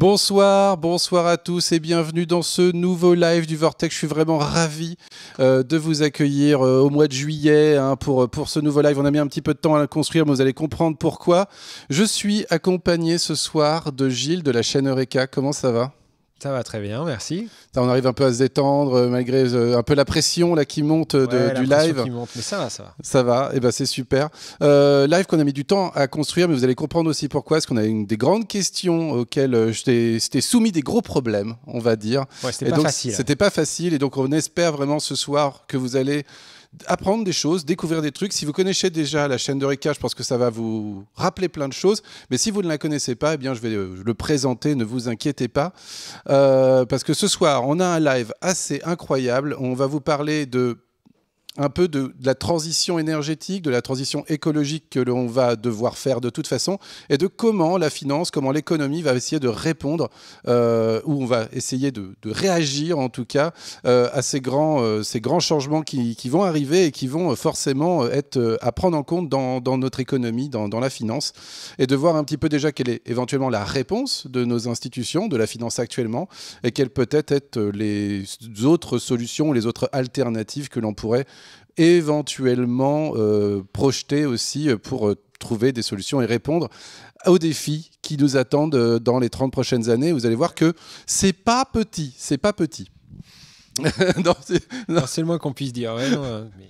Bonsoir, bonsoir à tous et bienvenue dans ce nouveau live du Vortex. Je suis vraiment ravi euh, de vous accueillir euh, au mois de juillet hein, pour, euh, pour ce nouveau live. On a mis un petit peu de temps à le construire, mais vous allez comprendre pourquoi. Je suis accompagné ce soir de Gilles de la chaîne Eureka. Comment ça va ça va très bien, merci. on arrive un peu à se détendre euh, malgré euh, un peu la pression là, qui monte euh, de, du live. Qui monte, mais ça va, ça va. Ça va, et eh ben, c'est super. live qu'on a mis du temps à construire, mais vous allez comprendre aussi pourquoi, parce qu'on a une des grandes questions auxquelles c'était soumis des gros problèmes, on va dire. c'était pas facile. C'était pas facile, et donc on espère vraiment ce soir que vous allez apprendre des choses, découvrir des trucs. Si vous connaissez déjà la chaîne de Rika, je pense que ça va vous rappeler plein de choses. Mais si vous ne la connaissez pas, eh bien, je vais le présenter, ne vous inquiétez pas. Euh, parce que ce soir, on a un live assez incroyable. On va vous parler de un peu de, la transition énergétique, de la transition écologique que l'on va devoir faire de toute façon, et de comment la finance, comment l'économie va essayer de répondre, euh, ou on va essayer de, réagir en tout cas euh, à ces grands, euh, ces grands changements qui, vont arriver et qui vont euh, forcément être à prendre en compte dans, notre économie, dans, dans, la finance, et de voir un petit peu déjà quelle est éventuellement la réponse de nos institutions, de la finance actuellement, et quelles peut être, être les autres solutions, les autres alternatives que l'on pourrait éventuellement euh, projeter aussi euh, pour euh, trouver des solutions et répondre aux défis qui nous attendent dans les 30 prochaines années. Vous allez voir que c'est pas petit, c'est pas petit. c'est, le moins qu'on puisse dire. non, mais...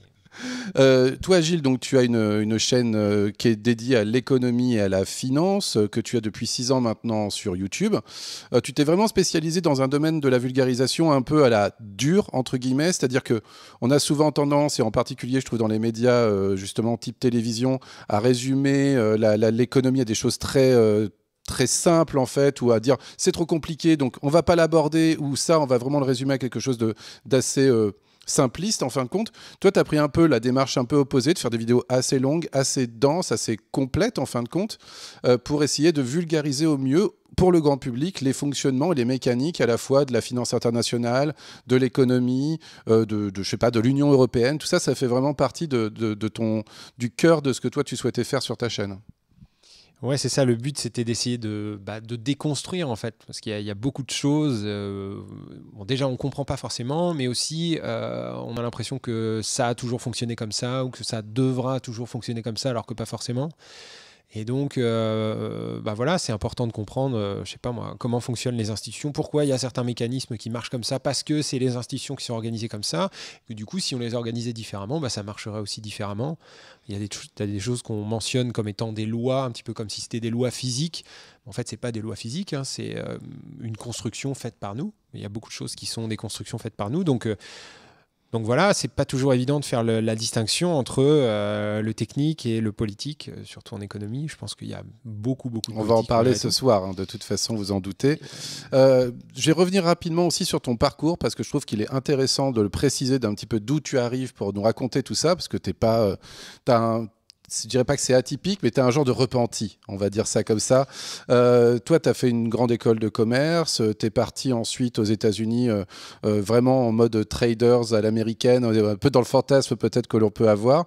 Euh, toi, Gilles, donc, tu as une, chaîne euh, qui est dédiée à l'économie et à la finance, euh, que tu as depuis six ans maintenant sur YouTube. tu t'es vraiment spécialisé dans un domaine de la vulgarisation un peu à la dure, entre guillemets, c'est-à-dire que on a souvent tendance, et en particulier, je trouve, dans les médias, justement, type télévision, à résumer l'économie à des choses très très simple en fait, ou à dire c'est trop compliqué, donc on va pas l'aborder, ou ça, on va vraiment le résumer à quelque chose de d'assez simpliste en fin de compte. Toi, tu as pris un peu la démarche un peu opposée de faire des vidéos assez longues, assez denses, assez complètes en fin de compte, euh, pour essayer de vulgariser au mieux pour le grand public les fonctionnements et les mécaniques à la fois de la finance internationale, de l'économie, euh, de, je sais pas, de l'Union européenne. Tout ça, ça fait vraiment partie de ton, du cœur de ce que toi tu souhaitais faire sur ta chaîne. Ouais, c'est ça. Le but, c'était d'essayer de, bah, de, déconstruire, en fait. Parce qu'il y, a beaucoup de choses. Euh, déjà, on ne comprend pas forcément, mais aussi, euh, on a l'impression que ça a toujours fonctionné comme ça, ou que ça devra toujours fonctionner comme ça, alors que pas forcément. Et donc, euh, bah voilà, c'est important de comprendre, euh, je sais pas moi, comment fonctionnent les institutions, pourquoi il y a certains mécanismes qui marchent comme ça, parce que c'est les institutions qui sont organisées comme ça, du coup, si on les organisait différemment, bah ça marcherait aussi différemment. Il y a des, des choses qu'on mentionne comme étant des lois, un petit peu comme si c'était des lois physiques. En fait, c'est pas des lois physiques, hein, c'est euh, une construction faite par nous. Il y a beaucoup de choses qui sont des constructions faites par nous, donc donc voilà, c'est pas toujours évident de faire la distinction entre euh, le technique et le politique, euh, surtout en économie. Je pense qu'il y a beaucoup, beaucoup de On va en parler ce soir, hein, de toute façon, vous en doutez. Euh, je vais revenir rapidement aussi sur ton parcours, parce que je trouve qu'il est intéressant de le préciser d'un petit peu d'où tu arrives pour nous raconter tout ça, parce que tu pas. Euh, je dirais pas que c'est atypique, mais tu as un genre de repenti, on va dire ça comme ça. Euh, toi, tu as fait une grande école de commerce, euh, tu es parti ensuite aux États-Unis euh, vraiment en mode traders à l'américaine, un peu dans le fantasme peut-être que l'on peut avoir.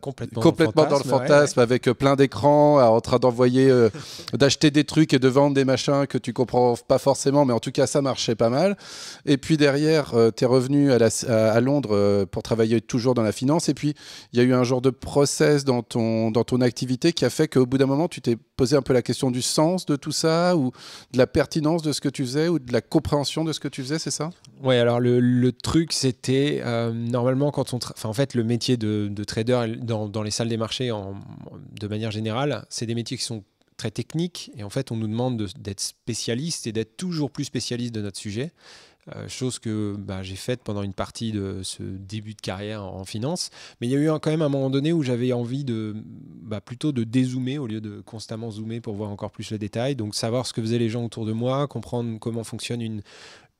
complètement, dans le fantasme, avec plein d'écrans, en train d'envoyer, d'acheter des trucs et de vendre des machins que tu comprends pas forcément, mais en tout cas, ça marchait pas mal. Et puis derrière, tu es revenu à, à, Londres pour travailler toujours dans la finance. Et puis, il y a eu un genre de process dans dans ton, dans ton activité qui a fait qu'au bout d'un moment, tu t'es posé un peu la question du sens de tout ça, ou de la pertinence de ce que tu faisais, ou de la compréhension de ce que tu faisais, c'est ça Oui, alors le, le truc, c'était euh, normalement quand on... en fait, le métier de, de trader dans, dans, les salles des marchés, en, de manière générale, c'est des métiers qui sont très techniques, et en fait, on nous demande d'être spécialiste et d'être toujours plus spécialiste de notre sujet. Euh, chose que bah, j'ai faite pendant une partie de ce début de carrière en, finance. Mais il y a eu quand même un moment donné où j'avais envie de bah, plutôt de dézoomer au lieu de constamment zoomer pour voir encore plus le détail. Donc savoir ce que faisaient les gens autour de moi, comprendre comment fonctionne une,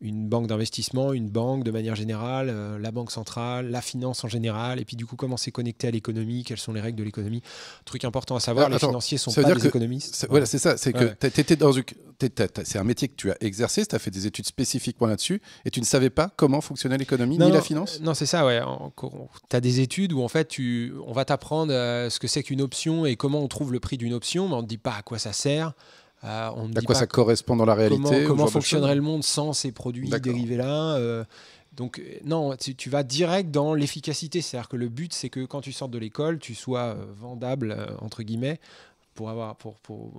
une banque d'investissement, une banque de manière générale, euh, la banque centrale, la finance en général, et puis du coup comment c'est connecté à l'économie, quelles sont les règles de l'économie. Truc important à savoir, ah, les financiers sont pas des économistes. Voilà, c'est ça, c'est que dans c'est un métier que tu as exercé, tu as fait des études spécifiquement là-dessus, et tu ne savais pas comment fonctionnait l'économie ni la finance Non, c'est ça, ouais. Tu as des études où en fait tu, on va t'apprendre euh, ce que c'est qu'une option et comment on trouve le prix d'une option, mais on ne te dit pas à quoi ça sert ah, à quoi ça correspond dans la réalité Comment, fonctionnerait le monde sans ces produits dérivés-là euh, donc euh, non, tu, tu, vas direct dans l'efficacité. C'est-à-dire que le but, c'est que quand tu sors de l'école, tu sois euh, vendable, entre guillemets, pour, avoir, pour, pour,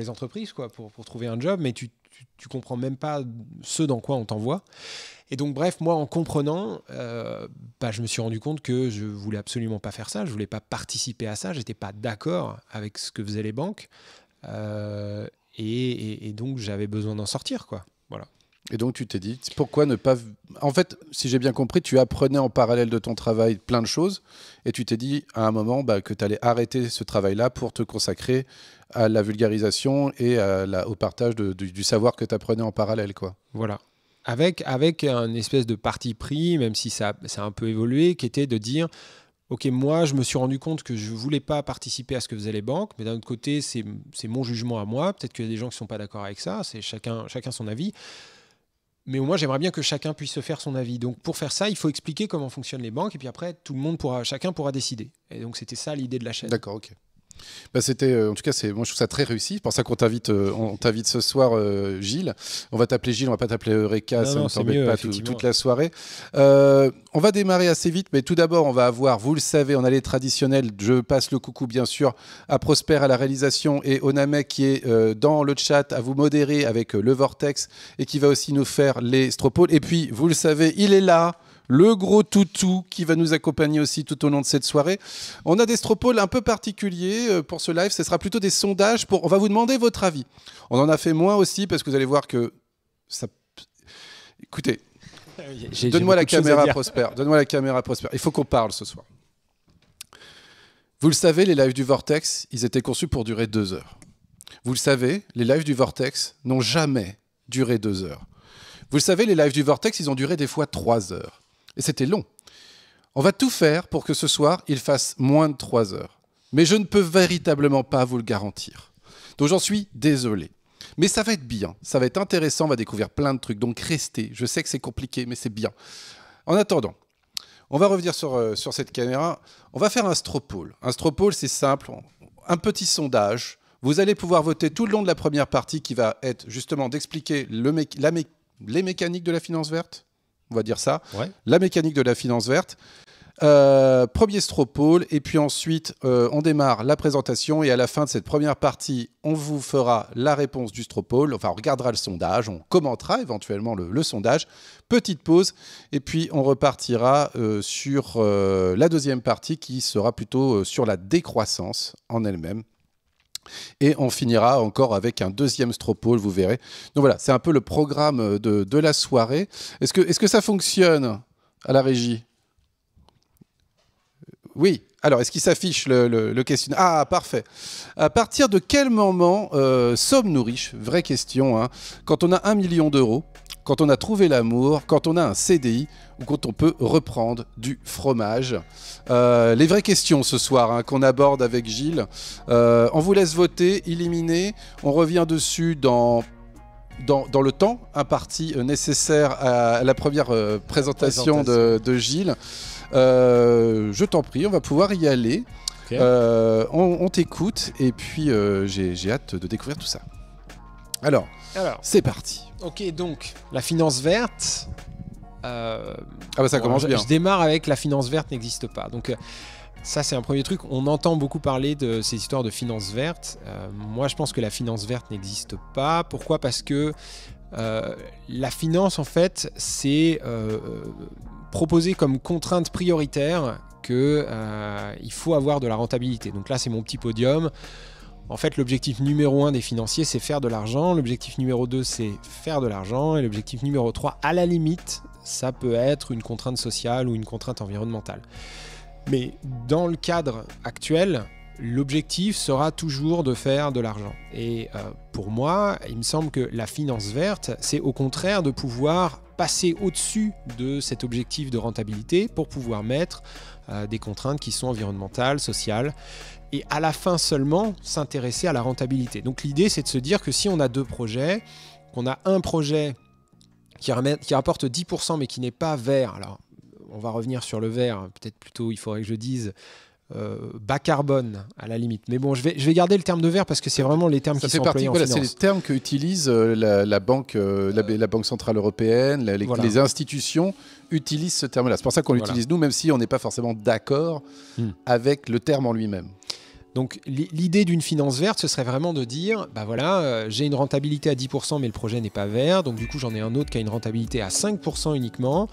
les entreprises, quoi, pour, trouver un job, mais tu, tu, comprends même pas ce dans quoi on t'envoie. Et donc, bref, moi, en comprenant, bah, je me suis rendu compte que je voulais absolument pas faire ça, je voulais pas participer à ça, j'étais pas d'accord avec ce que faisaient les banques. Euh, et, donc, j'avais besoin d'en sortir, quoi. Voilà. Et donc, tu t'es dit, pourquoi ne pas. En fait, si j'ai bien compris, tu apprenais en parallèle de ton travail plein de choses. Et tu t'es dit à un moment bah, que tu allais arrêter ce travail-là pour te consacrer à la vulgarisation et au partage du, savoir que tu apprenais en parallèle, quoi. Voilà. Avec, avec un espèce de parti pris, même si ça, ça a un peu évolué, qui était de dire ok, moi, je me suis rendu compte que je ne voulais pas participer à ce que faisaient les banques, mais d'un autre côté, c'est mon jugement à moi. Peut-être qu'il y a des gens qui ne sont pas d'accord avec ça, c'est chacun, chacun son avis. Mais au moins, j'aimerais bien que chacun puisse se faire son avis. Donc, pour faire ça, il faut expliquer comment fonctionnent les banques, et puis après, tout le monde pourra, chacun pourra décider. Et donc, c'était ça l'idée de la chaîne. D'accord, ok. Bah, c'était, euh, en tout cas, c'est, moi je trouve ça très réussi. C'est pour ça qu'on t'invite, euh, on t'invite ce soir, euh, Gilles. On va t'appeler Gilles, on va pas t'appeler Eureka, ça ne t'embête pas toute la soirée. on va démarrer assez vite, mais tout d'abord, on va avoir, vous le savez, on a les traditionnels. Je passe le coucou, bien sûr, à Prosper à la réalisation et Oname qui est dans le chat à vous modérer avec le Vortex et qui va aussi nous faire les stropoles. Et puis, vous le savez, il est là le gros toutou qui va nous accompagner aussi tout au long de cette soirée. On a des stropoles un peu particuliers euh, pour ce live. Ce sera plutôt des sondages. On va vous demander votre avis. On en a fait moins aussi parce que vous allez voir que ça. Écoutez, donne-moi la caméra, Prosper. Donne-moi la caméra, Prosper. Il faut qu'on parle ce soir. Vous le savez, les lives du Vortex, ils étaient conçus pour durer deux heures. Vous le savez, les lives du Vortex n'ont jamais duré deux heures. Vous le savez, les lives du Vortex, ils ont duré des fois trois heures. Et c'était long. On va tout faire pour que ce soir, il fasse moins de 3 heures. Mais je ne peux véritablement pas vous le garantir. Donc j'en suis désolé. Mais ça va être bien, ça va être intéressant, on va découvrir plein de trucs. Donc restez, je sais que c'est compliqué, mais c'est bien. En attendant, on va revenir sur, euh, sur cette caméra. On va faire un stropole. Un stropole, c'est simple, un petit sondage. Vous allez pouvoir voter tout le long de la première partie qui va être justement d'expliquer les mécaniques de la finance verte, on va dire ça. La mécanique de la finance verte. Euh, premier stropole, et puis ensuite euh, on démarre la présentation et à la fin de cette première partie, on vous fera la réponse du stropole, enfin on regardera le sondage, on commentera éventuellement le, sondage, petite pause, et puis on repartira euh, sur la deuxième partie qui sera plutôt sur la décroissance en elle-même, et on finira encore avec un deuxième stropole, vous verrez. Donc voilà, c'est un peu le programme de, la soirée. est -ce que ça fonctionne à la régie Oui, alors, est-ce qu'il s'affiche le, questionnaire Ah, parfait. À partir de quel moment euh, sommes-nous riches Vraie question. Hein. Quand on a un million d'euros, quand on a trouvé l'amour, quand on a un CDI ou quand on peut reprendre du fromage. Euh, les vraies questions ce soir hein, qu'on aborde avec Gilles. Euh, on vous laisse voter, éliminer. On revient dessus dans dans, le temps Un parti nécessaire à la première présentation, de, Gilles. Euh, je t'en prie, on va pouvoir y aller. Euh, on, t'écoute et puis euh, j'ai hâte de découvrir tout ça. Alors, Alors c'est parti. Ok, donc la finance verte. ah bah ça commence bien. Je, démarre avec la finance verte n'existe pas. Donc ça c'est un premier truc. On entend beaucoup parler de ces histoires de finance verte. moi je pense que la finance verte n'existe pas. Pourquoi Parce que la finance en fait c'est proposer comme contrainte prioritaire qu'il euh, faut avoir de la rentabilité. Donc là, c'est mon petit podium. En fait, l'objectif numéro un des financiers, c'est faire de l'argent. L'objectif numéro deux, c'est faire de l'argent. Et l'objectif numéro trois, à la limite, ça peut être une contrainte sociale ou une contrainte environnementale. Mais dans le cadre actuel, l'objectif sera toujours de faire de l'argent. Et euh, pour moi, il me semble que la finance verte, c'est au contraire de pouvoir passer au-dessus de cet objectif de rentabilité pour pouvoir mettre euh, des contraintes qui sont environnementales, sociales, et à la fin seulement s'intéresser à la rentabilité. Donc l'idée, c'est de se dire que si on a deux projets, qu'on a un projet qui rapporte 10% mais qui n'est pas vert, alors on va revenir sur le vert, peut-être plutôt il faudrait que je dise euh, bas carbone à la limite. Mais bon, je vais, garder le terme de vert parce que c'est vraiment les termes qui sont en C'est les termes que utilise euh, la, banque, euh, la, Banque Centrale Européenne, les, institutions utilisent ce terme-là. C'est pour ça qu'on l'utilise nous, même si on n'est pas forcément d'accord hmm. avec le terme en lui-même. Donc l'idée d'une finance verte, ce serait vraiment de dire, bah voilà, j'ai une rentabilité à 10%, mais le projet n'est pas vert, donc du coup j'en ai un autre qui a une rentabilité à 5% uniquement.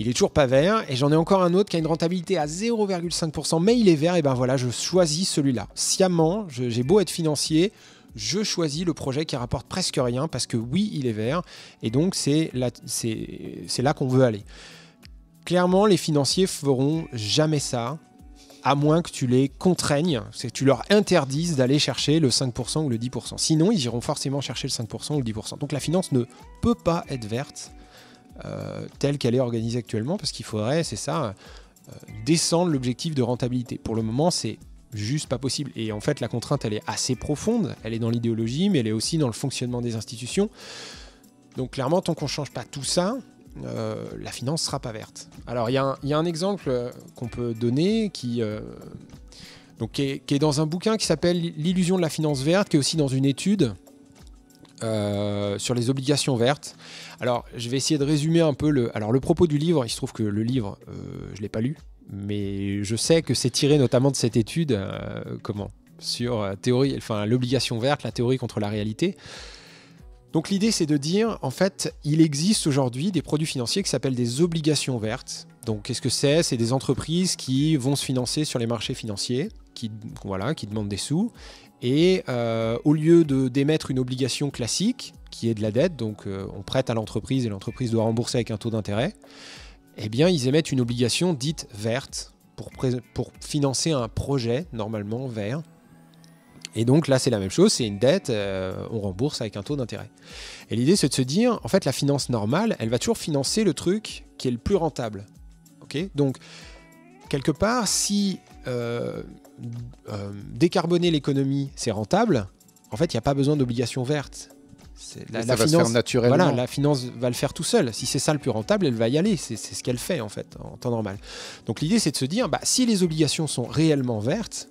Il est toujours pas vert. Et j'en ai encore un autre qui a une rentabilité à 0,5%, mais il est vert. Et ben voilà, je choisis celui-là. Sciemment, j'ai beau être financier, je choisis le projet qui rapporte presque rien parce que oui, il est vert. Et donc, c'est là, là qu'on veut aller. Clairement, les financiers feront jamais ça à moins que tu les contraignes, c'est que tu leur interdises d'aller chercher le 5% ou le 10%. Sinon, ils iront forcément chercher le 5% ou le 10%. Donc la finance ne peut pas être verte euh, telle qu'elle est organisée actuellement, parce qu'il faudrait, c'est ça, euh, descendre l'objectif de rentabilité. Pour le moment, c'est juste pas possible. Et en fait, la contrainte, elle est assez profonde. Elle est dans l'idéologie, mais elle est aussi dans le fonctionnement des institutions. Donc clairement, tant qu'on ne change pas tout ça, euh, la finance sera pas verte. Alors il y, a un exemple qu'on peut donner qui, donc, est, dans un bouquin qui s'appelle L'illusion de la finance verte, qui est aussi dans une étude sur les obligations vertes. Alors, je vais essayer de résumer un peu le, alors, le propos du livre. Il se trouve que le livre, euh, je ne l'ai pas lu, mais je sais que c'est tiré notamment de cette étude, euh, comment Sur euh, théorie, enfin, l'obligation verte, la théorie contre la réalité. Donc, l'idée, c'est de dire, en fait, il existe aujourd'hui des produits financiers qui s'appellent des obligations vertes. Donc, qu'est-ce que c'est C'est des entreprises qui vont se financer sur les marchés financiers, qui, voilà, qui demandent des sous et euh, au lieu de d'émettre une obligation classique, qui est de la dette, donc euh, on prête à l'entreprise et l'entreprise doit rembourser avec un taux d'intérêt, eh bien ils émettent une obligation dite verte pour, financer un projet normalement vert. Et donc là, c'est la même chose, c'est une dette, euh, on rembourse avec un taux d'intérêt. Et l'idée, c'est de se dire, en fait, la finance normale, elle va toujours financer le truc qui est le plus rentable. ok donc, quelque part, si euh, décarboner l'économie, c'est rentable, en fait, il n'y a pas besoin d'obligations vertes. La, finance, voilà, la, finance, va le faire tout seul. Si c'est ça le plus rentable, elle va y aller. C'est ce qu'elle fait en fait en temps normal. Donc l'idée c'est de se dire, bah, si les obligations sont réellement vertes,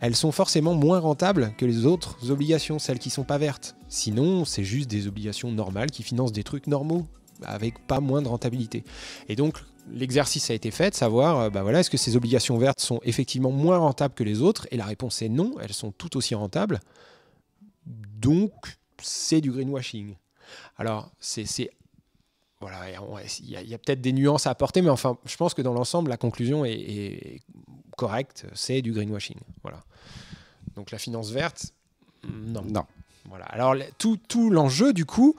elles sont forcément moins rentables que les autres obligations, celles qui sont pas vertes. Sinon, c'est juste des obligations normales qui financent des trucs normaux avec pas moins de rentabilité. Et donc l'exercice a été fait de savoir, euh, bah voilà, est-ce que ces obligations vertes sont effectivement moins rentables que les autres Et la réponse est non, elles sont tout aussi rentables. Donc, c'est du greenwashing. Alors, c'est voilà, il y a, peut-être des nuances à apporter, mais enfin, je pense que dans l'ensemble, la conclusion est, correcte. C'est du greenwashing. Voilà. Donc la finance verte, non. Non. Voilà. Alors tout, tout l'enjeu du coup,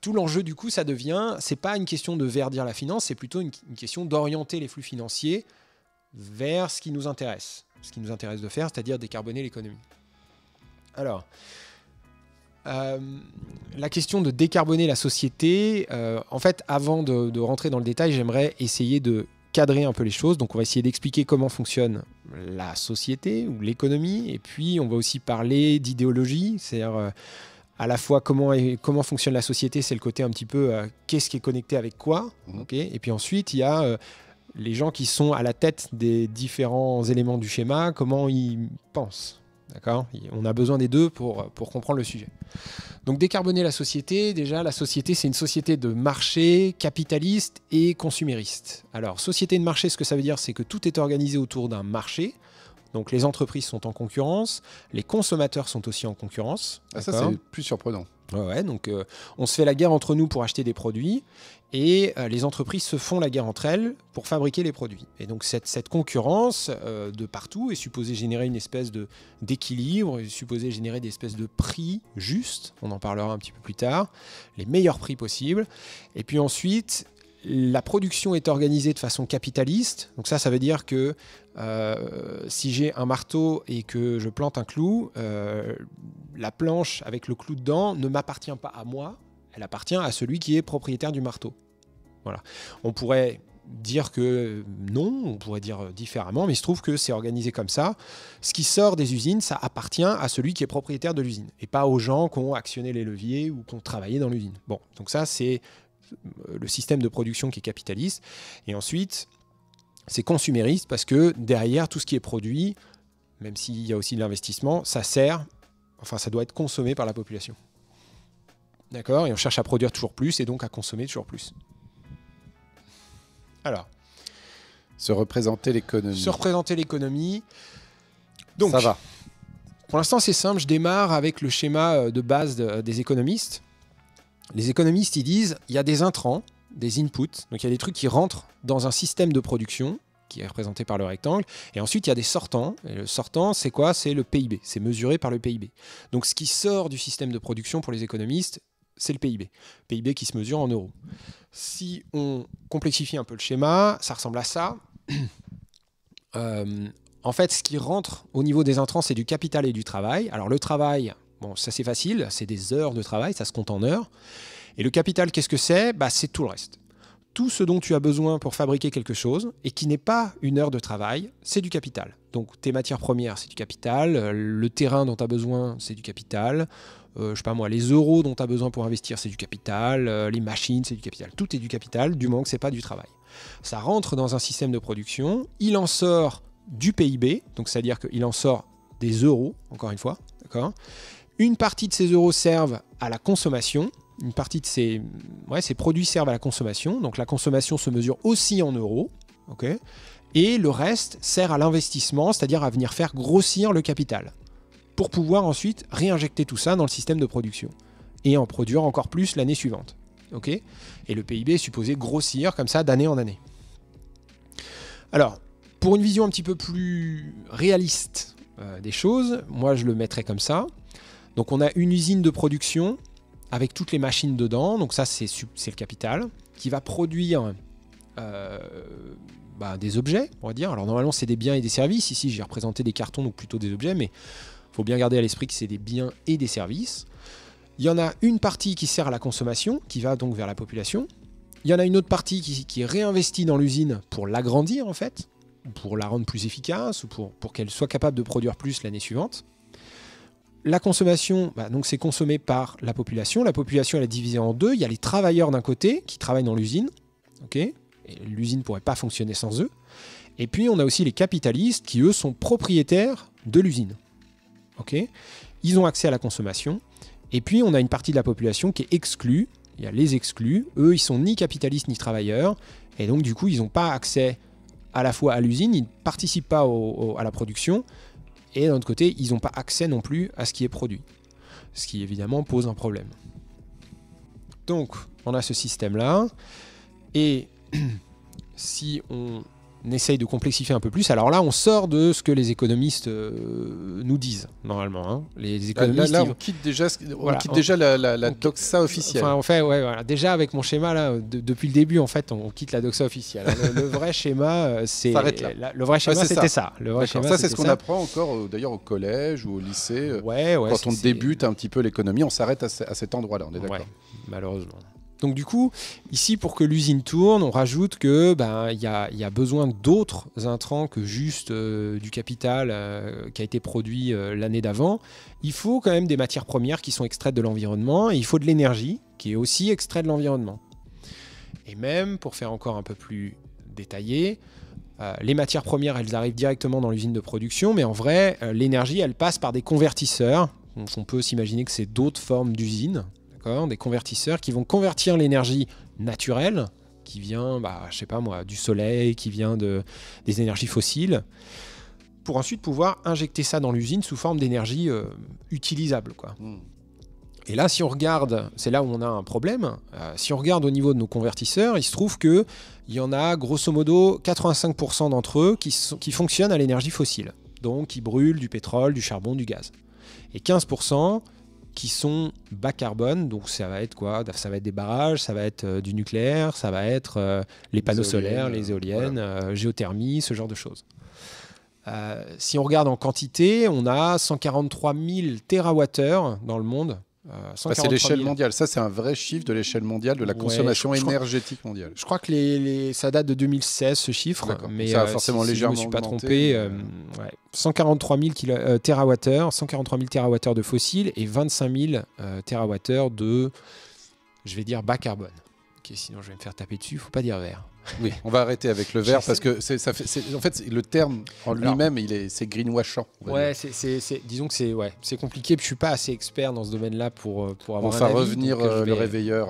tout l'enjeu du coup, ça devient, c'est pas une question de verdir la finance, c'est plutôt une, question d'orienter les flux financiers vers ce qui nous intéresse, ce qui nous intéresse de faire, c'est-à-dire décarboner l'économie. Alors, euh, la question de décarboner la société, euh, en fait, avant de, rentrer dans le détail, j'aimerais essayer de cadrer un peu les choses. Donc, on va essayer d'expliquer comment fonctionne la société ou l'économie, et puis on va aussi parler d'idéologie, c'est-à-dire euh, à la fois comment, comment fonctionne la société, c'est le côté un petit peu euh, qu'est-ce qui est connecté avec quoi. Mhm. et puis ensuite, il y a euh, les gens qui sont à la tête des différents éléments du schéma, comment ils pensent. D'accord On a besoin des deux pour, euh, pour comprendre le sujet. Donc décarboner la société, déjà la société c'est une société de marché capitaliste et consumériste. Alors société de marché, ce que ça veut dire c'est que tout est organisé autour d'un marché. Donc les entreprises sont en concurrence, les consommateurs sont aussi en concurrence. Ah, ça, c'est plus surprenant. Ouais, donc euh, on se fait la guerre entre nous pour acheter des produits et euh, les entreprises se font la guerre entre elles pour fabriquer les produits. Et donc cette, concurrence euh, de partout est supposée générer une espèce de d'équilibre, est supposée générer des espèces de prix justes, on en parlera un petit peu plus tard, les meilleurs prix possibles. Et puis ensuite, la production est organisée de façon capitaliste. Donc ça, ça veut dire que euh, si j'ai un marteau et que je plante un clou, euh, la planche avec le clou dedans ne m'appartient pas à moi, elle appartient à celui qui est propriétaire du marteau. Voilà. On pourrait dire que non, on pourrait dire différemment, mais il se trouve que c'est organisé comme ça. Ce qui sort des usines, ça appartient à celui qui est propriétaire de l'usine, et pas aux gens qui ont actionné les leviers ou qui ont travaillé dans l'usine. Bon, donc ça c'est le système de production qui est capitaliste. Et ensuite, c'est consumériste parce que derrière tout ce qui est produit, même s'il y a aussi de l'investissement, ça sert, enfin ça doit être consommé par la population. D'accord Et on cherche à produire toujours plus et donc à consommer toujours plus. Alors. Se représenter l'économie. Se représenter l'économie. Donc. Ça va. Pour l'instant, c'est simple. Je démarre avec le schéma euh, de base euh, des économistes les économistes ils disent il y a des intrants, des inputs, donc il y a des trucs qui rentrent dans un système de production qui est représenté par le rectangle, et ensuite il y a des sortants. Et le sortant, c'est quoi C'est le PIB, c'est mesuré par le PIB. Donc ce qui sort du système de production pour les économistes, c'est le PIB. PIB qui se mesure en euros. Si on complexifie un peu le schéma, ça ressemble à ça. Euh, en fait, ce qui rentre au niveau des intrants, c'est du capital et du travail. Alors le travail, Bon, ça c'est facile, c'est des heures de travail, ça se compte en heures. Et le capital, qu'est-ce que c'est bah, C'est tout le reste. Tout ce dont tu as besoin pour fabriquer quelque chose et qui n'est pas une heure de travail, c'est du capital. Donc tes matières premières, c'est du capital, euh, le terrain dont tu as besoin, c'est du capital, Je euh, je sais pas moi, les euros dont tu as besoin pour investir, c'est du capital, euh, les machines, c'est du capital. Tout est du capital, du manque, que c'est pas du travail. Ça rentre dans un système de production, il en sort du PIB, donc c'est-à-dire qu'il en sort des euros, encore une fois, d'accord une partie de ces euros servent à la consommation. Une partie de ces, produits servent à la consommation. Donc la consommation se mesure aussi en euros. et le reste sert à l'investissement, c'est-à-dire à venir faire grossir le capital, pour pouvoir ensuite réinjecter tout ça dans le système de production, et en produire encore plus l'année suivante. et le PIB est supposé grossir comme ça d'année en année. Alors, pour une vision un petit peu plus réaliste euh, des choses, moi je le mettrais comme ça. Donc on a une usine de production avec toutes les machines dedans, donc ça c'est le capital, qui va produire euh, bah, des objets, on va dire. Alors normalement c'est des biens et des services, ici j'ai représenté des cartons, donc plutôt des objets, mais faut bien garder à l'esprit que c'est des biens et des services. Il y en a une partie qui sert à la consommation, qui va donc vers la population. Il y en a une autre partie qui, réinvestit est réinvestie dans l'usine pour l'agrandir en fait, pour la rendre plus efficace ou pour qu'elle soit capable de produire plus l'année suivante la consommation, bah, donc c'est consommé par la population. La population, est divisée en deux. Il y a les travailleurs d'un côté qui travaillent dans l'usine, L'usine ne pourrait pas fonctionner sans eux. Et puis on a aussi les capitalistes qui eux sont propriétaires de l'usine, Ils ont accès à la consommation. Et puis on a une partie de la population qui est exclue. Il y a les exclus. Eux, ils sont ni capitalistes ni travailleurs. Et donc du coup, ils n'ont pas accès à la fois à l'usine, ils ne participent pas à la production et d'un autre côté, ils n'ont pas accès non plus à ce qui est produit. Ce qui évidemment pose un problème. Donc, on a ce système-là. Et si on on essaye de complexifier un peu plus. Alors là, on sort de ce que les économistes euh, nous disent, normalement. Hein. Les économistes, là, on, quitte déjà, déjà la, doxa officielle. Enfin, en fait, Déjà, avec mon schéma, là, depuis le début, en fait, on quitte la doxa officielle. Le, vrai schéma, euh, c'est... le vrai schéma, c'était ça. ça. Le vrai schéma, c'est ce qu'on apprend encore, euh, d'ailleurs, au collège ou au lycée. Quand on débute un petit peu l'économie, on s'arrête à, cet endroit-là, on est d'accord Malheureusement. Donc du coup, ici, pour que l'usine tourne, on rajoute que ben il y a, besoin d'autres intrants que juste euh, du capital euh, qui a été produit euh, l'année d'avant. Il faut quand même des matières premières qui sont extraites de l'environnement et il faut de l'énergie qui est aussi extraite de l'environnement. Et même pour faire encore un peu plus détaillé, les matières premières, elles arrivent directement dans l'usine de production, mais en vrai, l'énergie, elle passe par des convertisseurs. on peut s'imaginer que c'est d'autres formes d'usines des convertisseurs qui vont convertir l'énergie naturelle, qui vient, bah, je sais pas moi, du soleil, qui vient de, des énergies fossiles, pour ensuite pouvoir injecter ça dans l'usine sous forme d'énergie euh, utilisable. Quoi. Hmm. Et là, si on regarde, c'est là où on a un problème. Euh, si on regarde au niveau de nos convertisseurs, il se trouve que il y en a grosso modo 85% d'entre eux qui, qui fonctionnent à l'énergie fossile, donc qui brûlent du pétrole, du charbon, du gaz, et 15% qui sont bas carbone. Donc ça va être quoi Ça va être des barrages, ça va être euh, du nucléaire, ça va être euh, les, panneaux solaires, les euh, éoliennes, géothermie, ce genre de choses. si on regarde en quantité, on a 143 000 TWh dans le monde euh, bah, c'est l'échelle mondiale. Ça, c'est un vrai chiffre de l'échelle mondiale de la consommation énergétique mondiale. Je crois que les, ça date de 2016, ce chiffre. Mais ça a euh, forcément légèrement je ne me suis pas trompé, 143 000 TWh, 143 000 TWh de fossiles et 25 000 TWh de, je vais dire, bas carbone. sinon je vais me faire taper dessus, Il faut pas dire vert on va arrêter avec le vert parce que en fait le terme en lui-même, il c'est greenwashing Ouais, c'est disons que c'est compliqué. je suis pas assez expert dans ce domaine-là pour euh, pour avoir. revenir le réveilleur.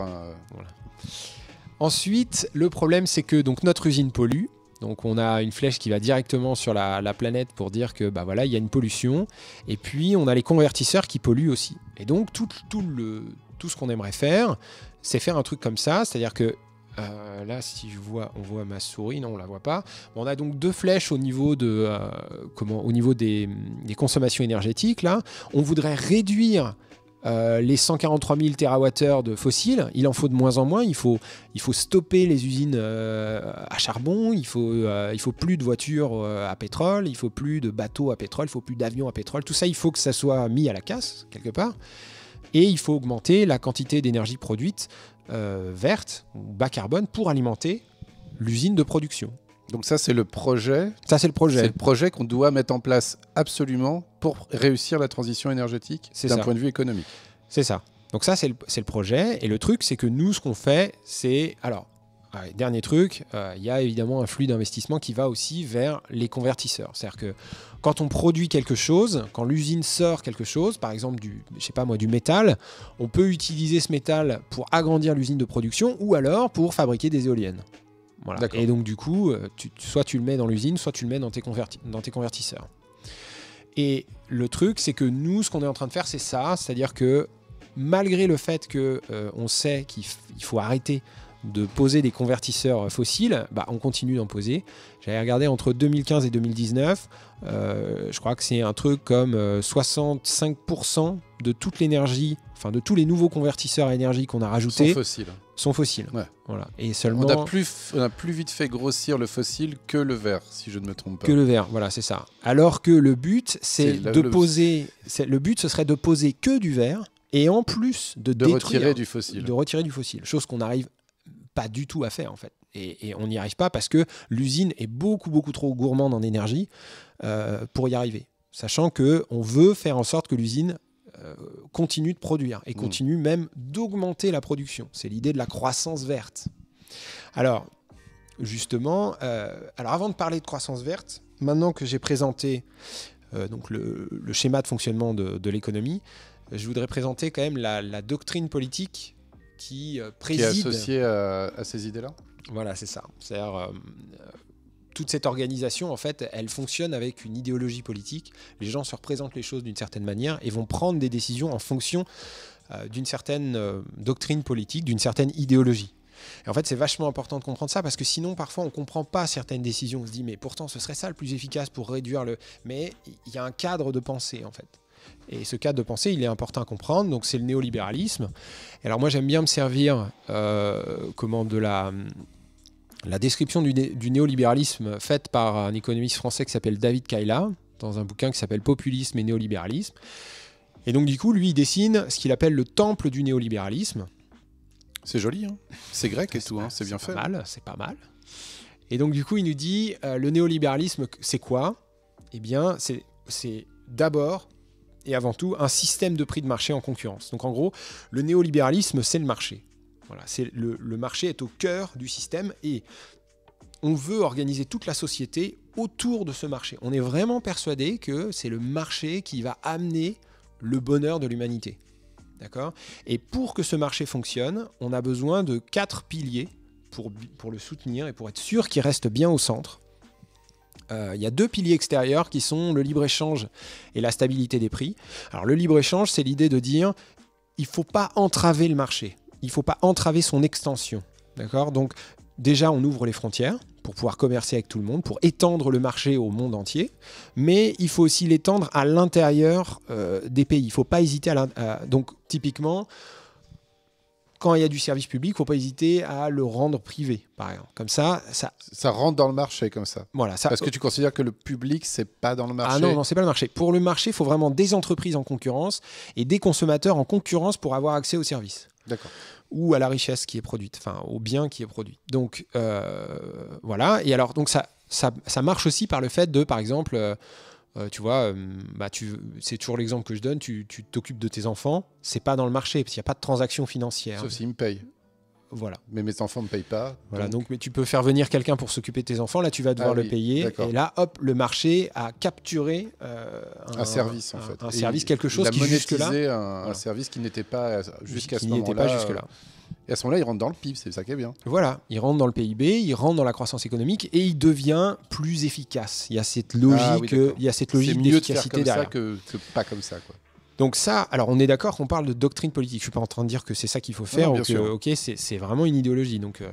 Ensuite, le problème c'est que donc notre usine pollue. Donc on a une flèche qui va directement sur la, planète pour dire que bah voilà il y a une pollution. Et puis on a les convertisseurs qui polluent aussi. Et donc tout, tout, le, tout ce qu'on aimerait faire, c'est faire un truc comme ça, c'est-à-dire que euh, là, si je vois, on voit ma souris, non, on la voit pas. On a donc deux flèches au niveau, de, euh, comment, au niveau des, consommations énergétiques. Là, on voudrait réduire euh, les 143 000 TWh de fossiles, il en faut de moins en moins, il faut, il faut stopper les usines à charbon, il faut, il faut plus de voitures à pétrole, il faut plus de bateaux à pétrole, il faut plus d'avions à pétrole, tout ça il faut que ça soit mis à la casse quelque part, et il faut augmenter la quantité d'énergie produite euh, verte ou bas carbone pour alimenter l'usine de production. Donc ça, c'est le projet. Ça, c'est le projet. le projet qu'on doit mettre en place absolument pour réussir la transition énergétique d'un point de vue économique. C'est ça. Donc ça, c'est le, le, projet. Et le truc, c'est que nous, ce qu'on fait, c'est... Alors, dernier truc, euh, il y a évidemment un flux d'investissement qui va aussi vers les convertisseurs. C'est-à-dire que quand on produit quelque chose, quand l'usine sort quelque chose, par exemple du, je sais pas moi, du métal, on peut utiliser ce métal pour agrandir l'usine de production ou alors pour fabriquer des éoliennes. Et donc du coup, euh, soit tu le mets dans l'usine, soit tu le mets dans tes, convertisseurs. Et le truc, c'est que nous, ce qu'on est en train de faire, c'est ça, c'est-à-dire que malgré le fait que euh, on sait qu'il faut arrêter de poser des convertisseurs fossiles, bah, on continue d'en poser. J'avais regardé entre 2015 et 2019, euh, je crois que c'est un truc comme 65% euh, de toute l'énergie, enfin de tous les nouveaux convertisseurs à énergie qu'on a rajoutés sont fossiles. Sont fossiles. Voilà. Et seulement. On a, plus, vite fait grossir le fossile que le verre, si je ne me trompe pas. Que le verre, voilà, c'est ça. Alors que le but, c'est de poser. Le but, ce serait de poser que du verre et en plus de, détruire, retirer du fossile. De retirer du fossile, chose qu'on arrive pas du tout à faire en fait. Et, on n'y arrive pas parce que l'usine est beaucoup beaucoup trop gourmande en énergie euh, pour y arriver. Sachant que on veut faire en sorte que l'usine euh, continue de produire et mm. continue même d'augmenter la production. C'est l'idée de la croissance verte. Alors justement, euh, alors avant de parler de croissance verte, maintenant que j'ai présenté donc le, schéma de fonctionnement de, l'économie, je voudrais présenter quand même la, la doctrine politique qui euh, préside. est associé euh, à, ces idées-là Voilà, c'est ça. C'est-à-dire euh, toute cette organisation, en fait, elle fonctionne avec une idéologie politique. Les gens se représentent les choses d'une certaine manière et vont prendre des décisions en fonction d'une certaine doctrine politique, d'une certaine idéologie. Et en fait, c'est vachement important de comprendre ça parce que sinon, parfois, on ne comprend pas certaines décisions. On se dit, mais pourtant, ce serait ça le plus efficace pour réduire le. Mais il y a un cadre de pensée, en fait. Et ce cadre de pensée, il est important à comprendre. Donc, c'est le néolibéralisme. Et alors, moi, j'aime bien me servir euh, comment, de la, la description du, néolibéralisme faite par un économiste français qui s'appelle David Kaila, dans un bouquin qui s'appelle Populisme et néolibéralisme. Et donc, du coup, lui, il dessine ce qu'il appelle le temple du néolibéralisme. C'est joli, hein. c'est grec et tout, hein. c'est bien fait. mal, c'est pas mal. Et donc, du coup, il nous dit euh, le néolibéralisme, c'est quoi Eh bien, c'est d'abord et avant tout un système de prix de marché en concurrence. Donc en gros, le néolibéralisme, c'est le marché. Voilà, c'est le, marché est au cœur du système et on veut organiser toute la société autour de ce marché. On est vraiment persuadé que c'est le marché qui va amener le bonheur de l'humanité. D'accord Et pour que ce marché fonctionne, on a besoin de quatre piliers pour, pour le soutenir et pour être sûr qu'il reste bien au centre. Euh, il y a deux piliers extérieurs qui sont le libre-échange et la stabilité des prix. Alors le libre-échange, c'est l'idée de dire il ne faut pas entraver le marché, il ne faut pas entraver son extension. D'accord Donc déjà, on ouvre les frontières pour pouvoir commercer avec tout le monde, pour étendre le marché au monde entier, mais il faut aussi l'étendre à l'intérieur euh, des pays. Il ne faut pas hésiter à... à donc typiquement quand il y a du service public, ne faut pas hésiter à le rendre privé, par exemple. Comme ça, ça. rentre dans le marché, comme ça. Voilà. Parce que euh, tu considères que le public, c'est pas dans le ah marché. Ah non, non, c'est pas le marché. Pour le marché, il faut vraiment des entreprises en concurrence et des consommateurs en concurrence pour avoir accès aux services. D'accord. Ou à la richesse qui est produite, enfin, au bien qui est produit. Donc, euh, voilà. Et alors, donc ça, ça, marche aussi par le fait de, par exemple, euh, euh, tu vois, euh, bah c'est toujours l'exemple que je donne, tu, t'occupes de tes enfants, c'est pas dans le marché, parce qu'il n'y a pas de transaction financière. Sauf s'ils me payent. Voilà. Mais mes enfants ne me payent pas. Voilà, donc... mais tu peux faire venir quelqu'un pour s'occuper de tes enfants, là tu vas devoir ah le payer. Et là, hop, le marché a capturé euh, un, service, en fait. Un, service, quelque chose qui Un, service qui n'était pas jusqu'à ce moment-là. N'était pas jusque-là. Et à ce moment-là, il rentre dans le PIB, c'est ça qui est bien. Voilà, il rentre dans le PIB, il rentre dans la croissance économique et il devient plus efficace. Il y a cette ah logique, il y a cette logique d'efficacité de derrière. C'est ça que, pas comme ça, quoi. Donc ça, alors on est d'accord qu'on parle de doctrine politique. Je suis pas en train de dire que c'est ça qu'il faut faire. ok, c'est vraiment une idéologie. Donc, euh,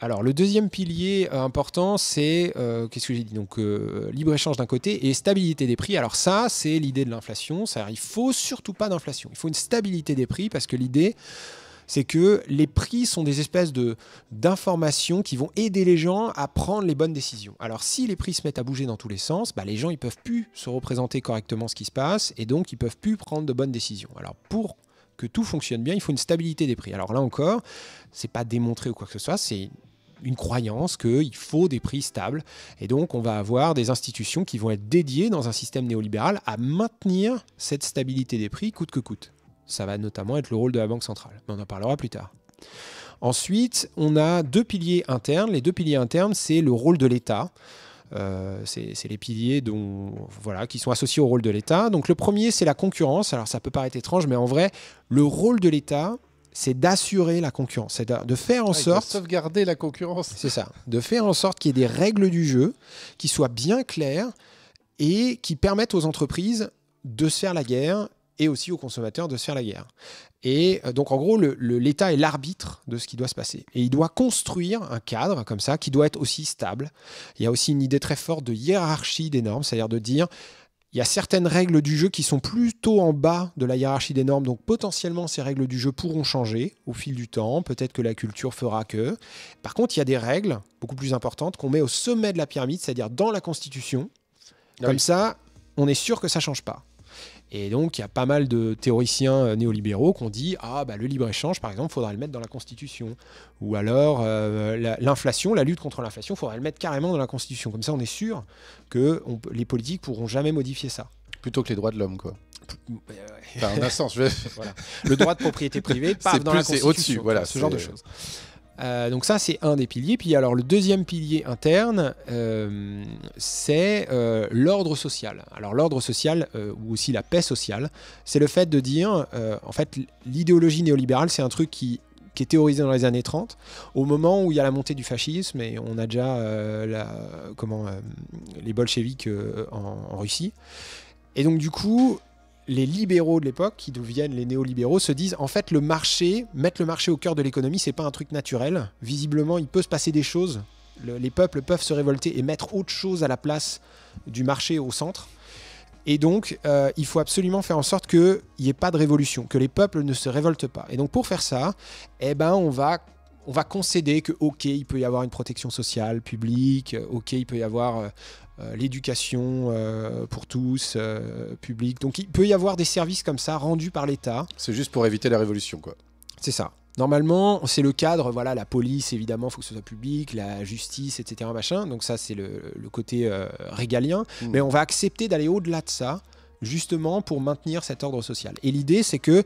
alors le deuxième pilier euh, important, c'est euh, qu'est-ce que j'ai dit Donc libre échange d'un côté et stabilité des prix. Alors ça, c'est l'idée de l'inflation. Ça, il faut surtout pas d'inflation. Il faut une stabilité des prix parce que l'idée c'est que les prix sont des espèces de d'informations qui vont aider les gens à prendre les bonnes décisions. Alors si les prix se mettent à bouger dans tous les sens, bah, les gens ne peuvent plus se représenter correctement ce qui se passe et donc ils peuvent plus prendre de bonnes décisions. Alors pour que tout fonctionne bien, il faut une stabilité des prix. Alors là encore, c'est pas démontré ou quoi que ce soit, c'est une croyance qu'il faut des prix stables. Et donc, on va avoir des institutions qui vont être dédiées dans un système néolibéral à maintenir cette stabilité des prix coûte que coûte. Ça va notamment être le rôle de la Banque centrale. Mais on en parlera plus tard. Ensuite, on a deux piliers internes. Les deux piliers internes, c'est le rôle de l'État. Euh, c'est les piliers dont, voilà, qui sont associés au rôle de l'État. Donc le premier, c'est la concurrence. Alors ça peut paraître étrange, mais en vrai, le rôle de l'État, c'est d'assurer la concurrence, c'est de, faire en ah, sorte... De sauvegarder la concurrence. C'est ça, de faire en sorte qu'il y ait des règles du jeu qui soient bien claires et qui permettent aux entreprises de se faire la guerre et aussi aux consommateurs de se faire la guerre. Et euh, donc en gros, l'État est l'arbitre de ce qui doit se passer. Et il doit construire un cadre comme ça qui doit être aussi stable. Il y a aussi une idée très forte de hiérarchie des normes, c'est-à-dire de dire, il y a certaines règles du jeu qui sont plutôt en bas de la hiérarchie des normes, donc potentiellement ces règles du jeu pourront changer au fil du temps, peut-être que la culture fera que. Par contre, il y a des règles beaucoup plus importantes qu'on met au sommet de la pyramide, c'est-à-dire dans la Constitution. Ah comme ça, on est sûr que ça ne change pas. Et donc, il y a pas mal de théoriciens euh, néolibéraux qui ont dit Ah, bah, le libre-échange, par exemple, faudrait faudra le mettre dans la Constitution. Ou alors, euh, l'inflation, la, lutte contre l'inflation, il faudra le mettre carrément dans la Constitution. Comme ça, on est sûr que les politiques pourront jamais modifier ça. Plutôt que les droits de l'homme, quoi. en un sens, je... voilà. Le droit de propriété privée, pas dans la Constitution. au-dessus, voilà. Ce genre de choses. Euh, donc ça, c'est un des piliers. Puis alors le deuxième pilier interne, euh, c'est euh, l'ordre social. Alors l'ordre social, ou aussi la paix sociale, c'est le fait de dire, en fait, l'idéologie néolibérale, c'est un truc qui est théorisé dans les années 30, au moment où il y a la montée du fascisme, et on a déjà la, comment, les bolcheviks en Russie. Et donc du coup, les libéraux de l'époque, qui deviennent les néolibéraux, se disent en fait le marché, mettre le marché au cœur de l'économie, c'est pas un truc naturel. Visiblement, il peut se passer des choses. les peuples peuvent se révolter et mettre autre chose à la place du marché au centre. Et donc, euh, il faut absolument faire en sorte qu'il n'y ait pas de révolution, que les peuples ne se révoltent pas. Et donc, pour faire ça, eh ben, on va on va concéder que ok il peut y avoir une protection sociale publique, ok il peut y avoir euh, euh, l'éducation euh, pour tous, euh, public. Donc il peut y avoir des services comme ça rendus par l'État. C'est juste pour éviter la révolution, quoi. C'est ça. Normalement, c'est le cadre, voilà, la police, évidemment, il faut que ce soit public, la justice, etc. Machin. Donc ça, c'est le, côté régalien. Hmm. Mais on va accepter d'aller au-delà de ça, justement, pour maintenir cet ordre social. Et l'idée, c'est que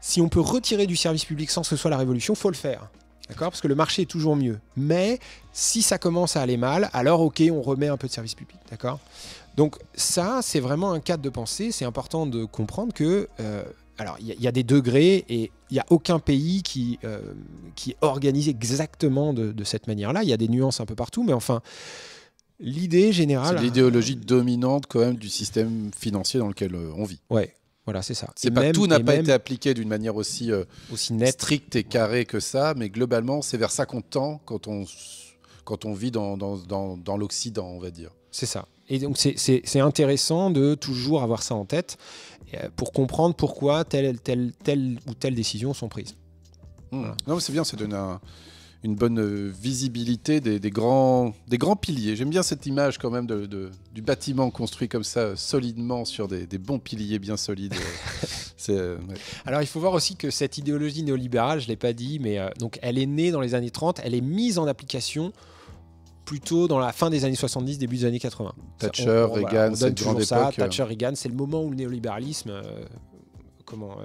si on peut retirer du service public sans que ce soit la révolution, faut le faire. D'accord Parce que le marché est toujours mieux. Mais si ça commence à aller mal, alors ok, on remet un peu de service public. D'accord Donc ça, c'est vraiment un cadre de pensée. C'est important de comprendre que... Euh, alors, il y, a des degrés et il n'y a aucun pays qui, euh, qui est organisé exactement de, cette manière-là. Il y a des nuances un peu partout, mais enfin, l'idée générale. C'est l'idéologie dominante quand même du système financier dans lequel euh, on vit. Ouais, voilà, c'est ça. C'est pas tout n'a pas été appliqué d'une manière aussi, euh, aussi nette. stricte et carrée que ça, mais globalement, c'est vers ça qu'on tend quand on, quand on vit dans, dans, l'Occident, on va dire. C'est ça. Et donc, c'est intéressant de toujours avoir ça en tête euh, pour comprendre pourquoi telle, telle, telle ou telle décision sont prises. Mmh. Non, c'est bien, c'est donner un une bonne euh, visibilité des, grands, des grands piliers. J'aime bien cette image quand même de, du bâtiment construit comme ça solidement sur des, bons piliers bien solides. Euh, euh, Alors il faut voir aussi que cette idéologie néolibérale, je ne l'ai pas dit, mais donc elle est née dans les années 30, elle est mise en application plutôt dans la fin des années 70, début des années 80. Thatcher, Reagan, c'est toujours ça. Thatcher, Reagan, c'est le moment où le néolibéralisme comment,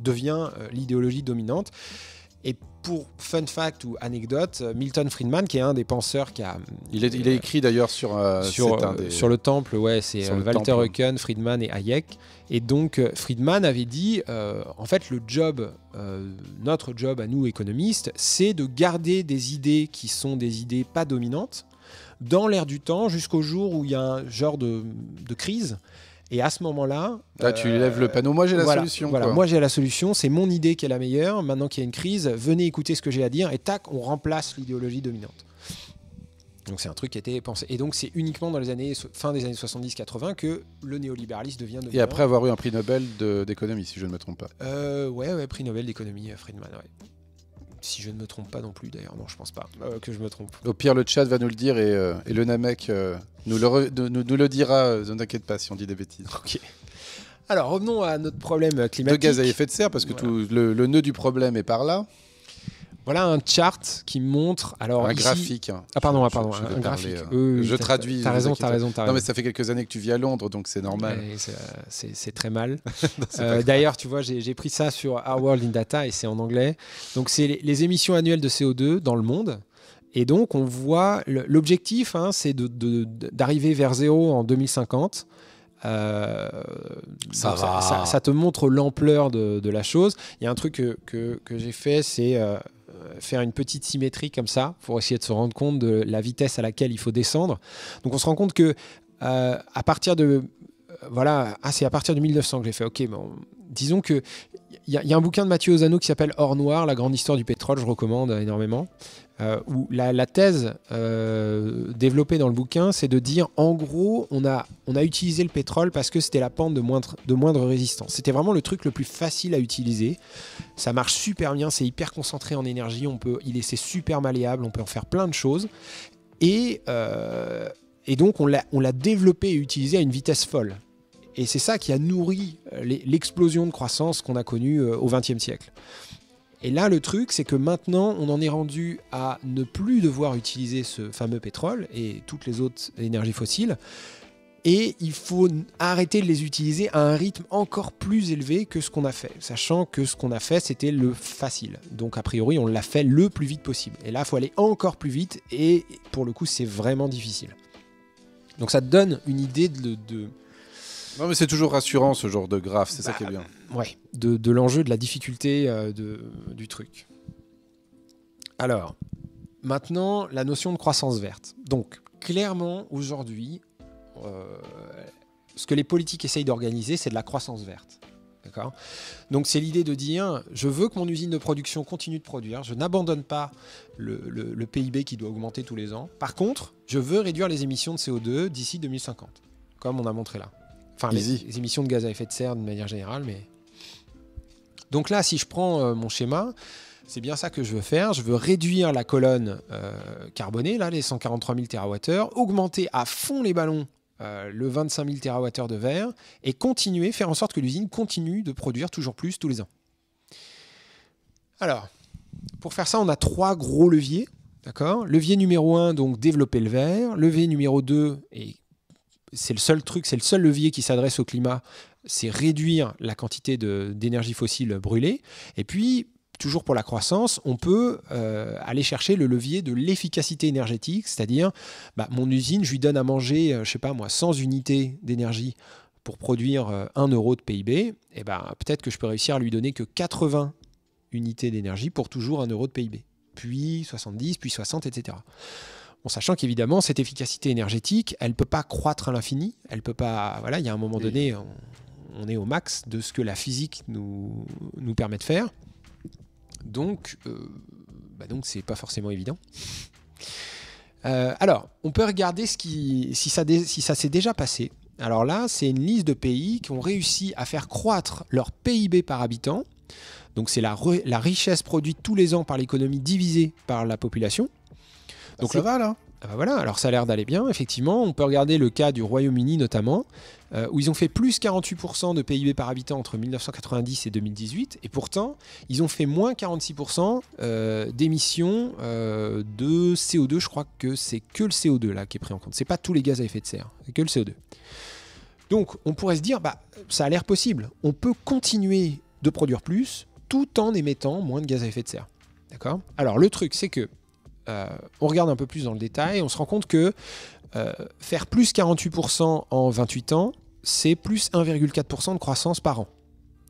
devient l'idéologie dominante. Et pour fun fact ou anecdote, euh, Milton Friedman, qui est un des penseurs qui a. Euh, il, a écrit d'ailleurs sur, euh, sur, le temple, ouais, c'est Walter Hucken, Friedman et Hayek. Et donc Friedman avait dit, en fait, le job, notre job à nous économistes, c'est de garder des idées qui sont des idées pas dominantes dans l'air du temps jusqu'au jour où il y a un genre de, de crise et à ce moment-là. tu lèves le panneau. Moi, j'ai la solution. Moi, j'ai la solution. C'est mon idée qui est la meilleure. Maintenant qu'il y a une crise, venez écouter ce que j'ai à dire. Et tac, on remplace l'idéologie dominante. Donc c'est un truc qui a été pensé. Et donc c'est uniquement dans les années fin des années 70-80 que le néolibéralisme devient. Et après avoir eu un prix Nobel d'économie, si je ne me trompe pas. Euh, ouais, ouais, prix Nobel d'économie, euh, Friedman. Ouais si je ne me trompe pas non plus d'ailleurs. Non, je pense pas euh, que je me trompe. Au pire, le chat va nous le dire et, euh, le Namek euh, nous le, nous, le, dira. ne t'inquiète pas si on dit des bêtises. Ok. Alors revenons à notre problème climatique. De gaz à effet de serre, parce que le, le nœud du problème est par là. Voilà un chart qui montre. Alors un graphique. Hein. Ah, pardon, ah, pardon je, un, graphique. Euh, je traduis. T'as raison, t'as raison, as raison. Non, mais ça fait quelques années que tu vis à Londres, donc c'est normal. Euh, c'est très mal. Euh, d'ailleurs, tu vois, j'ai pris ça sur Our World in Data et c'est en anglais. Donc, c'est les, émissions annuelles de CO2 dans le monde. Et donc, on voit l'objectif, hein, c'est d'arriver vers zéro en 2050. ça, te montre l'ampleur de, la chose. Il y a un truc que, que, j'ai fait, c'est euh, faire une petite symétrie comme ça pour essayer de se rendre compte de la vitesse à laquelle il faut descendre. Donc on se rend compte que euh, à partir de euh, voilà, ah, c'est à partir de 1900 que j'ai fait. Ok, bon, disons que il y, a un bouquin de Mathieu Ozano qui s'appelle Or Noir, la grande histoire du pétrole, je recommande énormément. Euh, où la, thèse euh, développée dans le bouquin, c'est de dire en gros, on a, on a utilisé le pétrole parce que c'était la pente de moindre, de moindre résistance. C'était vraiment le truc le plus facile à utiliser. Ça marche super bien, c'est hyper concentré en énergie, on peut, il est, c'est super malléable, on peut en faire plein de choses. Et, euh, et donc, on l'a développé et utilisé à une vitesse folle. Et c'est ça qui a nourri euh, l'explosion de croissance qu'on a connue euh, au XXe siècle. Et là, le truc, c'est que maintenant, on en est rendu à ne plus devoir utiliser ce fameux pétrole et toutes les autres énergies fossiles. Et il faut arrêter de les utiliser à un rythme encore plus élevé que ce qu'on a fait, sachant que ce qu'on a fait, c'était le facile. Donc, a priori, on l'a fait le plus vite possible. Et là, il faut aller encore plus vite, et pour le coup, c'est vraiment difficile. Donc, ça te donne une idée de, de non, mais c'est toujours rassurant ce genre de graphe, c'est ça qui est bah, bien. Ouais, de, l'enjeu, de la difficulté euh, de, du truc. Alors, maintenant, la notion de croissance verte. Donc, clairement, aujourd'hui, euh, ce que les politiques essayent d'organiser, c'est de la croissance verte. D'accord Donc, c'est l'idée de dire je veux que mon usine de production continue de produire, je n'abandonne pas le PIB qui doit augmenter tous les ans. Par contre, je veux réduire les émissions de CO2 d'ici 2050, comme on a montré là. Enfin, les, émissions de gaz à effet de serre de manière générale. Mais... Donc là, si je prends euh, mon schéma, c'est bien ça que je veux faire. Je veux réduire la colonne euh, carbonée, là, les 143 000 TWh, augmenter à fond les ballons, euh, le 25 000 TWh de verre, et continuer, faire en sorte que l'usine continue de produire toujours plus tous les ans. Alors, pour faire ça, on a trois gros leviers. D'accord Levier numéro 1, donc développer le verre. Levier numéro 2, et c'est le seul truc, c'est le seul levier qui s'adresse au climat, c'est réduire la quantité d'énergie fossile brûlée. Et puis, toujours pour la croissance, on peut euh, aller chercher le levier de l'efficacité énergétique, c'est-à-dire bah, mon usine, je lui donne à manger, euh, je sais pas moi, 100 unités d'énergie pour produire 1 euh, euro de PIB, et eh bah, ben, peut-être que je peux réussir à lui donner que 80 unités d'énergie pour toujours 1 euro de PIB, puis 70, puis 60, etc en sachant qu'évidemment, cette efficacité énergétique, elle ne peut pas croître à l'infini. Elle peut pas. Voilà, il y a un moment donné, on, est au max de ce que la physique nous, permet de faire. Donc, euh, bah donc c'est pas forcément évident. Euh, alors, on peut regarder ce qui, si ça, si ça s'est déjà passé. Alors là, c'est une liste de pays qui ont réussi à faire croître leur PIB par habitant. Donc c'est la, la richesse produite tous les ans par l'économie divisée par la population. Bah, Donc ça le... va là voilà, alors ça a l'air d'aller bien, effectivement. On peut regarder le cas du Royaume-Uni notamment, euh, où ils ont fait plus 48% de PIB par habitant entre 1990 et 2018, et pourtant, ils ont fait moins 46% euh, d'émissions euh, de CO2. Je crois que c'est que le CO2 là qui est pris en compte. C'est pas tous les gaz à effet de serre, hein. c'est que le CO2. Donc, on pourrait se dire, bah, ça a l'air possible. On peut continuer de produire plus tout en émettant moins de gaz à effet de serre. D'accord Alors, le truc, c'est que euh, on regarde un peu plus dans le détail, on se rend compte que euh, faire plus 48% en 28 ans, c'est plus 1,4% de croissance par an.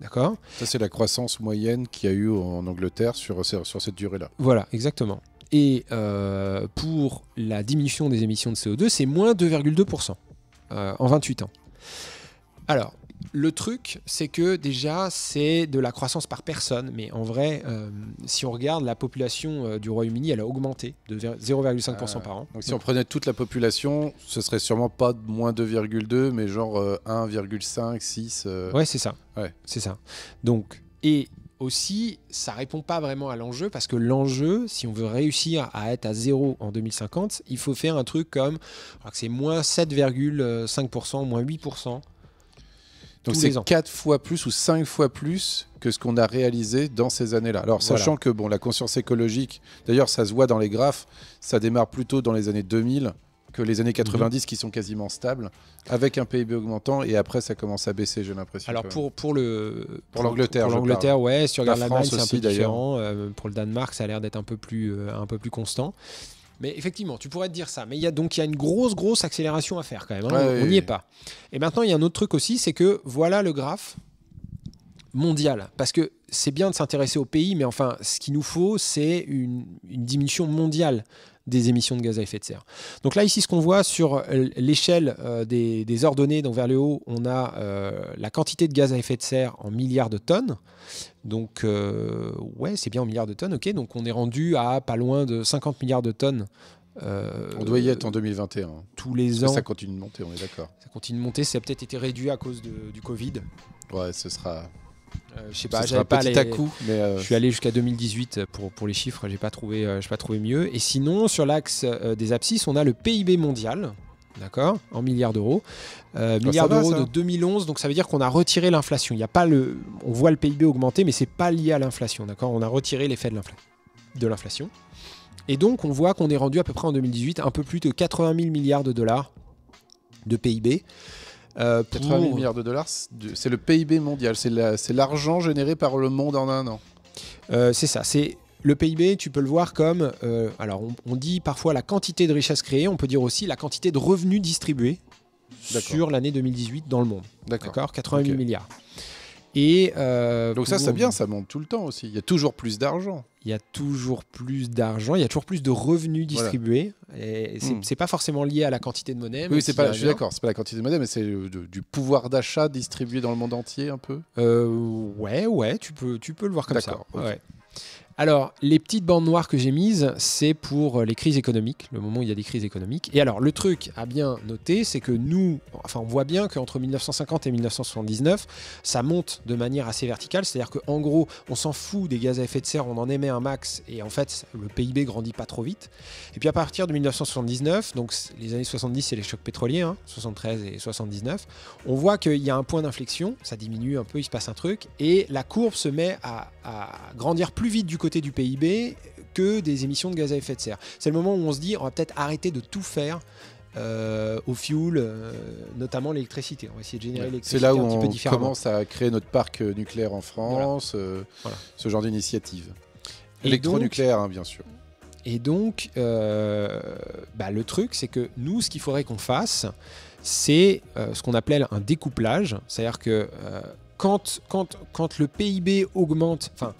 D'accord Ça, c'est la croissance moyenne qu'il y a eu en Angleterre sur, sur cette durée-là. Voilà, exactement. Et euh, pour la diminution des émissions de CO2, c'est moins 2,2% en 28 ans. Alors, le truc, c'est que déjà, c'est de la croissance par personne, mais en vrai, euh, si on regarde la population euh, du Royaume-Uni, elle a augmenté de 0,5% euh, par an. Donc si on prenait toute la population, ce serait sûrement pas de moins 2,2, mais genre 1,5, 6. Ouais, c'est ça. Ouais. C'est ça. Donc, et aussi, ça répond pas vraiment à l'enjeu parce que l'enjeu, si on veut réussir à être à zéro en 2050, il faut faire un truc comme, c'est moins 7,5%, moins 8% donc c'est 4 fois plus ou 5 fois plus que ce qu'on a réalisé dans ces années-là. Alors sachant que bon, la conscience écologique, d'ailleurs ça se voit dans les graphes, ça démarre plutôt dans les années 2000 que les années 90 mhm. qui sont quasiment stables, avec un PIB augmentant et après ça commence à baisser, j'ai l'impression. Alors pour, pour le pour, l'Angleterre, l'Angleterre, ouais, si regarde la Malle, c'est un peu différent. Euh, pour le Danemark, ça a l'air d'être un peu plus euh, un peu plus constant. Mais effectivement, tu pourrais te dire ça. Mais il y a donc il y a une grosse, grosse accélération à faire quand même. Hein. on n'y est pas. Et maintenant, il y a un autre truc aussi, c'est que voilà le graphe mondial. Parce que c'est bien de s'intéresser au pays, mais enfin, ce qu'il nous faut, c'est une, une diminution mondiale des émissions de gaz à effet de serre. Donc là, ici, ce qu'on voit sur l'échelle euh, des, ordonnées, donc vers le haut, on a euh, la quantité de gaz à effet de serre en milliards de tonnes. Donc, euh, ouais, c'est bien en milliards de tonnes, ok. Donc, on est rendu à pas loin de 50 milliards de tonnes on doit y être en 2021. Tous les ans. Ça continue de monter, on est d'accord. Ça continue de monter. Ça a peut-être été réduit à cause du Covid. Ouais, ce sera euh, je ne sais pas, pas à coup, euh, je suis allé jusqu'à 2018 pour, pour les chiffres, je n'ai euh, pas trouvé mieux et sinon sur l'axe des abscisses, on a le PIB mondial. D'accord En milliards d'euros. Milliard milliards d'euros de 2011, donc ça veut dire qu'on a retiré l'inflation. le on voit le PIB augmenter mais c'est pas lié à l'inflation, d'accord On a retiré l'effet de l'inflation. Et donc on voit qu'on est rendu à peu près en 2018 un peu plus de 80 000 milliards de dollars de PIB. Euh, milliards de dollars, c'est le PIB mondial, c'est l'argent généré par le monde en un an. Euh, c'est ça, c'est le PIB, tu peux le voir comme, euh, alors on, dit parfois la quantité de richesses créée, on peut dire aussi la quantité de revenus distribués sur l'année 2018 dans le monde. D'accord. 88 milliards. Et euh, Donc ça, c'est bien, ça monte tout le temps aussi. Il y a toujours plus d'argent. Il y a toujours plus d'argent, il y a toujours plus de revenus distribués. Et hmm. c'est pas forcément lié à la quantité de monnaie. Oui, c'est Je suis d'accord, c'est pas la quantité de monnaie, mais c'est euh, du pouvoir d'achat distribué dans le monde entier un peu. Euh, ouais, ouais, tu peux, tu peux le voir comme ça. D'accord, alors, les petites bandes noires que j'ai mises, c'est pour euh, les crises économiques, le moment où il y a des crises économiques. Et alors, le truc à bien noter, c'est que nous, enfin, on voit bien qu'entre 1950 et 1979, ça monte de manière assez verticale. C'est-à-dire qu'en gros, on s'en fout des gaz à effet de serre, on en émet un max, et en fait, le PIB grandit pas trop vite. Et puis à partir de 1979, donc les années 70, c'est les chocs pétroliers, 73 hein, et 79, on voit qu'il y a un point d'inflexion, ça diminue un peu, il se passe un truc, et la courbe se met à, à grandir plus vite du côté du PIB que des émissions de gaz à effet de serre. C'est le moment où on se dit on va peut-être arrêter de tout faire euh, au fuel, euh, notamment l'électricité. On va essayer de générer l'électricité. C'est là où on commence à créer notre parc euh, nucléaire en France, ce genre d'initiative. Électronucléaire, hein, bien sûr. Et donc, bah, le truc, c'est que nous, ce qu'il faudrait qu'on fasse, c'est ce qu'on appelle un découplage. C'est-à-dire que quand, quand, quand le PIB augmente, enfin,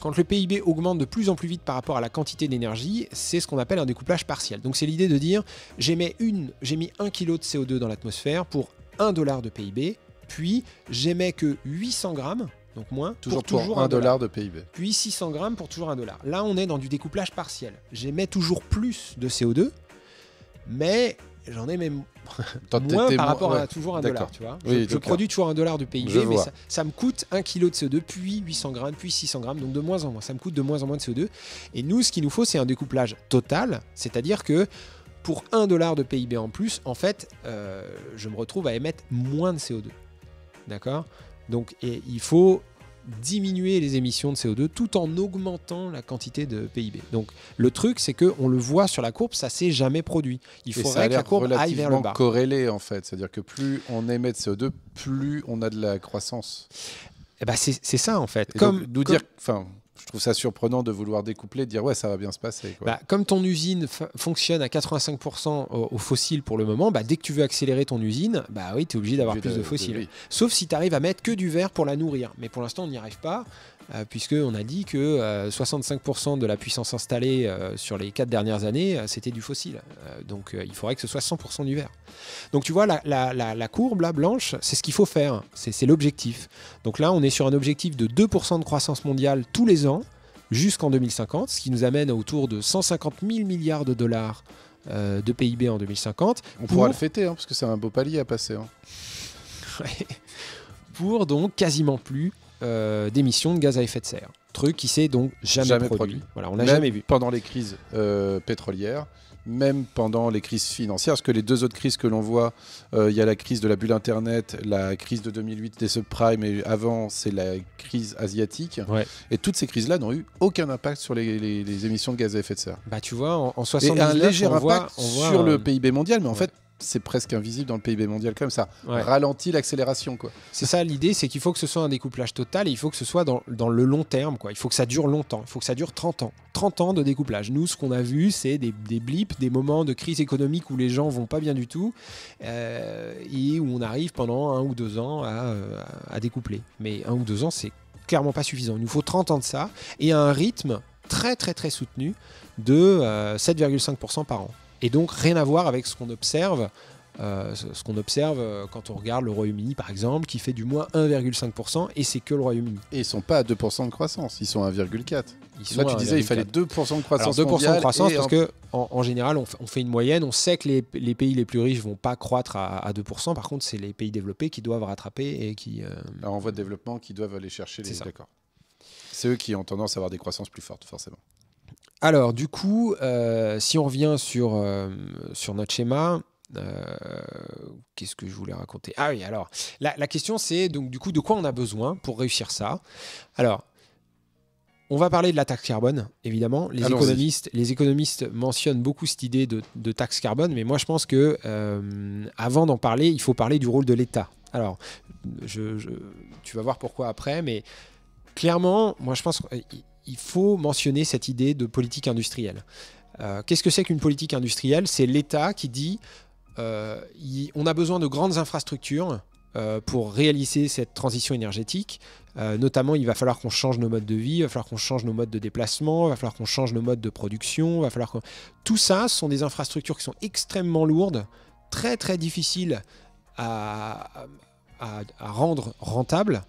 quand le PIB augmente de plus en plus vite par rapport à la quantité d'énergie, c'est ce qu'on appelle un découplage partiel. Donc c'est l'idée de dire j'ai mis, mis 1 kg de CO2 dans l'atmosphère pour 1 dollar de PIB, puis j'émets que 800 grammes donc moins, pour, toujours 1 dollar de PIB. Puis 600 grammes pour toujours 1 dollar. Là, on est dans du découplage partiel. J'émets toujours plus de CO2, mais j'en ai même moins par rapport à toujours un dollar, tu vois. je, produis toujours un dollar du PIB, mais ça, me coûte un kilo de CO2, puis 800 grammes, puis 600 grammes, donc de moins en moins. Ça me coûte de moins en moins de CO2. Et nous, ce qu'il nous faut, c'est un découplage total, c'est-à-dire que pour un dollar de PIB en plus, en fait, euh, je me retrouve à émettre moins de CO2. D'accord donc et il faut diminuer les émissions de CO2 tout en augmentant la quantité de PIB. Donc le truc, c'est que on le voit sur la courbe, ça s'est jamais produit. Il faudrait que la courbe aille vers le bas. corrélé en fait, c'est-à-dire que plus on émet de CO2, plus on a de la croissance. Eh ben, c'est ça en fait. comme dire, enfin, trouve ça surprenant de vouloir découpler, de dire ouais, ça va bien se passer. Bah, comme ton usine fonctionne à 85% au fossiles pour le moment, bah, dès que tu veux accélérer ton usine, bah oui, tu es obligé d'avoir plus de, fossiles. Sauf si tu arrives à mettre que du verre pour la nourrir. Mais pour l'instant, on n'y arrive pas. Euh, puisqu'on a dit que 65% euh, de la puissance installée euh, sur les 4 dernières années, c'était du fossile. donc il faudrait que ce soit 100% du vert. Donc tu vois, la, courbe, la blanche, c'est ce qu'il faut faire, c'est l'objectif. Donc là, on est sur un objectif de 2% de croissance mondiale tous les ans jusqu'en 2050, ce qui nous amène à autour de 150 000 milliards de dollars de PIB en 2050. On pourra le fêter, hein, parce que c'est un beau palier à passer. Hein. pour donc quasiment plus euh, d'émissions de gaz à effet de serre. Truc qui s'est donc jamais, produit. Voilà, on l'a jamais vu. Pendant les crises euh, pétrolières, même pendant les crises financières, parce que les deux autres crises que l'on voit, euh, il y a la crise de la bulle Internet, la crise de 2008 des subprimes, et avant, c'est la crise asiatique. Et toutes ces crises-là n'ont eu aucun impact sur les, émissions de gaz à effet de serre. Bah, tu vois, en, en 79, un léger impact sur le PIB mondial, mais en fait, c'est presque invisible dans le PIB mondial comme ça ralentit l'accélération quoi. C'est ça l'idée, c'est qu'il faut que ce soit un découplage total et il faut que ce soit dans, dans, le long terme quoi. Il faut que ça dure longtemps, il faut que ça dure 30 ans. 30 ans de découplage. Nous ce qu'on a vu c'est des, des, blips, des moments de crise économique où les gens vont pas bien du tout euh, et où on arrive pendant un ou deux ans à, euh, à découpler. Mais un ou deux ans c'est clairement pas suffisant. Il nous faut 30 ans de ça et à un rythme très très très soutenu de 7,5% euh, par an et donc rien à voir avec ce qu'on observe. Euh, ce qu'on observe euh, quand on regarde le Royaume-Uni par exemple, qui fait du moins 1,5% et c'est que le Royaume-Uni. Et ils sont pas à 2% de croissance, ils sont à 1,4%. tu disais il fallait 2% de croissance. 2% de croissance parce qu'en que en, général on, fait une moyenne, on sait que les, pays les plus riches vont pas croître à, 2%, par contre c'est les pays développés qui doivent rattraper et qui... Euh, Alors, en voie de développement qui doivent aller chercher les... D'accord. C'est eux qui ont tendance à avoir des croissances plus fortes forcément. Alors, du coup, euh, si on revient sur, euh, sur notre schéma, euh, qu'est-ce que je voulais raconter Ah oui, alors, la, question c'est donc du coup de quoi on a besoin pour réussir ça Alors, on va parler de la taxe carbone, évidemment. Les, économistes, les économistes mentionnent beaucoup cette idée de, taxe carbone, mais moi je pense que avant d'en parler, il faut parler du rôle de l'État. Alors, tu vas voir pourquoi après, mais clairement, moi je pense que il faut mentionner cette idée de politique industrielle. Euh, qu'est-ce que c'est qu'une politique industrielle C'est l'État qui dit euh, on a besoin de grandes infrastructures euh, pour réaliser cette transition énergétique. notamment, il va falloir qu'on change nos modes de vie, il va falloir qu'on change nos modes de déplacement, il va falloir qu'on change nos modes de production, va falloir Tout ça ce sont des infrastructures qui sont extrêmement lourdes, très très difficiles à, à, à rendre rentables.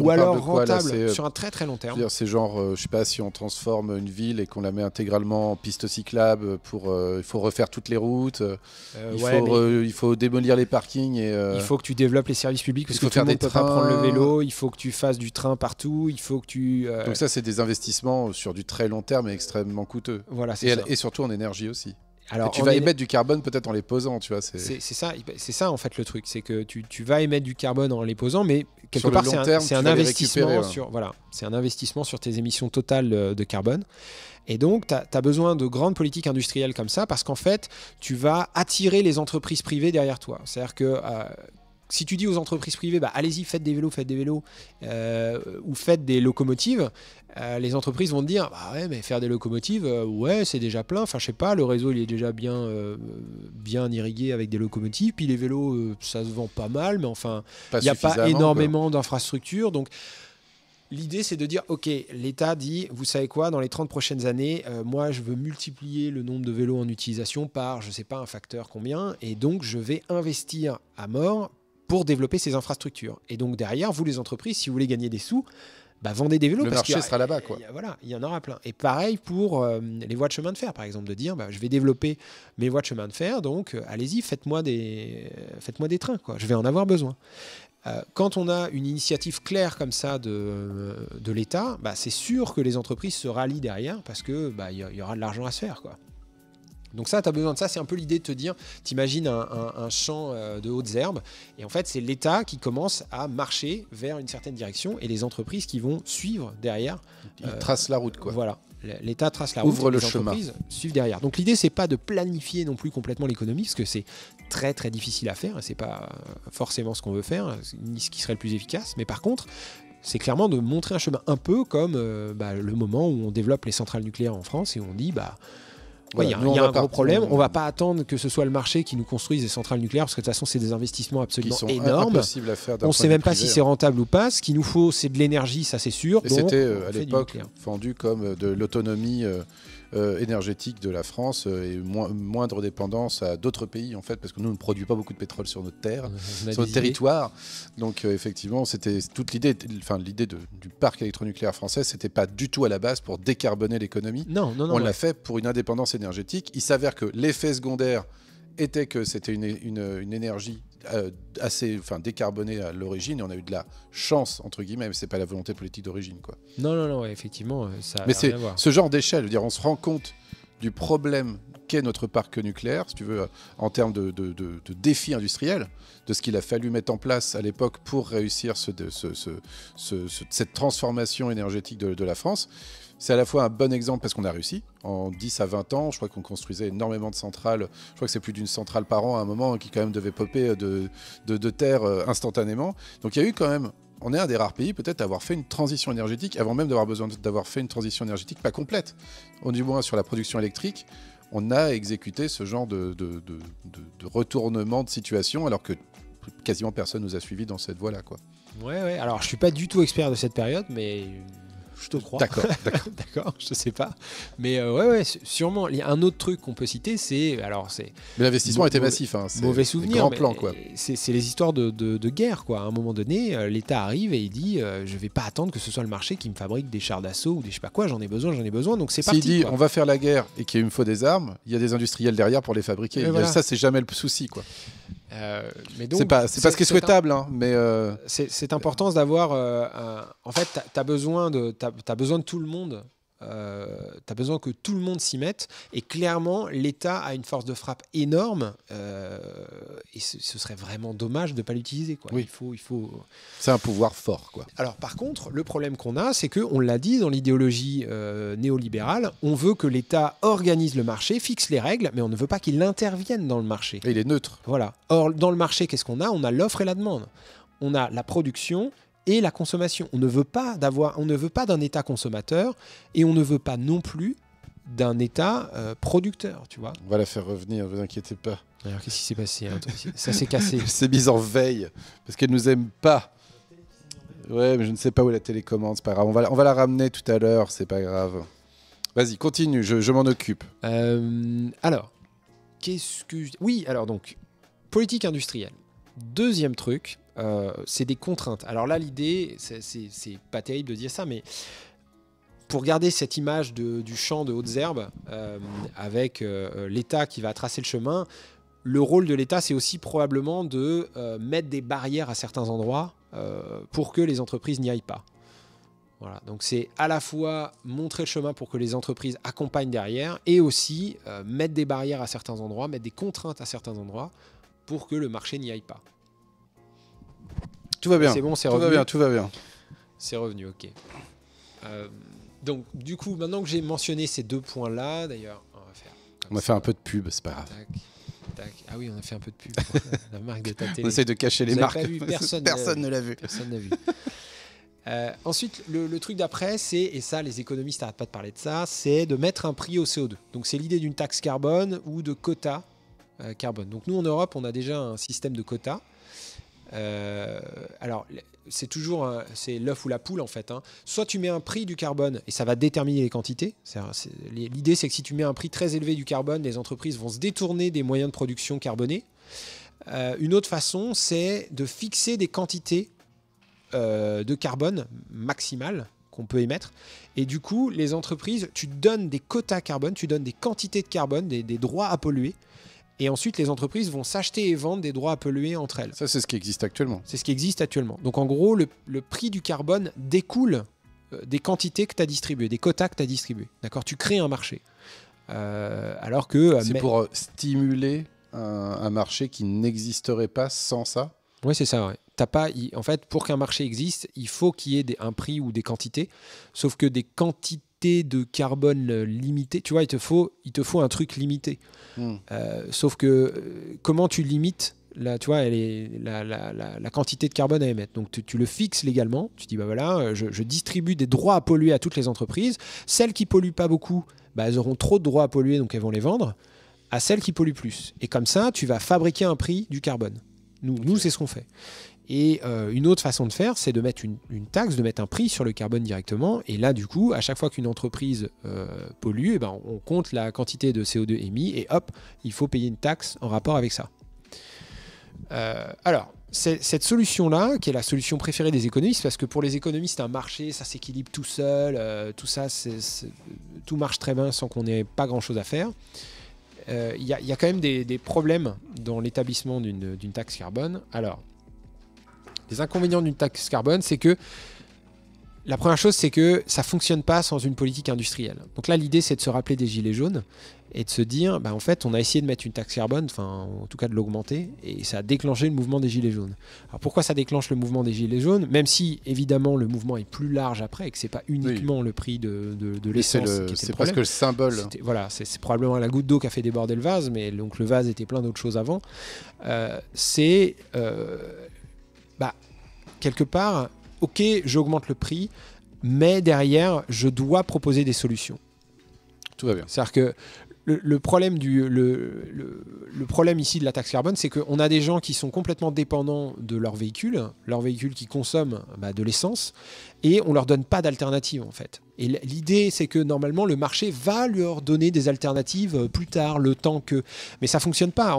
Ou alors rentable euh, sur un très très long terme. C'est genre, euh, je sais pas, si on transforme une ville et qu'on la met intégralement en piste cyclable, pour, euh, il faut refaire toutes les routes, il, faut, démolir les parkings. Et, il faut que tu développes les services publics parce il faut que faire des trains... prendre le vélo, il faut que tu fasses du train partout, il faut que tu. Donc ça, c'est des investissements sur du très long terme et extrêmement coûteux. Voilà, et surtout en énergie aussi. Alors, tu vas émettre du carbone peut-être en les posant, tu vois. C'est ça, c'est ça en fait le truc, c'est que tu, tu, vas émettre du carbone en les posant, mais quelque part c'est un, investissement sur voilà, c'est un investissement sur tes émissions totales euh, de carbone. Et donc, tu as, besoin de grandes politiques industrielles comme ça parce qu'en fait, tu vas attirer les entreprises privées derrière toi. C'est-à-dire que euh, si tu dis aux entreprises privées, bah, allez-y, faites des vélos, faites des vélos, euh, ou faites des locomotives, euh, les entreprises vont te dire, bah ouais, mais faire des locomotives, euh, ouais, c'est déjà plein. Enfin, je sais pas, le réseau il est déjà bien, bien irrigué avec des locomotives. Puis les vélos, ça se vend pas mal, mais enfin, il n'y a pas énormément d'infrastructures, donc. L'idée, c'est de dire, OK, l'État dit, vous savez quoi, dans les 30 prochaines années, moi, je veux multiplier le nombre de vélos en utilisation par, je ne sais pas, un facteur combien, et donc je vais investir à mort pour développer ces infrastructures. Et donc derrière, vous les entreprises, si vous voulez gagner des sous, bah, vendez des vélos. Le marché sera là-bas. voilà, il y en aura plein. Et pareil pour euh, les voies de chemin de fer, par exemple, de dire bah, je vais développer mes voies de chemin de fer, donc euh, allez-y, faites-moi des, euh, faites-moi des trains, quoi. je vais en avoir besoin. quand on a une initiative claire comme ça de, de l'État, bah, c'est sûr que les entreprises se rallient derrière parce qu'il bah, y, y aura de l'argent à se faire. Quoi. Donc ça, tu as besoin de ça, c'est un peu l'idée de te dire, t'imagines un, un, champ euh, de hautes herbes, et en fait c'est l'État qui commence à marcher vers une certaine direction, et les entreprises qui vont suivre derrière. Ils euh, tracent la route, quoi. Voilà, l'État trace la Ouvre le les chemin. entreprises suivent derrière. Donc l'idée, c'est pas de planifier non plus complètement l'économie, parce que c'est très très difficile à faire, c'est pas euh, forcément ce qu'on veut faire, ni ce qui serait le plus efficace, mais par contre, c'est clairement de montrer un chemin, un peu comme bah, le moment où on développe les centrales nucléaires en France, et on dit, bah il y a, un gros problème. On ne va pas attendre que ce soit le marché qui nous construise des centrales nucléaires, parce que de toute façon, c'est des investissements absolument énormes. on ne sait même pas si hein. c'est rentable ou pas. Ce qu'il nous faut, c'est de l'énergie, ça c'est sûr. c'était euh, à l'époque vendu comme euh, de l'autonomie. Euh, euh, énergétique de la France euh, et moindre dépendance à d'autres pays en fait, parce que nous ne produisons pas beaucoup de pétrole sur notre terre, sur notre territoire. Donc euh, effectivement, c'était toute l'idée, enfin l'idée du parc électronucléaire français, c'était pas du tout à la base pour décarboner l'économie. Non, On l'a fait pour une indépendance énergétique. Il s'avère que l'effet secondaire était que c'était une, énergie euh, assez, enfin, décarboné à l'origine et on a eu de la chance entre guillemets, mais c'est pas la volonté politique d'origine, quoi. Non, non, non, effectivement, euh, ça. A mais c'est ce genre d'échelle, dire, on se rend compte du problème qu'est notre parc nucléaire, si tu veux, euh, en termes de, de, de, de défis industriels, de ce qu'il a fallu mettre en place à l'époque pour réussir ce, ce, cette transformation énergétique de la France. C'est à la fois un bon exemple parce qu'on a réussi. En 10 à 20 ans, je crois qu'on construisait énormément de centrales. Je crois que c'est plus d'une centrale par an à un moment hein, qui quand même devait popper euh, de, de, terre euh, instantanément. Donc il y a eu quand même on est un des rares pays peut-être à avoir fait une transition énergétique avant même d'avoir besoin d'avoir fait une transition énergétique pas complète. Au du moins hein, sur la production électrique, on a exécuté ce genre de, de, de, de retournement de situation alors que quasiment personne nous a suivis dans cette voie-là. Quoi. Ouais, ouais, alors je suis pas du tout expert de cette période, mais je te crois. D'accord, d'accord. ne je sais pas. Mais euh, ouais, sûrement. Il y a un autre truc qu'on peut citer, c'est. alors c'est. Mais l'investissement était massif. Hein, mauvais souvenir. Grand plan, quoi. C'est, les histoires de, de, guerre, quoi. À un moment donné, euh, l'État arrive et il dit je euh, Je vais pas attendre que ce soit le marché qui me fabrique des chars d'assaut ou des je sais pas quoi, j'en ai besoin, j'en ai besoin. Donc c'est S'il il dit On va faire la guerre et qu'il me faut des armes, il y a des industriels derrière pour les fabriquer. Ça, c'est jamais le souci, quoi. Euh, mais c'est pas, c'est pas ce qui est souhaitable, hein, mais euh, c'est, important d'avoir. Euh, en fait, tu as besoin t'as besoin de tout le monde euh, t'as tu as besoin que tout le monde s'y mette. Et clairement, l'État a une force de frappe énorme. Euh, et ce, serait vraiment dommage de ne pas l'utiliser. Il faut, il faut... C'est un pouvoir fort. Quoi. Alors, par contre, le problème qu'on a, c'est qu'on l'a dit dans l'idéologie euh, néolibérale, on veut que l'État organise le marché, fixe les règles, mais on ne veut pas qu'il intervienne dans le marché. il est neutre. Voilà. Or, dans le marché, qu'est-ce qu'on a On a l'offre et la demande. On a la production et la consommation. On ne veut pas d'avoir, on ne veut pas d'un État consommateur et on ne veut pas non plus d'un État euh, producteur, tu vois. On va la faire revenir, ne vous inquiétez pas. Alors qu'est-ce qui s'est passé hein, Ça s'est cassé. C'est mise en veille parce qu'elle nous aime pas. Ouais, mais je ne sais pas où est la télécommande, c'est pas grave. On va, on va la ramener tout à l'heure, c'est pas grave. Vas-y, continue, je, je m'en occupe. Euh, alors, qu'est-ce que... Oui, alors donc, politique industrielle. Deuxième truc, euh, c'est des contraintes. Alors là, l'idée, c'est pas terrible de dire ça, mais pour garder cette image du champ de hautes herbes, euh, avec euh, l'État qui va tracer le chemin, le rôle de l'État, c'est aussi probablement de mettre des barrières à certains endroits pour que les entreprises n'y aillent pas. Voilà, donc c'est à la fois montrer le chemin pour que les entreprises accompagnent derrière et aussi mettre des barrières à certains endroits, mettre des contraintes à certains endroits pour que le marché n'y aille pas. Tout va bien. C'est bon, c'est revenu. Tout va bien, tout va bien. C'est revenu, ok. Euh, donc, du coup, maintenant que j'ai mentionné ces deux points-là, d'ailleurs, on va faire. un peu de pub, c'est pas grave. Ah oui, on a fait un peu de pub. la marque On essaie de cacher les marques. personne, ne l'a vu. Personne n'a vu. Euh, ensuite, le, truc d'après, c'est, et ça les économistes n'arrêtent pas de parler de ça, c'est de mettre un prix au CO2. Donc c'est l'idée d'une taxe carbone ou de quota euh, carbone. Donc nous en Europe, on a déjà un système de quotas euh, alors, c'est toujours c'est l'œuf ou la poule en fait. Hein. Soit tu mets un prix du carbone et ça va déterminer les quantités. L'idée, c'est que si tu mets un prix très élevé du carbone, les entreprises vont se détourner des moyens de production carbonés. Euh, une autre façon, c'est de fixer des quantités euh, de carbone maximales qu'on peut émettre. Et du coup, les entreprises, tu donnes des quotas carbone, tu donnes des quantités de carbone, des droits à polluer et ensuite, les entreprises vont s'acheter et vendre des droits à polluer entre elles. Ça, c'est ce qui existe actuellement. C'est ce qui existe actuellement. Donc en gros, le, prix du carbone découle euh, des quantités que tu as distribuées, des quotas que tu as distribués. D'accord Tu crées un marché. Euh, alors que. Euh, c'est pour stimuler un, marché qui n'existerait pas sans ça Oui, c'est ça, ouais. pas, en fait, pour qu'un marché existe, il faut qu'il y ait un prix ou des quantités. Sauf que des quantités de carbone euh, limité Tu vois, il te faut, il te faut un truc limité. Hmm. Euh, sauf que euh, comment tu limites la, tu la, quantité de carbone à émettre. Donc tu, le fixes légalement. Tu dis, bah voilà, je, distribue des droits à polluer à toutes les entreprises. Celles qui polluent pas beaucoup, bah, elles auront trop de droits à polluer, donc elles vont les vendre à celles qui polluent plus. Et comme ça, tu vas fabriquer un prix du carbone. Nous, nous c'est ce qu'on fait. Et euh, une autre façon de faire, c'est de mettre une, taxe, de mettre un prix sur le carbone directement. Et là, du coup, à chaque fois qu'une entreprise euh, pollue, eh ben, on compte la quantité de CO2 émis et hop, il faut payer une taxe en rapport avec ça. Euh, alors, cette solution-là, qui est la solution préférée des économistes, parce que pour les économistes, un marché, ça s'équilibre tout seul, tout ça, tout marche très bien sans qu'on n'ait pas grand-chose à faire. Il y, a quand même des problèmes dans l'établissement d'une taxe carbone. Alors, les inconvénients d'une taxe carbone, c'est que la première chose, c'est que ça fonctionne pas sans une politique industrielle. Donc là, l'idée, c'est de se rappeler des gilets jaunes et de se dire, bah, en fait, on a essayé de mettre une taxe carbone, enfin, en tout cas de l'augmenter, et ça a déclenché le mouvement des gilets jaunes. Alors pourquoi ça déclenche le mouvement des gilets jaunes Même si, évidemment, le mouvement est plus large après et que c'est pas uniquement le prix de, de, l'essence C'est presque le symbole. Voilà, c'est probablement la goutte d'eau qui a fait déborder le vase, mais donc le vase était plein d'autres choses avant. Euh, c'est euh, bah, quelque part, ok, j'augmente le prix, mais derrière, je dois proposer des solutions. Tout va bien. C'est-à-dire que le, problème du, le, problème ici de la taxe carbone, c'est qu'on a des gens qui sont complètement dépendants de leur véhicule, leur véhicule qui consomme bah, de l'essence, et on leur donne pas d'alternative en fait. Et l'idée, c'est que normalement, le marché va leur donner des alternatives euh, plus tard, le temps que. Mais ça fonctionne pas.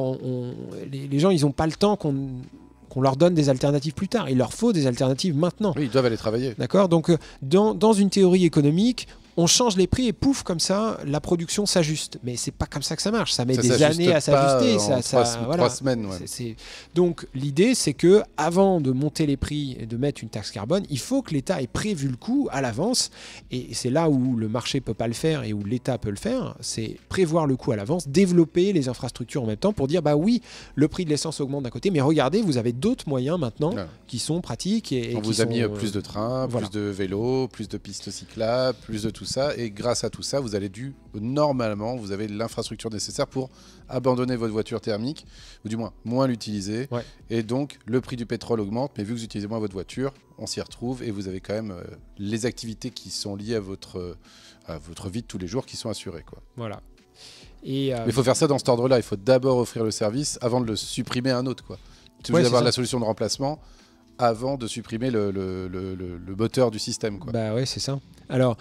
les, les gens, ils n'ont pas le temps qu'on on leur donne des alternatives plus tard. Il leur faut des alternatives maintenant. Oui, ils doivent aller travailler. D'accord Donc, euh, dans une théorie économique, on change les prix et pouf, comme ça, la production s'ajuste. Mais c'est pas comme ça que ça marche. Ça met des années à s'ajuster. Ça, voilà. semaines. Donc l'idée, c'est que avant de monter les prix et de mettre une taxe carbone, il faut que l'État ait prévu le coût à l'avance. Et c'est là où le marché peut pas le faire et où l'État peut le faire. C'est prévoir le coût à l'avance, développer les infrastructures en même temps pour dire bah oui, le prix de l'essence augmente d'un côté, mais regardez, vous avez d'autres moyens maintenant qui sont pratiques et, On vous a mis euh, plus de trains, plus de vélos, plus de pistes cyclables, plus de tout ça. Et grâce à tout ça, vous allez du normalement, vous avez l'infrastructure nécessaire pour abandonner votre voiture thermique, ou du moins moins l'utiliser. Et donc le prix du pétrole augmente, mais vu que vous utilisez moins votre voiture, on s'y retrouve et vous avez quand même euh, les activités qui sont liées à votre, euh, à votre vie de tous les jours qui sont assurées. Quoi. Voilà. Et euh, il faut faire ça dans cet ordre-là. Il faut d'abord offrir le service avant de le supprimer à un autre. Quoi. Tu veux avoir la solution de remplacement avant de supprimer le, le, le, le moteur du système. Quoi. Bah ouais, c'est ça. Alors,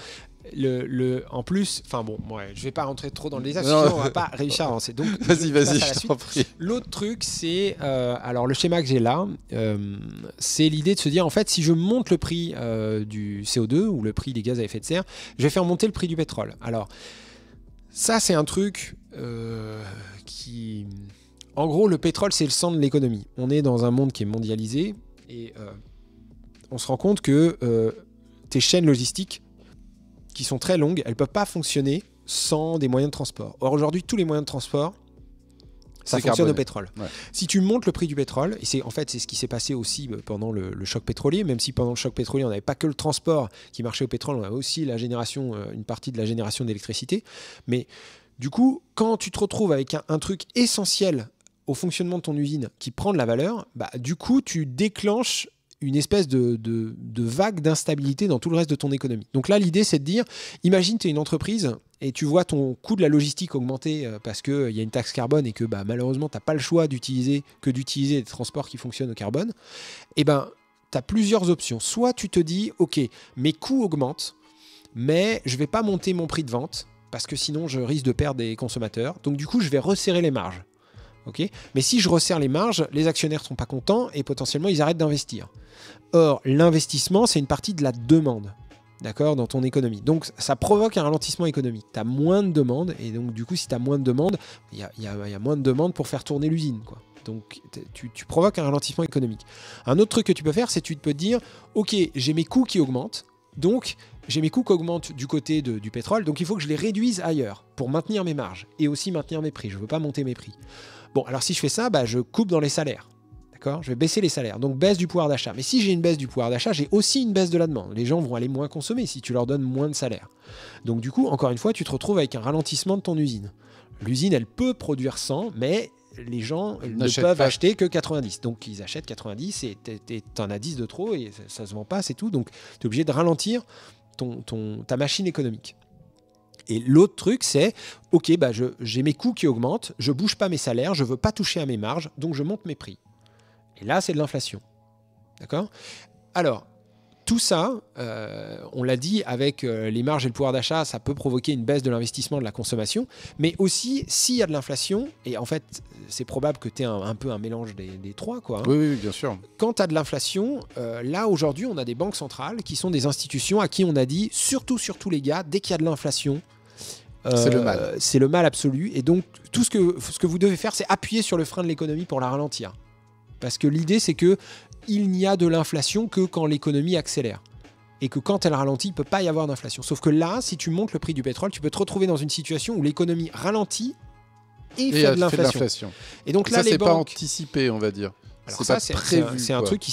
le, en plus, enfin bon, moi, je vais pas rentrer trop dans le détail. sinon on va pas réussir à avancer. vas-y, vas-y, je prie. L'autre truc, c'est euh, alors le schéma que j'ai là, euh, c'est l'idée de se dire en fait, si je monte le prix euh, du CO2 ou le prix des gaz à effet de serre, je vais faire monter le prix du pétrole. Alors, ça, c'est un truc qui. En gros, le pétrole, c'est le sang de l'économie. On est dans un monde qui est mondialisé et on se rend compte que tes chaînes logistiques qui sont très longues, elles ne peuvent pas fonctionner sans des moyens de transport. Or aujourd'hui, tous les moyens de transport, ça fonctionne au pétrole. Si tu montes le prix du pétrole, et c'est en fait c'est ce qui s'est passé aussi euh, pendant le, choc pétrolier, même si pendant le choc pétrolier on n'avait pas que le transport qui marchait au pétrole, on avait aussi la génération, euh, une partie de la génération d'électricité. Mais du coup, quand tu te retrouves avec un, un, truc essentiel au fonctionnement de ton usine qui prend de la valeur, bah, du coup tu déclenches une espèce de, vague d'instabilité dans tout le reste de ton économie. Donc là, l'idée, c'est de dire, imagine, tu es une entreprise et tu vois ton coût de la logistique augmenter euh, parce qu'il euh, y a une taxe carbone et que bah, malheureusement, tu n'as pas le choix d'utiliser que d'utiliser des transports qui fonctionnent au carbone. Eh ben, tu as plusieurs options. Soit tu te dis, OK, mes coûts augmentent, mais je ne vais pas monter mon prix de vente parce que sinon, je risque de perdre des consommateurs. Donc du coup, je vais resserrer les marges. Ok. mais si je resserre les marges, les actionnaires ne sont pas contents et potentiellement ils arrêtent d'investir. Or, l'investissement, c'est une partie de la demande. D'accord, dans ton économie. Donc ça provoque un ralentissement économique. Tu as moins de demandes, et donc du coup, si tu as moins de demandes, il y a, moins de demandes pour faire tourner l'usine. quoi. Donc tu, provoques un ralentissement économique. Un autre truc que tu peux faire, c'est tu peux te dire, ok, j'ai mes coûts qui augmentent, donc j'ai mes coûts qui augmentent du côté du pétrole, donc il faut que je les réduise ailleurs pour maintenir mes marges et aussi maintenir mes prix. Je ne veux pas monter mes prix. Bon, alors si je fais ça, bah, je coupe dans les salaires. Je vais baisser les salaires. Donc baisse du pouvoir d'achat. Mais si j'ai une baisse du pouvoir d'achat, j'ai aussi une baisse de la demande. Les gens vont aller moins consommer si tu leur donnes moins de salaire. Donc du coup, encore une fois, tu te retrouves avec un ralentissement de ton usine. L'usine, elle peut produire 100, mais les gens ne peuvent acheter que 90. Donc ils achètent 90 et tu en as 10 de trop et ça, se vend pas, c'est tout. Donc tu es obligé de ralentir ton, ton, ta machine économique. Et l'autre truc, c'est, ok, bah j'ai mes coûts qui augmentent, je bouge pas mes salaires, je veux pas toucher à mes marges, donc je monte mes prix. Et là, c'est de l'inflation. D'accord Alors, tout ça, euh, on l'a dit, avec euh, les marges et le pouvoir d'achat, ça peut provoquer une baisse de l'investissement, de la consommation. Mais aussi, s'il y a de l'inflation, et en fait, c'est probable que tu aies un, peu un mélange des, trois. Quoi, hein. oui, bien sûr. Quand tu as de l'inflation, euh, là, aujourd'hui, on a des banques centrales qui sont des institutions à qui on a dit, surtout, surtout les gars, dès qu'il y a de l'inflation, c'est le mal. C'est le mal absolu. Et donc, tout ce que vous devez faire, c'est appuyer sur le frein de l'économie pour la ralentir. Parce que l'idée, c'est que il n'y a de l'inflation que quand l'économie accélère. Et que quand elle ralentit, il ne peut pas y avoir d'inflation. Sauf que là, si tu montes le prix du pétrole, tu peux te retrouver dans une situation où l'économie ralentit et, euh, fait, de l'inflation. Et donc là, ça, les banques... pas anticipé, on va dire. c'est un, un, truc qui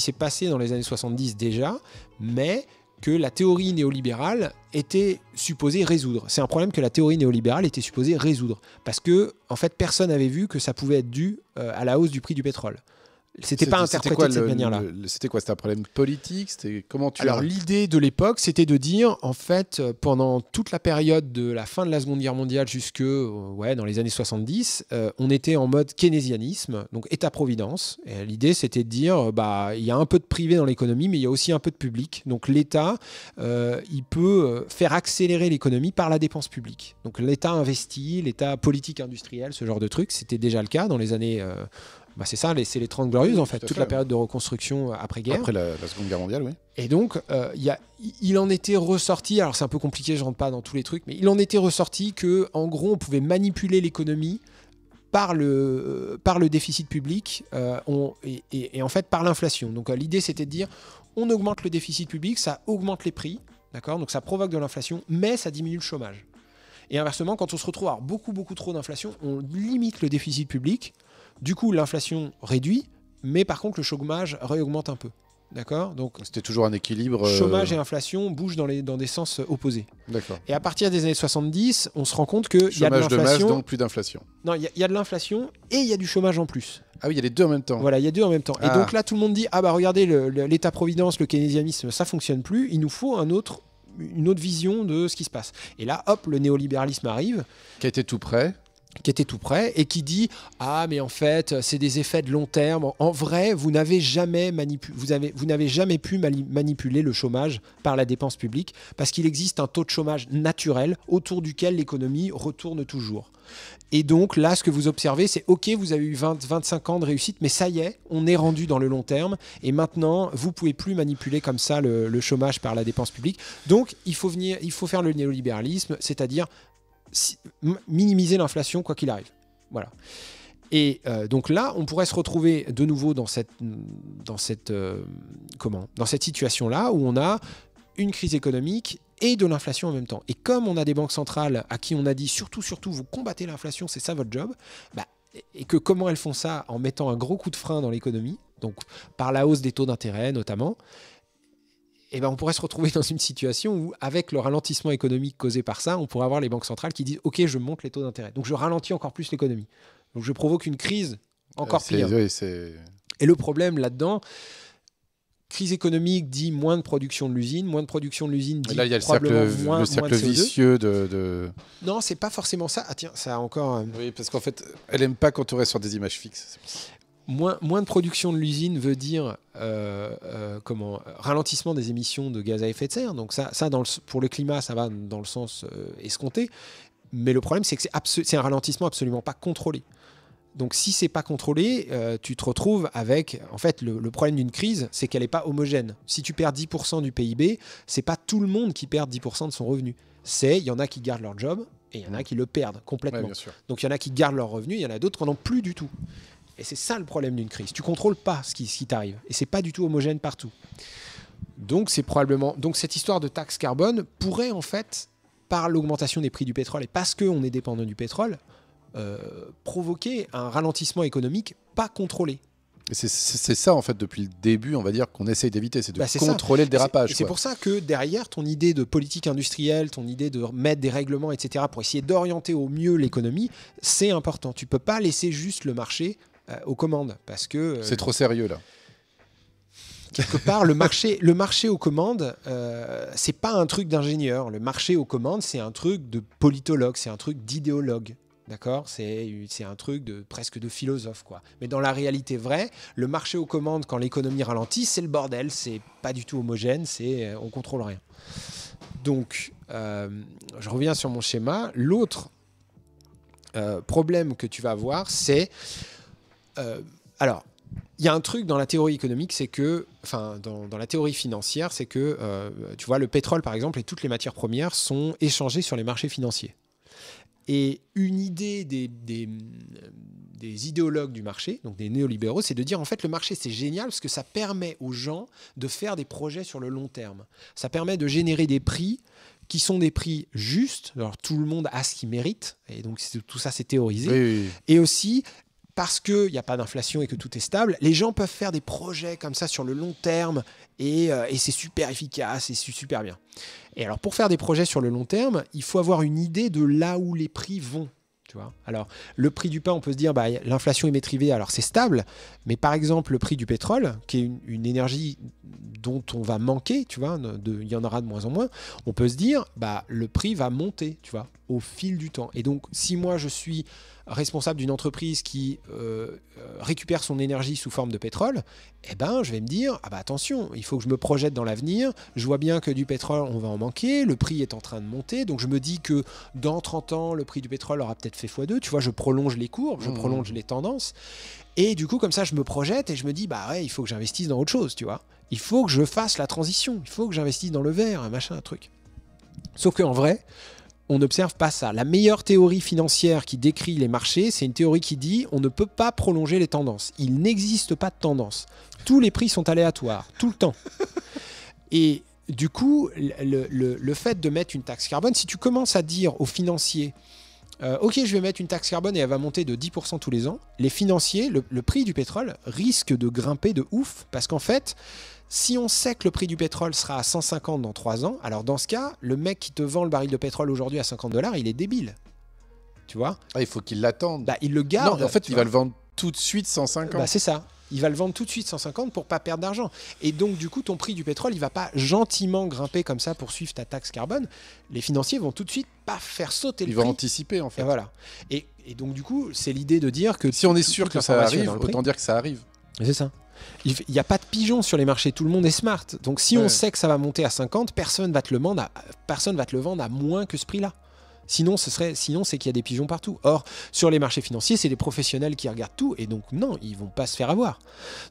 s'est passé dans les années 70 déjà, mais que la théorie néolibérale était supposée résoudre. C'est un problème que la théorie néolibérale était supposée résoudre. Parce que, en fait, personne n'avait vu que ça pouvait être dû euh, à la hausse du prix du pétrole. C'était pas interprété de cette manière-là. C'était quoi C'était un problème politique comment tu Alors, l'idée de l'époque, c'était de dire, en fait, euh, pendant toute la période de la fin de la Seconde Guerre mondiale jusque euh, ouais, dans les années 70, euh, on était en mode keynésianisme, donc État-providence. L'idée, c'était de dire, bah, il y a un peu de privé dans l'économie, mais il y a aussi un peu de public. Donc, l'État, il peut faire accélérer l'économie par la dépense publique. Donc, l'État investit, l'État politique industriel, ce genre de truc. C'était déjà le cas dans les années. Bah, c'est ça, c'est les 30 Glorieuses, en fait, toute la période de reconstruction après-guerre. Euh, après la, Seconde Guerre mondiale, oui. Et donc, euh, il en était ressorti, alors c'est un peu compliqué, je rentre pas dans tous les trucs, mais il en était ressorti que, en gros, on pouvait manipuler l'économie par le, euh, déficit public et, en fait par l'inflation. Donc l'idée, c'était de dire, on augmente le déficit public, ça augmente les prix, d'accord Donc ça provoque de l'inflation, mais ça diminue le chômage. Et inversement, quand on se retrouve à beaucoup, beaucoup trop d'inflation, on limite le déficit public, du coup, l'inflation réduit, mais par contre, le chômage réaugmente un peu. D'accord Donc c'était toujours un équilibre. Euh, chômage et inflation bougent dans, les, dans des sens opposés. D'accord. Et à partir des années 70, on se rend compte que y a de l'inflation. Chômage donc plus d'inflation. Non, il y, y, a de l'inflation et il y a du chômage en plus. Ah oui, il y a les deux en même temps. Voilà, il y a deux en même temps. Et ah. donc là, tout le monde dit ah bah regardez l'État providence, le keynésianisme, ça fonctionne plus. Il nous faut un autre, une autre vision de ce qui se passe. Et là, hop, le néolibéralisme arrive. Qui a été tout prêt qui était tout près et qui dit ah mais en fait c'est des effets de long terme en vrai vous n'avez jamais vous avez vous n'avez jamais pu manipuler le chômage par la dépense publique parce qu'il existe un taux de chômage naturel autour duquel l'économie retourne toujours et donc là ce que vous observez c'est ok vous avez eu 25 ans de réussite mais ça y est on est rendu dans le long terme et maintenant vous pouvez plus manipuler comme ça le, le chômage par la dépense publique donc il faut venir il faut faire le néolibéralisme c'est-à-dire minimiser l'inflation quoi qu'il arrive. Voilà. Et euh, donc là, on pourrait se retrouver de nouveau dans cette, dans cette, euh, comment dans cette situation-là où on a une crise économique et de l'inflation en même temps. Et comme on a des banques centrales à qui on a dit surtout, surtout, vous combattez l'inflation, c'est ça votre job, bah, et que comment elles font ça en mettant un gros coup de frein dans l'économie, donc par la hausse des taux d'intérêt notamment, eh ben, on pourrait se retrouver dans une situation où, avec le ralentissement économique causé par ça, on pourrait avoir les banques centrales qui disent OK, je monte les taux d'intérêt. Donc je ralentis encore plus l'économie. Donc je provoque une crise encore euh, pire. Et le problème là-dedans, crise économique dit moins de production de l'usine, moins de production de l'usine dit là, il y a le cercle, vicieux de, de... Non, c'est pas forcément ça. Ah tiens, ça a encore. Oui, parce qu'en fait, elle aime pas quand on sur des images fixes moins, de production de l'usine veut dire euh, euh, comment, ralentissement des émissions de gaz à effet de serre. Donc ça, ça dans le, pour le climat, ça va dans le sens euh, escompté. Mais le problème, c'est que c'est un ralentissement absolument pas contrôlé. Donc si c'est pas contrôlé, tu te retrouves avec... En fait, le, problème d'une crise, c'est qu'elle n'est pas homogène. Si tu perds 10% du PIB, c'est pas tout le monde qui perd 10% de son revenu. C'est, il y en a qui gardent leur job, et il y en a qui le perdent complètement. Donc il y en a qui gardent leur revenu, il y en a d'autres qui n'en ont plus du tout. Et c'est ça le problème d'une crise. Tu contrôles pas ce qui, t'arrive. Et c'est pas du tout homogène partout. Donc c'est probablement donc cette histoire de taxe carbone pourrait en fait par l'augmentation des prix du pétrole et parce qu'on est dépendant du pétrole euh, provoquer un ralentissement économique pas contrôlé. C'est ça en fait depuis le début, on va dire qu'on essaye d'éviter, c'est de bah, contrôler le dérapage. C'est pour ça que derrière ton idée de politique industrielle, ton idée de mettre des règlements, etc., pour essayer d'orienter au mieux l'économie, c'est important. Tu peux pas laisser juste le marché euh, aux commandes. Parce que. Euh, c'est trop sérieux là quelque part, le marché, le marché aux commandes, euh, c'est pas un truc d'ingénieur. Le marché aux commandes, c'est un truc de politologue, c'est un truc d'idéologue. D'accord C'est un truc de presque de philosophe, quoi. Mais dans la réalité vraie, le marché aux commandes, quand l'économie ralentit, c'est le bordel. C'est pas du tout homogène, c'est on contrôle rien. Donc, je reviens sur mon schéma. L'autre problème que tu vas avoir, c'est euh, alors, il y a un truc dans la théorie économique, c'est que, enfin, dans, la théorie financière, c'est que, euh, tu vois, le pétrole, par exemple, et toutes les matières premières sont échangées sur les marchés financiers. Et une idée des, idéologues du marché, donc des néolibéraux, c'est de dire en fait le marché c'est génial parce que ça permet aux gens de faire des projets sur le long terme. Ça permet de générer des prix qui sont des prix justes. Alors tout le monde a ce qu'il mérite, et donc tout ça c'est théorisé. Et aussi parce qu'il n'y a pas d'inflation et que tout est stable, les gens peuvent faire des projets comme ça sur le long terme et, euh, c'est super efficace et c'est super bien. Et alors pour faire des projets sur le long terme, il faut avoir une idée de là où les prix vont. Tu vois alors le prix du pain, on peut se dire, bah, l'inflation est maîtrisée, alors c'est stable, mais par exemple le prix du pétrole, qui est une, énergie dont on va manquer, tu vois, il y en aura de moins en moins, on peut se dire, bah, le prix va monter, tu vois, au fil du temps. Et donc si moi je suis responsable d'une entreprise qui euh, euh, récupère son énergie sous forme de pétrole, eh ben, je vais me dire ah bah attention, il faut que je me projette dans l'avenir. Je vois bien que du pétrole, on va en manquer. Le prix est en train de monter, donc je me dis que dans 30 ans, le prix du pétrole aura peut-être fait x2. Tu vois, je prolonge les cours, je mmh. prolonge les tendances. Et du coup, comme ça, je me projette et je me dis, bah ouais, il faut que j'investisse dans autre chose, tu vois. Il faut que je fasse la transition, il faut que j'investisse dans le verre, un machin, un truc. Sauf qu'en vrai, on n'observe pas ça. La meilleure théorie financière qui décrit les marchés, c'est une théorie qui dit on ne peut pas prolonger les tendances. Il n'existe pas de tendance. Tous les prix sont aléatoires, tout le temps. Et du coup, le, fait de mettre une taxe carbone, si tu commences à dire aux financiers, euh, ok, je vais mettre une taxe carbone et elle va monter de 10% tous les ans, les financiers, le, prix du pétrole risque de grimper de ouf, parce qu'en fait, si on sait que le prix du pétrole sera à 150 dans 3 ans, alors dans ce cas, le mec qui te vend le baril de pétrole aujourd'hui à 50 dollars, il est débile. Tu vois ah, Il faut qu'il l'attende. Bah, il le garde. Non, en fait, il va le vendre tout de suite 150. Bah, c'est ça. Il va le vendre tout de suite 150 pour pas perdre d'argent. Et donc, du coup, ton prix du pétrole, il va pas gentiment grimper comme ça pour suivre ta taxe carbone. Les financiers vont tout de suite pas faire sauter le prix. Ils vont anticiper, en fait. Et voilà. Et, donc, du coup, c'est l'idée de dire que. Si on est sûr que ça arrive, autant dire que ça arrive. C'est ça. Il n'y a pas de pigeons sur les marchés, tout le monde est smart. Donc si on sait que ça va monter à 50, personne va te le vendre à, va te le vendre à moins que ce prix-là. Sinon, ce serait, sinon c'est qu'il y a des pigeons partout. Or, sur les marchés financiers, c'est des professionnels qui regardent tout, et donc non, ils vont pas se faire avoir.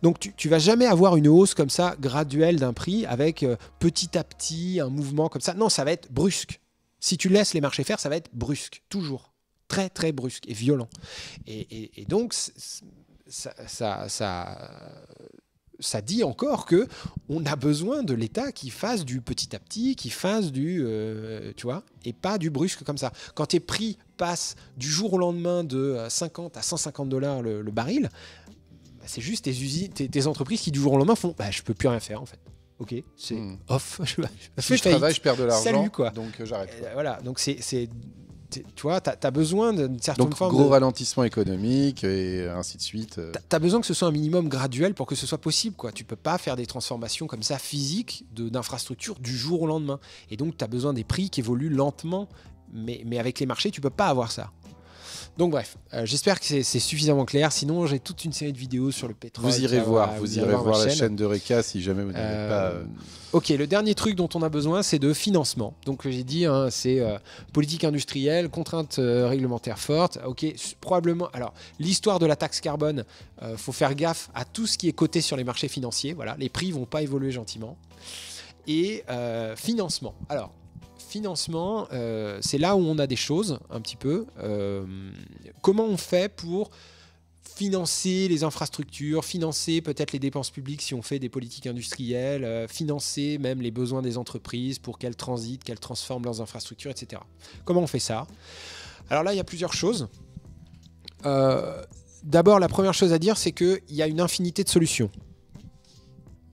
Donc tu, ne vas jamais avoir une hausse comme ça graduelle d'un prix avec euh, petit à petit un mouvement comme ça. Non, ça va être brusque. Si tu laisses les marchés faire, ça va être brusque, toujours. Très très brusque et violent. et, et donc ça, ça, ça, dit encore que on a besoin de l'État qui fasse du petit à petit, qui fasse du, euh, tu vois, et pas du brusque comme ça. Quand tes prix passent du jour au lendemain de 50 euh, à 150 dollars le, baril, bah, c'est juste tes, usines, tes, entreprises qui du jour au lendemain font, bah, je peux plus rien faire en fait. Ok, c'est hmm. off. je, si je travaille, je perds de l'argent. Salut quoi. Donc euh, j'arrête. voilà, donc c'est tu vois, tu as, besoin d'une certaine Donc, Gros ralentissement économique et ainsi de suite. Euh. Tu as besoin que ce soit un minimum graduel pour que ce soit possible. Quoi. Tu peux pas faire des transformations comme ça physiques d'infrastructures du jour au lendemain. Et donc, tu as besoin des prix qui évoluent lentement. Mais, mais avec les marchés, tu ne peux pas avoir ça. Donc bref, euh, j'espère que c'est suffisamment clair. Sinon, j'ai toute une série de vidéos sur le pétrole. Vous irez voir, vous, irez voir, la chaîne, de Reka si jamais vous n'avez euh, pas. Euh, ok, le dernier truc dont on a besoin, c'est de financement. Donc j'ai dit, hein, c'est politique industrielle, contraintes réglementaires fortes. Ok, probablement. Alors l'histoire de la taxe carbone, faut faire gaffe à tout ce qui est coté sur les marchés financiers. Voilà, les prix vont pas évoluer gentiment. Et financement. Alors financement, euh, c'est là où on a des choses un petit peu. Euh, comment on fait pour financer les infrastructures, financer peut-être les dépenses publiques si on fait des politiques industrielles, euh, financer même les besoins des entreprises pour qu'elles transitent, qu'elles transforment leurs infrastructures, etc. Comment on fait ça Alors là, il y a plusieurs choses. D'abord, la première chose à dire, c'est qu'il y a une infinité de solutions.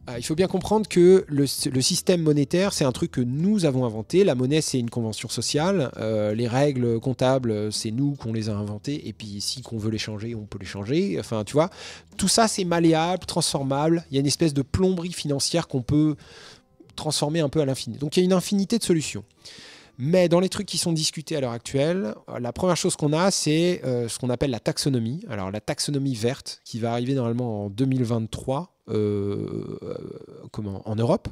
Ah, il faut bien comprendre que le, système monétaire, c'est un truc que nous avons inventé. La monnaie, c'est une convention sociale. Euh, les règles comptables, c'est nous qu'on les a inventées. Et puis, si qu'on veut les changer, on peut les changer. Enfin, tu vois, tout ça, c'est malléable, transformable. Il y a une espèce de plomberie financière qu'on peut transformer un peu à l'infini. Donc, il y a une infinité de solutions. Mais dans les trucs qui sont discutés à l'heure actuelle, la première chose qu'on a, c'est euh, ce qu'on appelle la taxonomie. Alors la taxonomie verte, qui va arriver normalement en 2023, euh, comment, en Europe.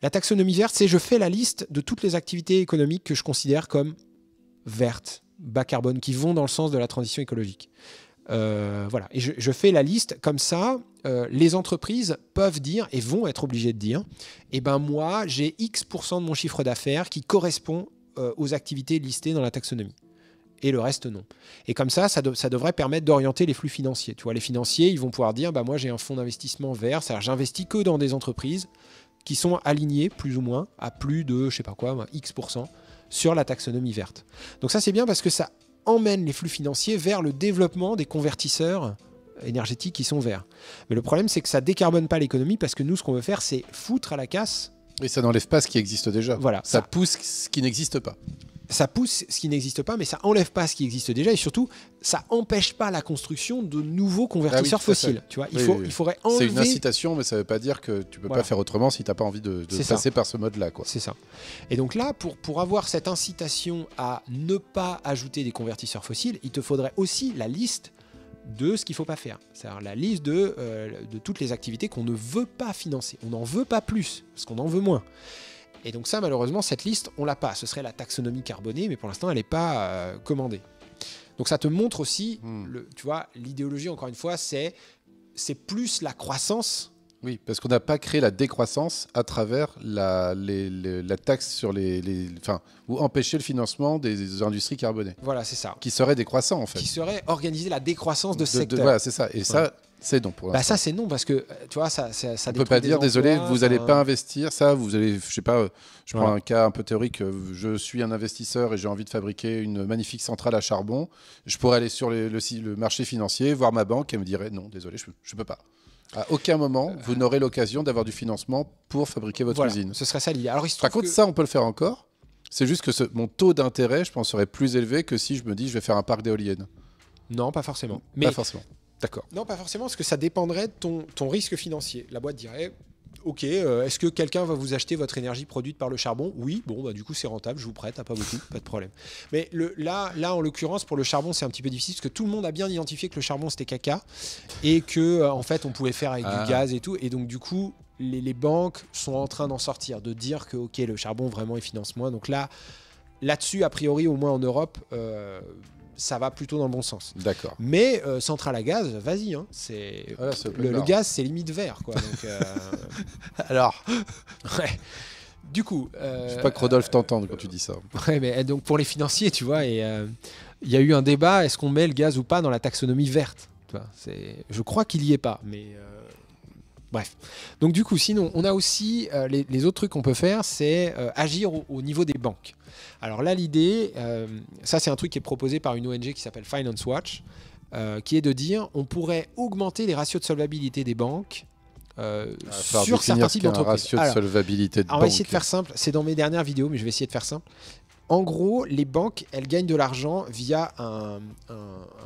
La taxonomie verte, c'est je fais la liste de toutes les activités économiques que je considère comme vertes, bas carbone, qui vont dans le sens de la transition écologique. Euh, voilà, et je, fais la liste comme ça. Euh, les entreprises peuvent dire et vont être obligées de dire, eh ben moi j'ai X% de mon chiffre d'affaires qui correspond aux activités listées dans la taxonomie et le reste non. Et comme ça, ça, devrait permettre d'orienter les flux financiers. Tu vois, les financiers, ils vont pouvoir dire, bah moi j'ai un fonds d'investissement vert, c'est-à-dire j'investis que dans des entreprises qui sont alignées plus ou moins à plus de, je sais pas quoi, X% sur la taxonomie verte. Donc ça c'est bien parce que ça emmène les flux financiers vers le développement des convertisseurs énergétiques qui sont verts. Mais le problème c'est que ça décarbonne pas l'économie parce que nous ce qu'on veut faire c'est foutre à la casse. Et ça n'enlève pas ce qui existe déjà. Voilà. Ça, ça pousse ce qui n'existe pas ça pousse ce qui n'existe pas, mais ça enlève pas ce qui existe déjà, et surtout, ça empêche pas la construction de nouveaux ah convertisseurs fossiles. Tu vois, il, faut, il faudrait enlever. C'est une incitation, mais ça veut pas dire que tu peux pas faire autrement si tu n'as pas envie de, passer par ce mode-là, quoi. C'est ça. Et donc là, pour, pour avoir cette incitation à ne pas ajouter des convertisseurs fossiles, il te faudrait aussi la liste de ce qu'il ne faut pas faire. C'est-à-dire la liste de, euh, de toutes les activités qu'on ne veut pas financer. On n'en veut pas plus, parce qu'on en veut moins. Et donc ça, malheureusement, cette liste, on l'a pas. Ce serait la taxonomie carbonée, mais pour l'instant, elle n'est pas euh, commandée. Donc ça te montre aussi, hmm. le, tu vois, l'idéologie, encore une fois, c'est c'est plus la croissance. Oui, parce qu'on n'a pas créé la décroissance à travers la, la taxe sur les, Enfin, ou empêcher le financement des industries carbonées. Voilà, c'est ça. Qui serait décroissant, en fait. Qui serait organiser la décroissance de secteur. voilà, c'est ça. Et ça, c'est non pour Bah ça c'est non parce que euh, tu vois ça ça, ça ne peut pas dire désolé vous n'allez pas investir ça vous allez je sais pas euh, je prends un cas un peu théorique euh, je suis un investisseur et j'ai envie de fabriquer une magnifique centrale à charbon je pourrais aller sur le, marché financier voir ma banque et me dirait non désolé je, ne peux pas à aucun moment, vous n'aurez l'occasion d'avoir du financement pour fabriquer votre usine. Ce serait ça l'idée. Alors, Par contre, ça, on peut le faire encore. C'est juste que mon taux d'intérêt, je pense, serait plus élevé que si je me dis je vais faire un parc d'éoliennes. Non, pas forcément. pas forcément. D'accord. Non, pas forcément, parce que ça dépendrait de ton, risque financier. La boîte dirait, ok, euh, est-ce que quelqu'un va vous acheter votre énergie produite par le charbon Oui, bon, bah, du coup, c'est rentable, je vous prête, à pas beaucoup, pas de problème. Mais le, là, là, en l'occurrence, pour le charbon, c'est un petit peu difficile parce que tout le monde a bien identifié que le charbon, c'était caca et que, euh, en fait, on pouvait faire avec du ah. gaz et tout. Et donc, du coup, les, banques sont en train d'en sortir, de dire que, ok, le charbon, vraiment, il finance moins. Donc là, là-dessus, a priori, au moins en Europe, euh, ça va plutôt dans le bon sens. D'accord. Mais central euh, centrale à gaz, vas-y. Hein, c'est ah le, gaz, c'est limite vert, quoi. Euh, Alors. Du coup. Euh, Je veux pas que Rodolphe t'entende quand tu dis ça. Ouais, mais donc pour les financiers, tu vois, et euh, il y a eu un débat est-ce qu'on met le gaz ou pas dans la taxonomie verte je crois qu'il n'y est pas, mais Bref. Donc du coup, sinon, on a aussi euh, les, autres trucs qu'on peut faire, c'est euh, agir au, niveau des banques. Alors là, l'idée, euh, ça c'est un truc qui est proposé par une ONG qui s'appelle Finance Watch, qui est de dire, on pourrait augmenter les ratios de solvabilité des banques. Ah, sur certains types d'entreprises. de solvabilité On va essayer de faire simple. C'est dans mes dernières vidéos, mais je vais essayer de faire simple. En gros, les banques, elles gagnent de l'argent via un,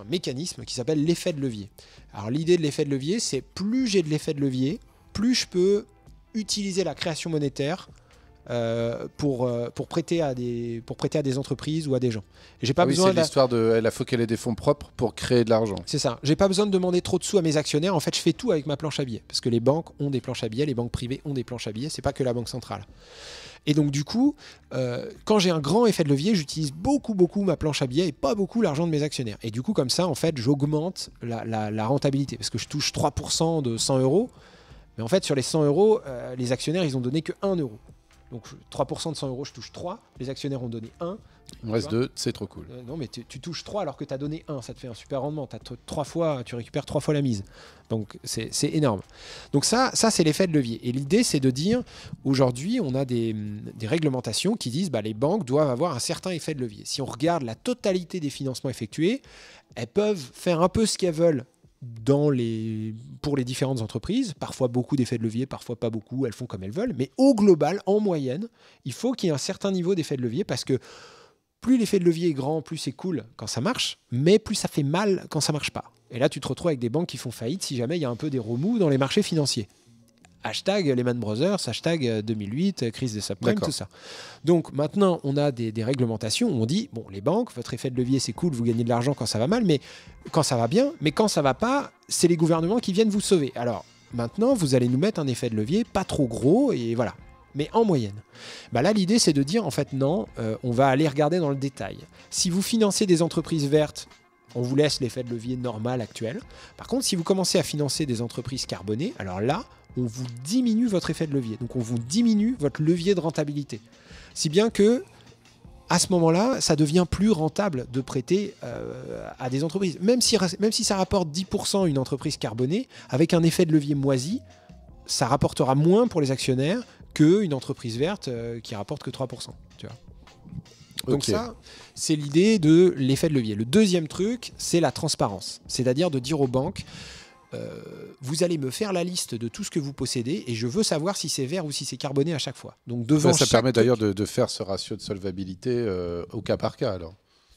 mécanisme qui s'appelle l'effet de levier. Alors l'idée de l'effet de levier, c'est plus j'ai de l'effet de levier, plus je peux utiliser la création monétaire euh, euh, pour, prêter à des, entreprises ou à des gens. J'ai pas ah oui, besoin. C'est l'histoire de. la faut qu'elle ait des fonds propres pour créer de l'argent. C'est ça. J'ai pas besoin de demander trop de sous à mes actionnaires. En fait, je fais tout avec ma planche à billets. Parce que les banques ont des planches à billets, les banques privées ont des planches à billets. C'est pas que la banque centrale. Et donc du coup, euh, quand j'ai un grand effet de levier, j'utilise beaucoup, beaucoup ma planche à billets et pas beaucoup l'argent de mes actionnaires. Et du coup, comme ça, en fait, j'augmente la, rentabilité parce que je touche 3% de 100 euros. Mais en fait, sur les 100 euros, euh, les actionnaires, ils ont donné que 1 euro. Donc 3% de 100 euros, je touche 3. Les actionnaires ont donné 1. Il reste 2, c'est trop cool. Euh, non, mais tu, touches 3 alors que tu as donné 1. Ça te fait un super rendement. As trois fois, tu récupères 3 fois la mise. Donc c'est énorme. Donc ça, ça c'est l'effet de levier. Et l'idée, c'est de dire, aujourd'hui, on a des, des, réglementations qui disent bah, les banques doivent avoir un certain effet de levier. Si on regarde la totalité des financements effectués, elles peuvent faire un peu ce qu'elles veulent dans pour les différentes entreprises, parfois beaucoup d'effets de levier, parfois pas beaucoup, elles font comme elles veulent, mais au global, en moyenne, il faut qu'il y ait un certain niveau d'effet de levier parce que plus l'effet de levier est grand, plus c'est cool quand ça marche, mais plus ça fait mal quand ça marche pas. Et là, tu te retrouves avec des banques qui font faillite si jamais il y a un peu des remous dans les marchés financiers hashtag Lehman Brothers, hashtag 2008, euh, euh, crise des subprimes, tout ça. Donc maintenant, on a des, réglementations où on dit, bon, les banques, votre effet de levier, c'est cool, vous gagnez de l'argent quand ça va mal, mais quand ça va bien, mais quand ça va pas, c'est les gouvernements qui viennent vous sauver. Alors maintenant, vous allez nous mettre un effet de levier pas trop gros, et voilà, mais en moyenne. Bah là, l'idée, c'est de dire, en fait, non, euh, on va aller regarder dans le détail. Si vous financez des entreprises vertes, on vous laisse l'effet de levier normal actuel. Par contre, si vous commencez à financer des entreprises carbonées, alors là, on vous diminue votre effet de levier. Donc on vous diminue votre levier de rentabilité. Si bien que à ce moment-là, ça devient plus rentable de prêter euh, à des entreprises. Même si, même si ça rapporte 10% une entreprise carbonée, avec un effet de levier moisi, ça rapportera moins pour les actionnaires qu'une entreprise verte euh, qui rapporte que 3%. Donc ça, c'est l'idée de l'effet de levier. Le deuxième truc, c'est la transparence. C'est-à-dire de dire aux banques, euh, vous allez me faire la liste de tout ce que vous possédez et je veux savoir si c'est vert ou si c'est carboné à chaque fois. Donc ça, ça permet d'ailleurs de, faire ce ratio de solvabilité euh, au cas par cas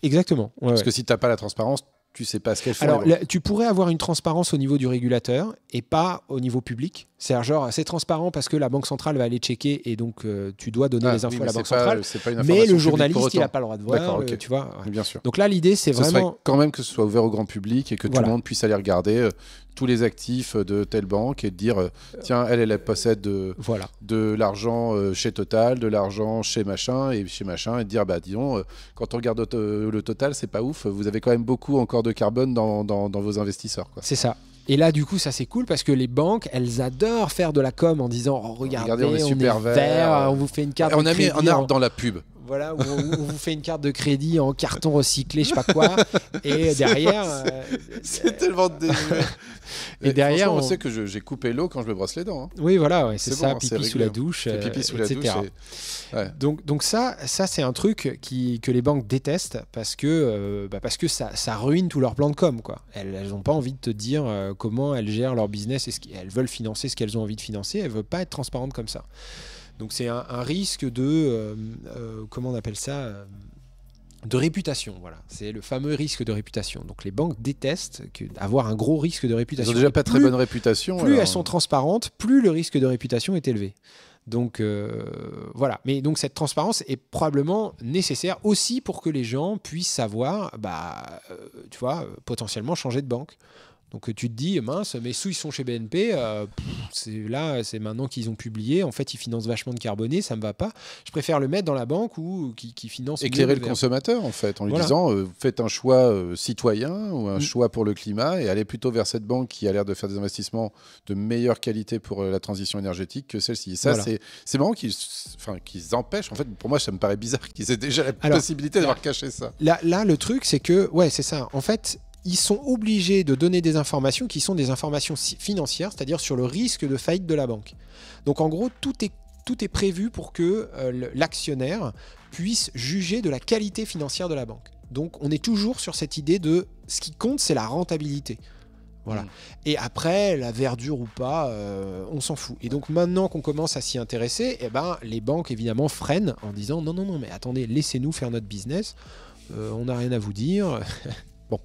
Exactement. Parce que si tu n'as pas la transparence, tu ne sais pas ce qu'elle fait. tu pourrais avoir une transparence au niveau du régulateur et pas au niveau public. C'est genre assez transparent parce que la banque centrale va aller checker et donc euh, tu dois donner ah, les infos à la banque centrale. mais le journaliste, il n'a pas le droit de voir. Euh, tu vois, Bien sûr. Donc là, l'idée, c'est vraiment. quand même que ce soit ouvert au grand public et que tout le monde puisse aller regarder euh, tous les actifs de telle banque et dire tiens, elle, elle, possède de, de l'argent chez Total, de l'argent chez machin et chez machin et dire bah disons, quand on regarde le Total, c'est pas ouf, vous avez quand même beaucoup encore de carbone dans vos investisseurs. C'est ça. Et là, du coup, ça c'est cool parce que les banques, elles adorent faire de la com en disant oh, regardez, on est, on vert, on vous fait une carte. on a mis un arbre dans la pub. Voilà, où on, vous fait une carte de crédit en carton recyclé, je sais pas quoi. Et derrière. Euh, c'est tellement euh, de et derrière. On... sait que j'ai coupé l'eau quand je me brosse les dents. Hein. Oui, voilà, c'est ça, hein. pipi sous la euh, douche. sous La douche donc, donc, ça, ça c'est un truc qui, que les banques détestent parce que, bah, parce que ça, ça ruine tout leur plan de com. Quoi. Elles n'ont pas envie de te dire comment elles gèrent leur business et ce elles veulent financer ce qu'elles ont envie de financer. Elles ne veulent pas être transparentes comme ça. Donc c'est un, risque de, euh, euh, comment on appelle ça, euh, de réputation. Voilà, c'est le fameux risque de réputation. Donc les banques détestent avoir un gros risque de réputation. Elles ont déjà pas très bonne réputation. Plus elles sont transparentes, plus le risque de réputation est élevé. Donc voilà. Mais donc cette transparence est probablement nécessaire aussi pour que les gens puissent savoir, bah, tu vois, potentiellement changer de banque donc euh, tu te dis, mince, mes sous, ils sont chez BNP. Euh, c'est là, c'est maintenant qu'ils ont publié. En fait, ils financent vachement de carboné, ça me va pas. Je préfère le mettre dans la banque ou qui, finance. Éclairer le, consommateur, en fait, en lui disant, euh, faites un choix citoyen ou un mm. choix pour le climat et allez plutôt vers cette banque qui a l'air de faire des investissements de meilleure qualité pour la transition énergétique que celle-ci. ça, c'est marrant qu'ils empêchent. En fait, pour moi, ça me paraît bizarre qu'ils aient déjà la possibilité d'avoir caché ça. Là, là, le truc, c'est que, ouais, c'est ça. En fait, ils sont obligés de donner des informations qui sont des informations financières, c'est-à-dire sur le risque de faillite de la banque. Donc en gros, tout est, tout est prévu pour que euh, l'actionnaire puisse juger de la qualité financière de la banque. Donc on est toujours sur cette idée de ce qui compte, c'est la rentabilité. Voilà. Mmh. Et après, la verdure ou pas, euh, on s'en fout. Et donc maintenant qu'on commence à s'y intéresser, eh ben, les banques évidemment freinent en disant non, non, non, mais attendez, laissez-nous faire notre business, euh, on n'a rien à vous dire. bon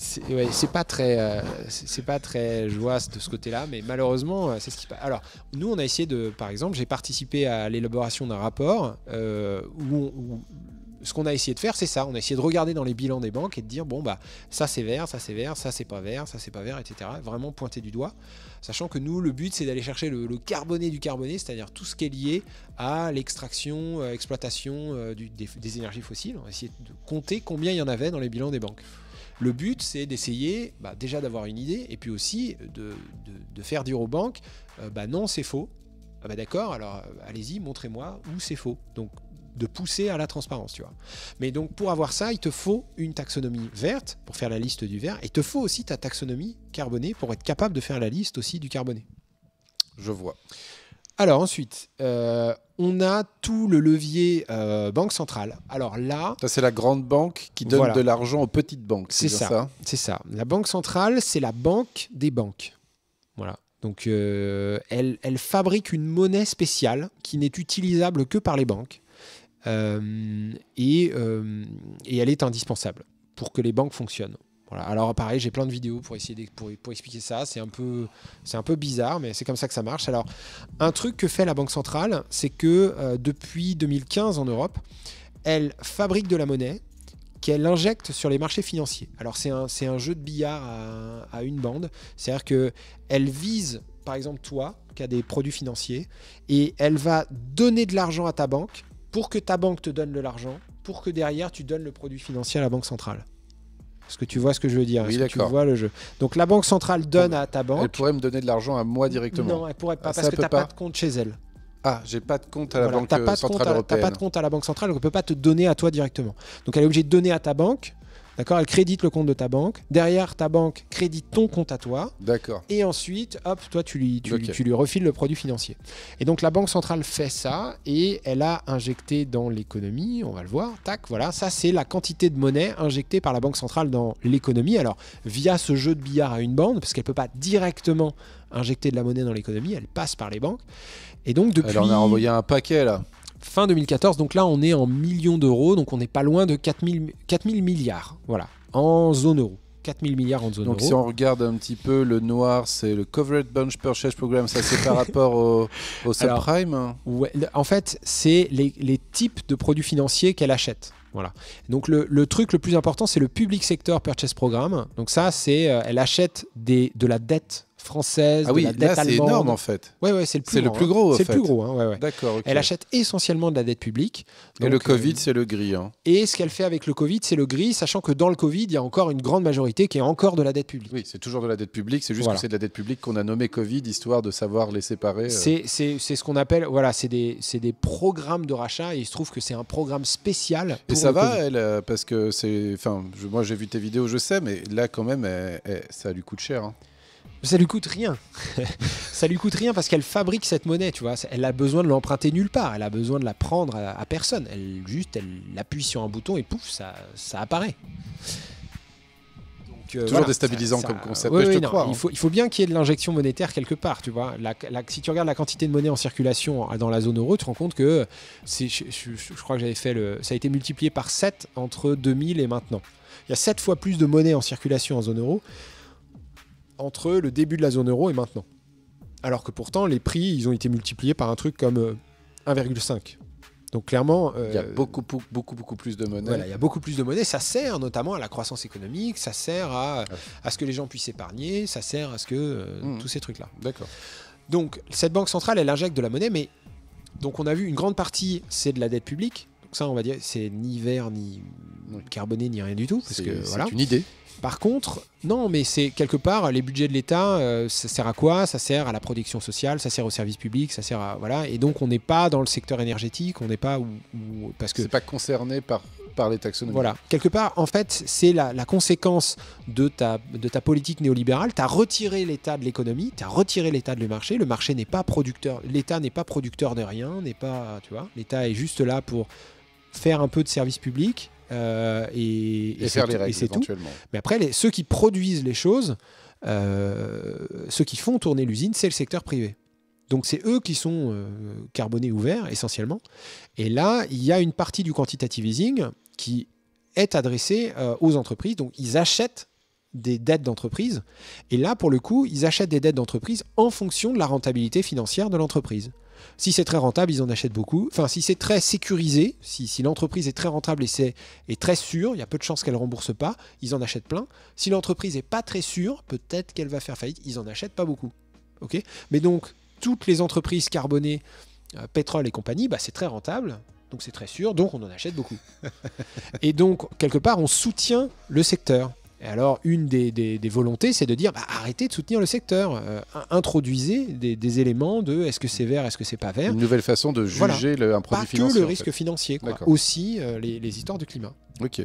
c'est pas très euh, c'est pas très joyeux de ce côté-là, mais malheureusement euh, c'est ce qui passe. Alors nous on a essayé de, par exemple, j'ai participé à l'élaboration d'un rapport euh, où, ce qu'on a essayé de faire c'est ça, on a essayé de regarder dans les bilans des banques et de dire bon bah ça c'est vert, ça c'est vert, ça c'est pas vert, ça c'est pas vert, etc. Vraiment pointer du doigt, sachant que nous le but c'est d'aller chercher le, le, carboné du carboné, c'est-à-dire tout ce qui est lié à l'extraction, exploitation des, des énergies fossiles. On a essayé de compter combien il y en avait dans les bilans des banques. Le but, c'est d'essayer bah, déjà d'avoir une idée et puis aussi de, faire dire aux banques euh, bah, non, c'est faux. Ah bah, d'accord, alors euh, allez-y, montrez-moi où c'est faux. Donc de pousser à la transparence, tu vois. Mais donc pour avoir ça, il te faut une taxonomie verte pour faire la liste du vert, et il te faut aussi ta taxonomie carbonée pour être capable de faire la liste aussi du carboné. Je vois. Alors ensuite, euh, on a tout le levier euh, banque centrale. Alors là, ça c'est la grande banque qui donne de l'argent aux petites banques. C'est ça. c'est ça. La banque centrale, c'est la banque des banques. Voilà. Donc euh, elle, fabrique une monnaie spéciale qui n'est utilisable que par les banques et elle est indispensable pour que les banques fonctionnent. Alors pareil, j'ai plein de vidéos pour essayer de, expliquer ça. C'est un peu bizarre, mais c'est comme ça que ça marche. Alors un truc que fait la banque centrale, c'est que euh, depuis 2015 en Europe, elle fabrique de la monnaie qu'elle injecte sur les marchés financiers. Alors c'est un, jeu de billard à, une bande, c'est-à-dire que elle vise par exemple toi qui as des produits financiers et elle va donner de l'argent à ta banque pour que ta banque te donne de l'argent pour que derrière tu donnes le produit financier à la banque centrale. Est-ce que tu vois ce que je veux dire est tu vois le jeu Donc la banque centrale donne à ta banque. Elle pourrait me donner de l'argent à moi directement. Non, elle pourrait pas ah, parce que tu n'as pas. de compte chez elle. Ah, j'ai pas de compte à la Banque euh, centrale européenne. pas de compte à la Banque centrale, donc on peut pas te donner à toi directement. Donc elle est obligée de donner à ta banque elle crédite le compte de ta banque. Derrière, ta banque crédite ton compte à toi. D'accord. Et ensuite, hop, toi, tu lui, tu, lui refiles le produit financier. Et donc, la Banque centrale fait ça et elle a injecté dans l'économie, on va le voir, tac, voilà, ça, c'est la quantité de monnaie injectée par la Banque centrale dans l'économie. Alors, via ce jeu de billard à une bande, parce qu'elle ne peut pas directement injecter de la monnaie dans l'économie, elle passe par les banques. Et donc, Elle en a envoyé un paquet, là fin 2014, donc là on est en millions d'euros, donc on n'est pas loin de 4000 000 milliards, voilà, en zone euro. 4000 milliards en zone euro. Donc si on regarde un petit peu, le noir, c'est le Covered Bunch Purchase Program, ça c'est par rapport au, subprime En fait, c'est les, types de produits financiers qu'elle achète. Voilà. Donc le, truc le plus important, c'est le Public Sector Purchase Program. Donc ça, c'est, euh, elle achète des, de la dette française, ah oui, de la dette là, c'est énorme en fait. Ouais, ouais, c'est le plus, hein. gros. Hein. C'est le plus gros. Hein, ouais, ouais. D'accord. Elle achète essentiellement de la dette publique. et le Covid, euh, c'est le gris. Hein. Et ce qu'elle fait avec le Covid, c'est le gris, sachant que dans le Covid, il y a encore une grande majorité qui est encore de la dette publique. Oui, c'est toujours de la dette publique. C'est juste que c'est de la dette publique qu'on a nommé Covid, histoire de savoir les séparer. Euh. C'est, ce qu'on appelle, voilà, c'est des, programmes de rachat. Et il se trouve que c'est un programme spécial. ça va, elle, euh, parce que c'est, enfin, moi j'ai vu tes vidéos, je sais, mais là quand même, ça lui coûte cher. Hein. Ça lui coûte rien. ça lui coûte rien parce qu'elle fabrique cette monnaie, tu vois. Elle a besoin de l'emprunter nulle part. Elle a besoin de la prendre à, personne. Elle juste, elle appuie sur un bouton et pouf, ça, ça apparaît. Toujours déstabilisant comme concept. il, faut, il, faut, bien qu'il y ait de l'injection monétaire quelque part, tu vois. La, si tu regardes la quantité de monnaie en circulation dans la zone euro, tu te rends compte que je, crois que j'avais fait le, ça a été multiplié par 7 entre 2000 et maintenant. Il y a 7 fois plus de monnaie en circulation en zone euro entre le début de la zone euro et maintenant. Alors que pourtant, les prix, ils ont été multipliés par un truc comme 1,5. Euh, donc clairement, euh, il y a beaucoup, beaucoup, beaucoup plus de monnaie. Voilà, il y a beaucoup plus de monnaie. Ça sert notamment à la croissance économique, ça sert à, ah à ce que les gens puissent épargner, ça sert à ce que euh, hmm. tous ces trucs-là. D'accord. Donc cette banque centrale, elle injecte de la monnaie, mais donc on a vu une grande partie, c'est de la dette publique. Donc ça, on va dire, c'est ni vert, ni carboné, ni rien du tout, parce que voilà. C'est une idée. Par contre, non, mais c'est quelque part les budgets de l'État, euh, ça sert à quoi Ça sert à la protection sociale, ça sert au service public, ça sert à voilà. Et donc on n'est pas dans le secteur énergétique, on n'est pas où, parce que c'est pas concerné par par les taxonomies. Voilà, quelque part, en fait, c'est la, conséquence de ta, de ta politique néolibérale. Tu as retiré l'État de l'économie, tu as retiré l'État de le marché. Le marché n'est pas producteur, l'État n'est pas producteur de rien, n'est pas, tu vois, l'État est juste là pour faire un peu de service public, euh, et, c'est tout, Mais après, les, ceux qui produisent les choses, euh, ceux qui font tourner l'usine, c'est le secteur privé. Donc c'est eux qui sont euh, carbonés ouverts essentiellement. Et là, il y a une partie du quantitative easing qui est adressée aux entreprises. Donc ils achètent des dettes d'entreprise. Et là, pour le coup, ils achètent des dettes d'entreprise en fonction de la rentabilité financière de l'entreprise. Si c'est très rentable, ils en achètent beaucoup. Enfin, si c'est très sécurisé, si, l'entreprise est très rentable et c'est est très sûre, il y a peu de chances qu'elle ne rembourse pas, ils en achètent plein. Si l'entreprise n'est pas très sûre, peut-être qu'elle va faire faillite, ils en achètent pas beaucoup. ok Mais donc, toutes les entreprises carbonées, euh, pétrole et compagnie, bah, c'est très rentable, donc c'est très sûr, donc on en achète beaucoup. et donc, quelque part, on soutient le secteur. Et alors, une des, volontés, c'est de dire bah, arrêtez de soutenir le secteur, euh, introduisez des, éléments de est-ce que c'est vert, est-ce que c'est pas vert. Une nouvelle façon de juger le, un produit pas Que le risque financier, aussi euh, les, histoires de climat. Ok.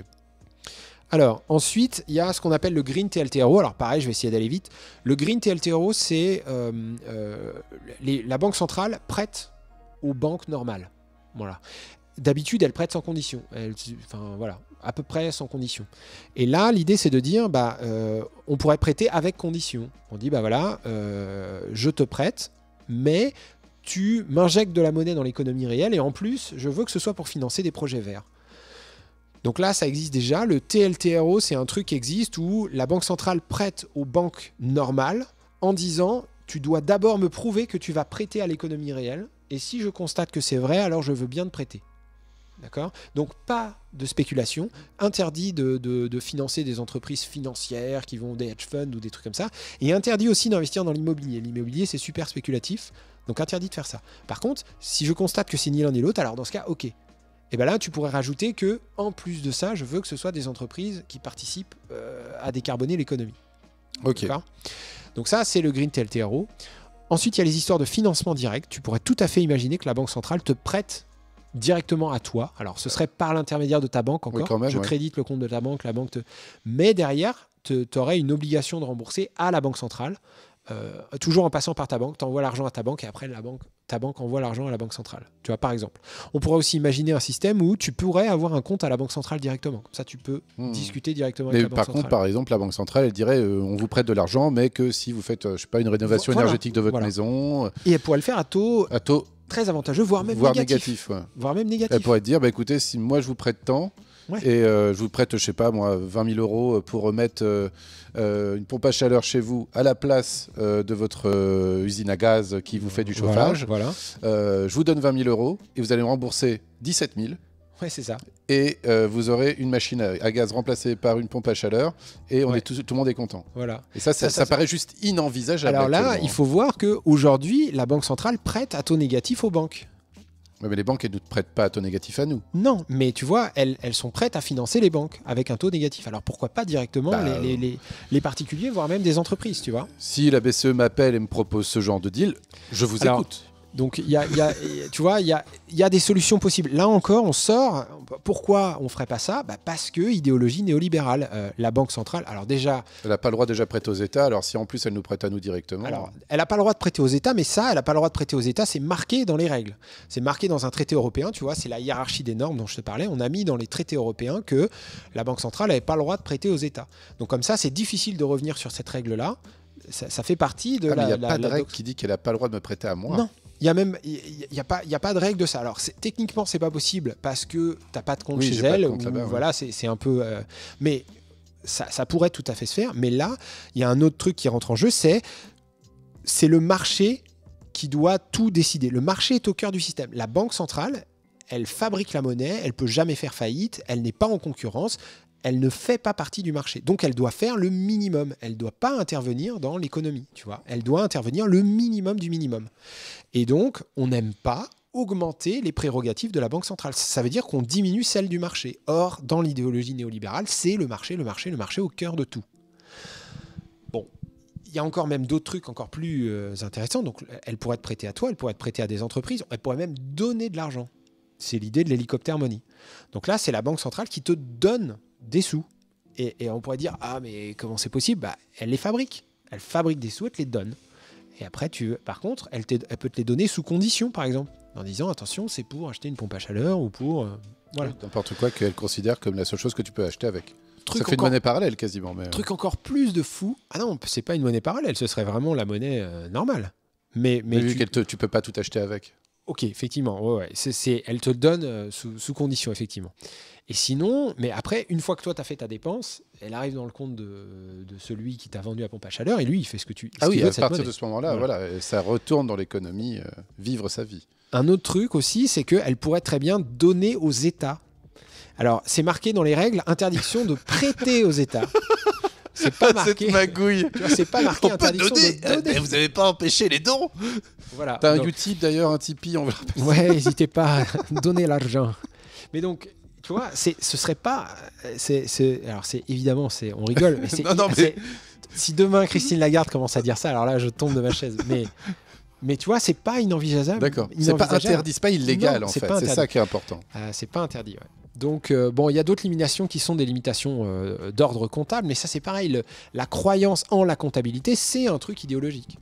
Alors, ensuite, il y a ce qu'on appelle le Green TLTRO. Alors, pareil, je vais essayer d'aller vite. Le Green TLTRO, c'est euh, la banque centrale prête aux banques normales. Voilà. D'habitude, elle prête sans condition. enfin, voilà à peu près sans condition. Et là, l'idée, c'est de dire, bah, euh, on pourrait prêter avec condition. On dit, bah voilà, euh, je te prête, mais tu m'injectes de la monnaie dans l'économie réelle, et en plus, je veux que ce soit pour financer des projets verts. Donc là, ça existe déjà. Le TLTRO, c'est un truc qui existe où la Banque centrale prête aux banques normales en disant, tu dois d'abord me prouver que tu vas prêter à l'économie réelle, et si je constate que c'est vrai, alors je veux bien te prêter. D'accord Donc pas de spéculation, interdit de, financer des entreprises financières qui vont des hedge funds ou des trucs comme ça, et interdit aussi d'investir dans l'immobilier. L'immobilier c'est super spéculatif, donc interdit de faire ça. Par contre, si je constate que c'est ni l'un ni l'autre, alors dans ce cas, ok. Et eh bien là, tu pourrais rajouter que, en plus de ça, je veux que ce soit des entreprises qui participent euh, à décarboner l'économie. Ok. Donc ça, c'est le Green TLTRO. Ensuite, il y a les histoires de financement direct. Tu pourrais tout à fait imaginer que la Banque centrale te prête directement à toi. Alors, ce serait par l'intermédiaire de ta banque encore. je crédite le compte de ta banque, la banque te... Mais derrière, tu aurais une obligation de rembourser à la banque centrale, euh, toujours en passant par ta banque. Tu envoies l'argent à ta banque et après, la banque, ta banque envoie l'argent à la banque centrale. Tu vois, par exemple. On pourrait aussi imaginer un système où tu pourrais avoir un compte à la banque centrale directement. Comme ça, tu peux hmm. discuter directement avec la banque par contre, par exemple, la banque centrale, elle dirait euh, on vous prête de l'argent, mais que si vous faites, euh, je sais pas, une rénovation énergétique de votre maison. Et elle pourrait le faire à taux. À taux très avantageux, voire même négatif. Voire même négatif. Elle pourrait te dire, bah, écoutez, si moi je vous prête tant, Et euh, je vous prête, je sais pas moi, 20 000 euros pour remettre euh, euh, une pompe à chaleur chez vous à la place de votre usine à gaz qui vous fait du chauffage. Voilà, je vous donne 20 000 euros et vous allez me rembourser 17 000. Ouais, c'est ça. Et euh, vous aurez une machine à, gaz remplacée par une pompe à chaleur et on est tout, le monde est content. Voilà. Et ça, ça, paraît juste inenvisageable. Alors là, il faut voir qu'aujourd'hui, la Banque centrale prête à taux négatif aux banques. mais les banques, elles ne prêtent pas à taux négatif à nous. Non, mais tu vois, elles, sont prêtes à financer les banques avec un taux négatif. Alors pourquoi pas directement bah, les, particuliers, voire même des entreprises, tu vois Si la BCE m'appelle et me propose ce genre de deal, je vous écoute. Donc, tu vois, il y a, des solutions possibles. Là encore, on sort. Pourquoi on ne ferait pas ça bah, Parce que idéologie néolibérale. Euh, la Banque centrale, alors déjà... Elle n'a pas le droit déjà prêter aux États, alors si en plus elle nous prête à nous directement... Alors, elle n'a pas le droit de prêter aux États, mais ça, elle n'a pas le droit de prêter aux États, c'est marqué dans les règles. C'est marqué dans un traité européen, tu vois, c'est la hiérarchie des normes dont je te parlais. On a mis dans les traités européens que la Banque centrale n'avait pas le droit de prêter aux États. Donc comme ça, c'est difficile de revenir sur cette règle-là. Ça, fait partie de ah, la... Il de qui dit qu'elle n'a pas le droit de me prêter à moi. Non. Il y a même, il y a pas, il y a pas de règle de ça. Alors techniquement, c'est pas possible parce que t'as pas de compte chez elle. voilà, c'est un peu. Euh, mais ça, ça, pourrait tout à fait se faire. Mais là, il y a un autre truc qui rentre en jeu, c'est c'est le marché qui doit tout décider. Le marché est au cœur du système. La banque centrale, elle fabrique la monnaie, elle peut jamais faire faillite, elle n'est pas en concurrence, elle ne fait pas partie du marché. Donc elle doit faire le minimum. Elle ne doit pas intervenir dans l'économie, tu vois. Elle doit intervenir le minimum du minimum. Et donc, on n'aime pas augmenter les prérogatives de la Banque centrale. Ça veut dire qu'on diminue celles du marché. Or, dans l'idéologie néolibérale, c'est le marché, le marché, le marché au cœur de tout. Bon, il y a encore même d'autres trucs encore plus euh, intéressants. Donc, elle pourrait être prêtée à toi, elle pourrait être prêtée à des entreprises, elle pourrait même donner de l'argent. C'est l'idée de l'hélicoptère money. Donc là, c'est la Banque centrale qui te donne des sous. Et, on pourrait dire, ah mais comment c'est possible bah, Elle les fabrique. Elle fabrique des sous, et te les donne. Et après, tu, par contre, elle, peut te les donner sous condition, par exemple, en disant attention, c'est pour acheter une pompe à chaleur ou pour. Euh, voilà. N'importe quoi qu'elle considère comme la seule chose que tu peux acheter avec. Truc ça fait une monnaie parallèle quasiment. Mais... Euh. Truc encore plus de fou. Ah non, c'est pas une monnaie parallèle, ce serait vraiment la monnaie euh, normale. Mais, mais, tu... ne tu peux pas tout acheter avec. Ok, effectivement, ouais, elle te le donne euh, sous, sous, condition, effectivement. Et sinon, mais après, une fois que toi, tu as fait ta dépense, elle arrive dans le compte de, celui qui t'a vendu à pompe à chaleur et lui, il fait ce que tu. Ce ah oui, à partir de ce moment-là, voilà. ça retourne dans l'économie, euh, vivre sa vie. Un autre truc aussi, c'est qu'elle pourrait très bien donner aux États. Alors, c'est marqué dans les règles interdiction de prêter aux États. C'est pas marqué. Cette magouille. C'est pas marqué. On peut donner. donner. Eh, vous n'avez pas empêché les dons. Voilà. T'as un Utip d'ailleurs, un Tipeee, on va Ouais, n'hésitez pas à donner l'argent. Mais donc, tu vois, ce serait pas. alors, c'est évidemment, on rigole, mais mais... Si demain Christine Lagarde commence à dire ça, alors là, je tombe de ma chaise. Mais mais tu vois, c'est pas inenvisageable. D'accord. C'est pas interdit, c'est pas illégal en fait. C'est ça qui est important. Euh, c'est pas interdit. Donc euh, bon, il y a d'autres limitations qui sont des limitations euh, d'ordre comptable, mais ça c'est pareil. la croyance en la comptabilité, c'est un truc idéologique.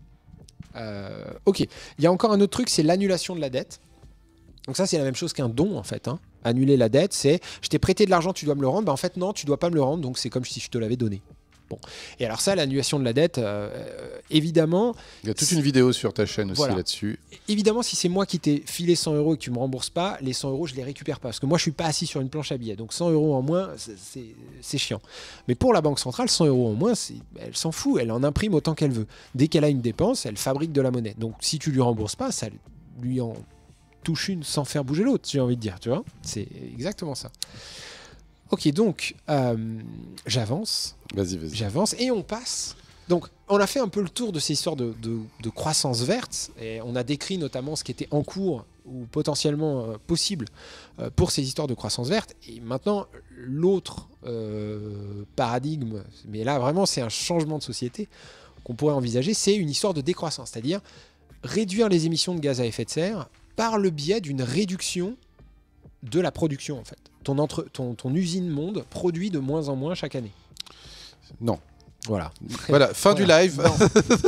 ok. Il y a encore un autre truc, c'est l'annulation de la dette. Donc ça c'est la même chose qu'un don en fait. Hein. Annuler la dette, c'est je t'ai prêté de l'argent, tu dois me le rendre. Ben, en fait non, tu dois pas me le rendre. Donc c'est comme si je te l'avais donné. Bon. Et alors ça, l'annulation de la dette, euh, euh, évidemment... Il y a toute une vidéo sur ta chaîne aussi là-dessus. Évidemment, si c'est moi qui t'ai filé 100 euros et que tu me rembourses pas, les 100 euros, je ne les récupère pas. Parce que moi, je suis pas assis sur une planche à billets. Donc 100 euros en moins, c'est chiant. Mais pour la Banque centrale, 100 euros en moins, elle s'en fout. Elle en imprime autant qu'elle veut. Dès qu'elle a une dépense, elle fabrique de la monnaie. Donc si tu lui rembourses pas, ça lui en touche une sans faire bouger l'autre, j'ai envie de dire. Tu vois C'est exactement ça. Ok, donc euh, j'avance. Vas-y, vas-y. J'avance et on passe. Donc, on a fait un peu le tour de ces histoires de, croissance verte et on a décrit notamment ce qui était en cours ou potentiellement euh, possible euh, pour ces histoires de croissance verte. Et maintenant, l'autre paradigme, mais là vraiment c'est un changement de société qu'on pourrait envisager, c'est une histoire de décroissance, c'est-à-dire réduire les émissions de gaz à effet de serre par le biais d'une réduction de la production en fait ton, entre, ton, ton usine monde produit de moins en moins chaque année. Non, voilà. Voilà, fin du live.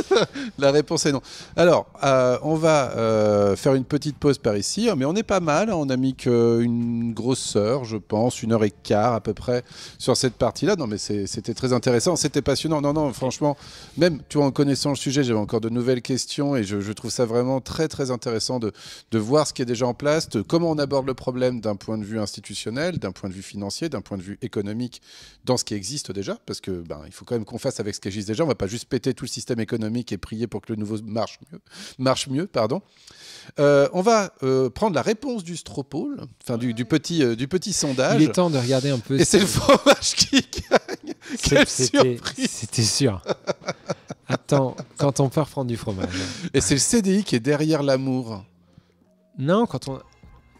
la réponse est non. Alors, euh, on va euh, faire une petite pause par ici, hein, mais on est pas mal. Hein. On a mis qu'une grosse heure, je pense, une heure et quart à peu près sur cette partie-là. Non, mais c'était très intéressant, c'était passionnant. Non, non, franchement, même, tu en connaissant le sujet, j'avais encore de nouvelles questions et je, trouve ça vraiment très, très intéressant de, voir ce qui est déjà en place, de comment on aborde le problème d'un point de vue institutionnel, d'un point de vue financier, d'un point de vue économique, dans ce qui existe déjà, parce que ben, il faut quand même qu'on avec ce qui existe déjà. On va pas juste péter tout le système économique et prier pour que le nouveau marche mieux. Marche mieux pardon. Euh, on va euh, prendre la réponse du Stropole, enfin du, petit, euh, du petit sondage. Il est temps de regarder un peu. Et c'est le fromage qui gagne. Quelle surprise C'était sûr. Attends, quand on peut prendre du fromage. Et c'est le CDI qui est derrière l'amour. Non, quand on.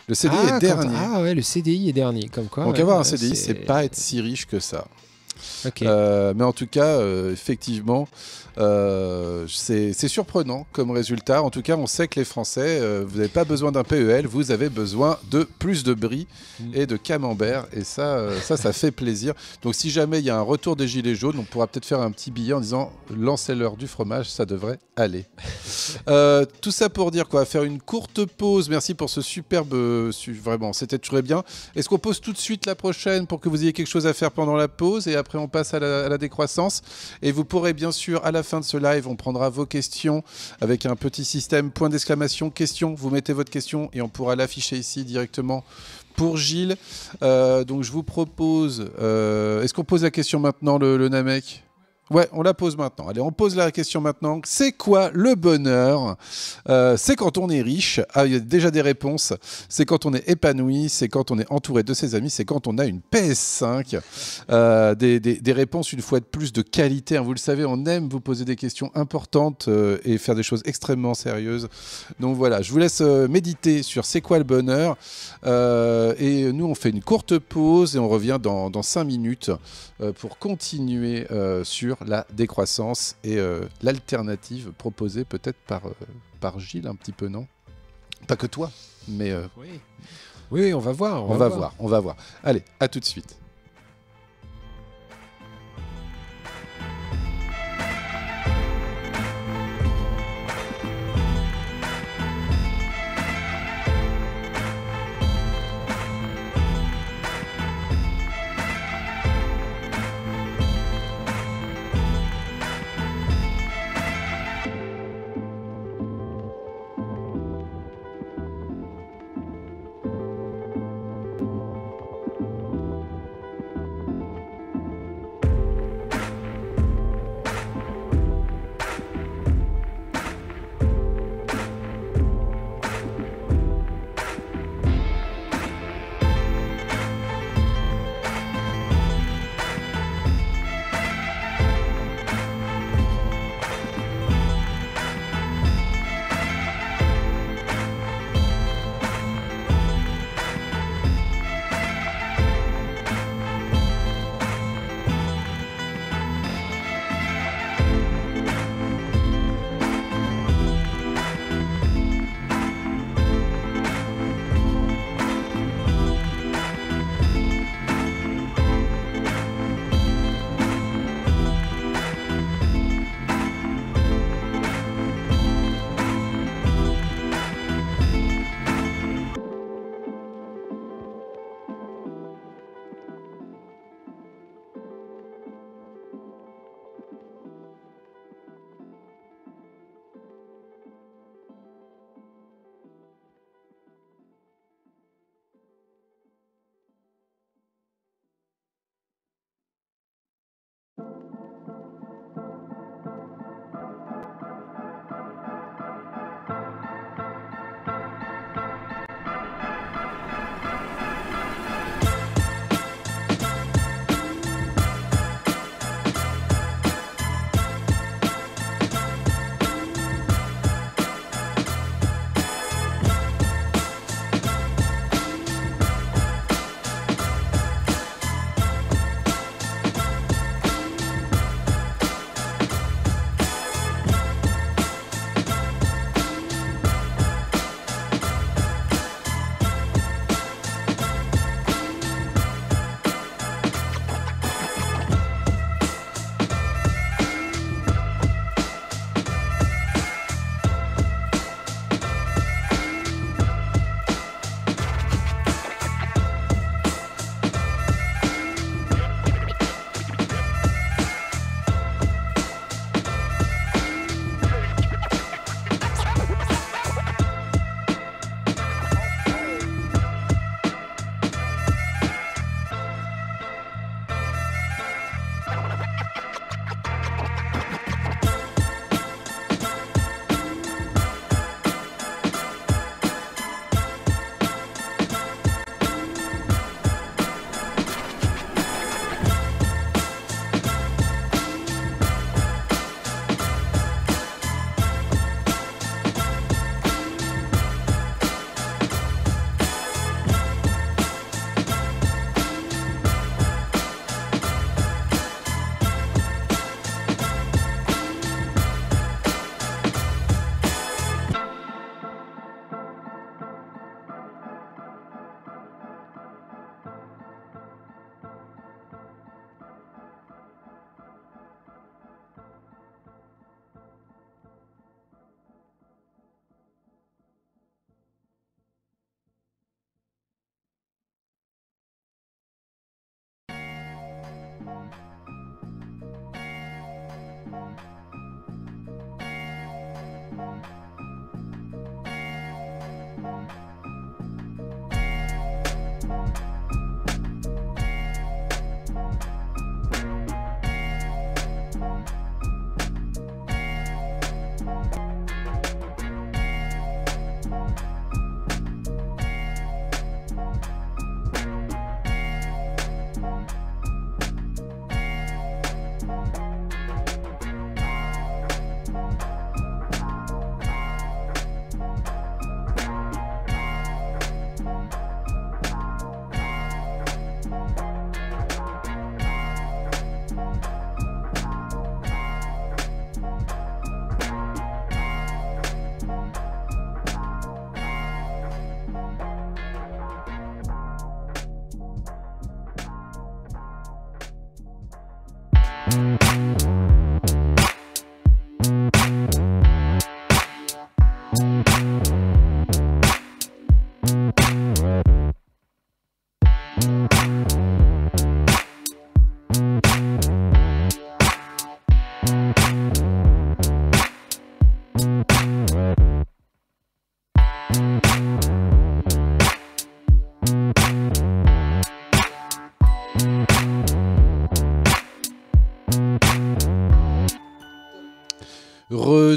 Le CDI est ah, dernier. Ah ouais, le CDI est dernier, comme quoi. Donc avoir un CDI, c'est pas être si riche que ça. Euh, mais en tout cas, euh, effectivement, euh, c'est surprenant comme résultat. En tout cas, on sait que les Français, euh, vous n'avez pas besoin d'un PEL, vous avez besoin de plus de brie mm. et de camembert. Et ça, euh, ça, ça fait plaisir. Donc, si jamais il y a un retour des Gilets jaunes, on pourra peut-être faire un petit billet en disant lancez l'heure du fromage, ça devrait aller. tout ça pour dire quoi Faire une courte pause. Merci pour ce superbe. Vraiment, c'était très bien. Est-ce qu'on pose tout de suite la prochaine pour que vous ayez quelque chose à faire pendant la pause et après on passe à la, à la décroissance Et vous pourrez bien sûr à la fin de ce live, on prendra vos questions avec un petit système point d'exclamation question. Vous mettez votre question et on pourra l'afficher ici directement pour Gilles. Euh, donc je vous propose, euh, est-ce qu'on pose la question maintenant, le, le Namek Ouais, on la pose maintenant. Allez, on pose la question maintenant. C'est quoi le bonheur euh, C'est quand on est riche. Ah, il y a déjà des réponses. C'est quand on est épanoui. C'est quand on est entouré de ses amis. C'est quand on a une PS5. Euh, des, réponses, une fois de plus, de qualité. Hein. vous le savez, on aime vous poser des questions importantes euh, et faire des choses extrêmement sérieuses. Donc voilà, je vous laisse méditer sur c'est quoi le bonheur. et nous, on fait une courte pause et on revient dans, dans 5 minutes euh, pour continuer euh, sur la décroissance et euh, l'alternative proposée peut-être par, par Gilles un petit peu, non Pas que toi, mais... Oui. oui. on va voir. On, va, voir, on va voir. Allez, à tout de suite.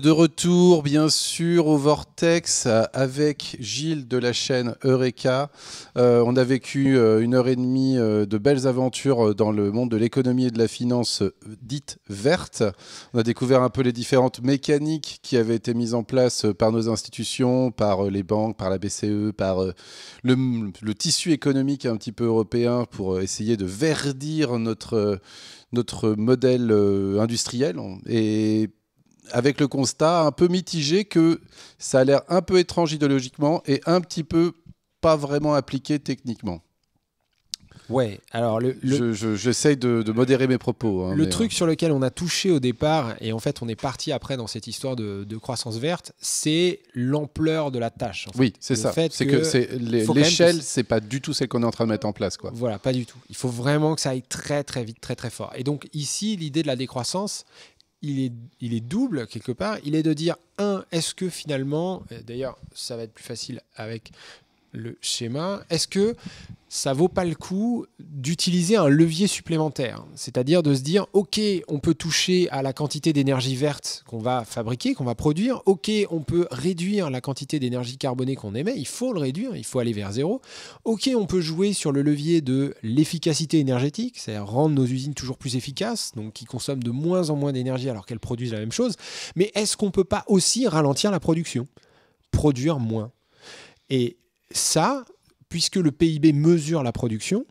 de retour, bien sûr, au Vortex euh, avec Gilles de la chaîne Eureka. Euh, on a vécu euh, une heure et demie de belles aventures dans le monde de l'économie et de la finance dite verte. On a découvert un peu les différentes mécaniques qui avaient été mises en place par nos institutions, par les banques, par la BCE, par le, le tissu économique un petit peu européen pour essayer de verdir notre, notre modèle industriel. Et avec le constat un peu mitigé que ça a l'air un peu étrange idéologiquement et un petit peu pas vraiment appliqué techniquement. Ouais, alors le, j'essaye de, modérer mes propos. Hein, le truc euh, sur lequel on a touché au départ, et en fait on est parti après dans cette histoire de, croissance verte, c'est l'ampleur de la tâche. Oui, c'est ça. C'est que, que l'échelle, c'est pas du tout celle qu'on est en train de mettre en place. Quoi. Voilà, pas du tout. Il faut vraiment que ça aille très très vite, très très fort. Et donc ici, l'idée de la décroissance, il est, il est double quelque part. Il est de dire, un, est-ce que finalement, d'ailleurs ça va être plus facile avec le schéma, est-ce que ça vaut pas le coup d'utiliser un levier supplémentaire C'est-à-dire de se dire, OK, on peut toucher à la quantité d'énergie verte qu'on va fabriquer, qu'on va produire, OK, on peut réduire la quantité d'énergie carbonée qu'on émet, il faut le réduire, il faut aller vers zéro, OK, on peut jouer sur le levier de l'efficacité énergétique, c'est-à-dire rendre nos usines toujours plus efficaces, donc qui consomment de moins en moins d'énergie alors qu'elles produisent la même chose, mais est-ce qu'on peut pas aussi ralentir la production Produire moins. Et ça, puisque le PIB mesure la production,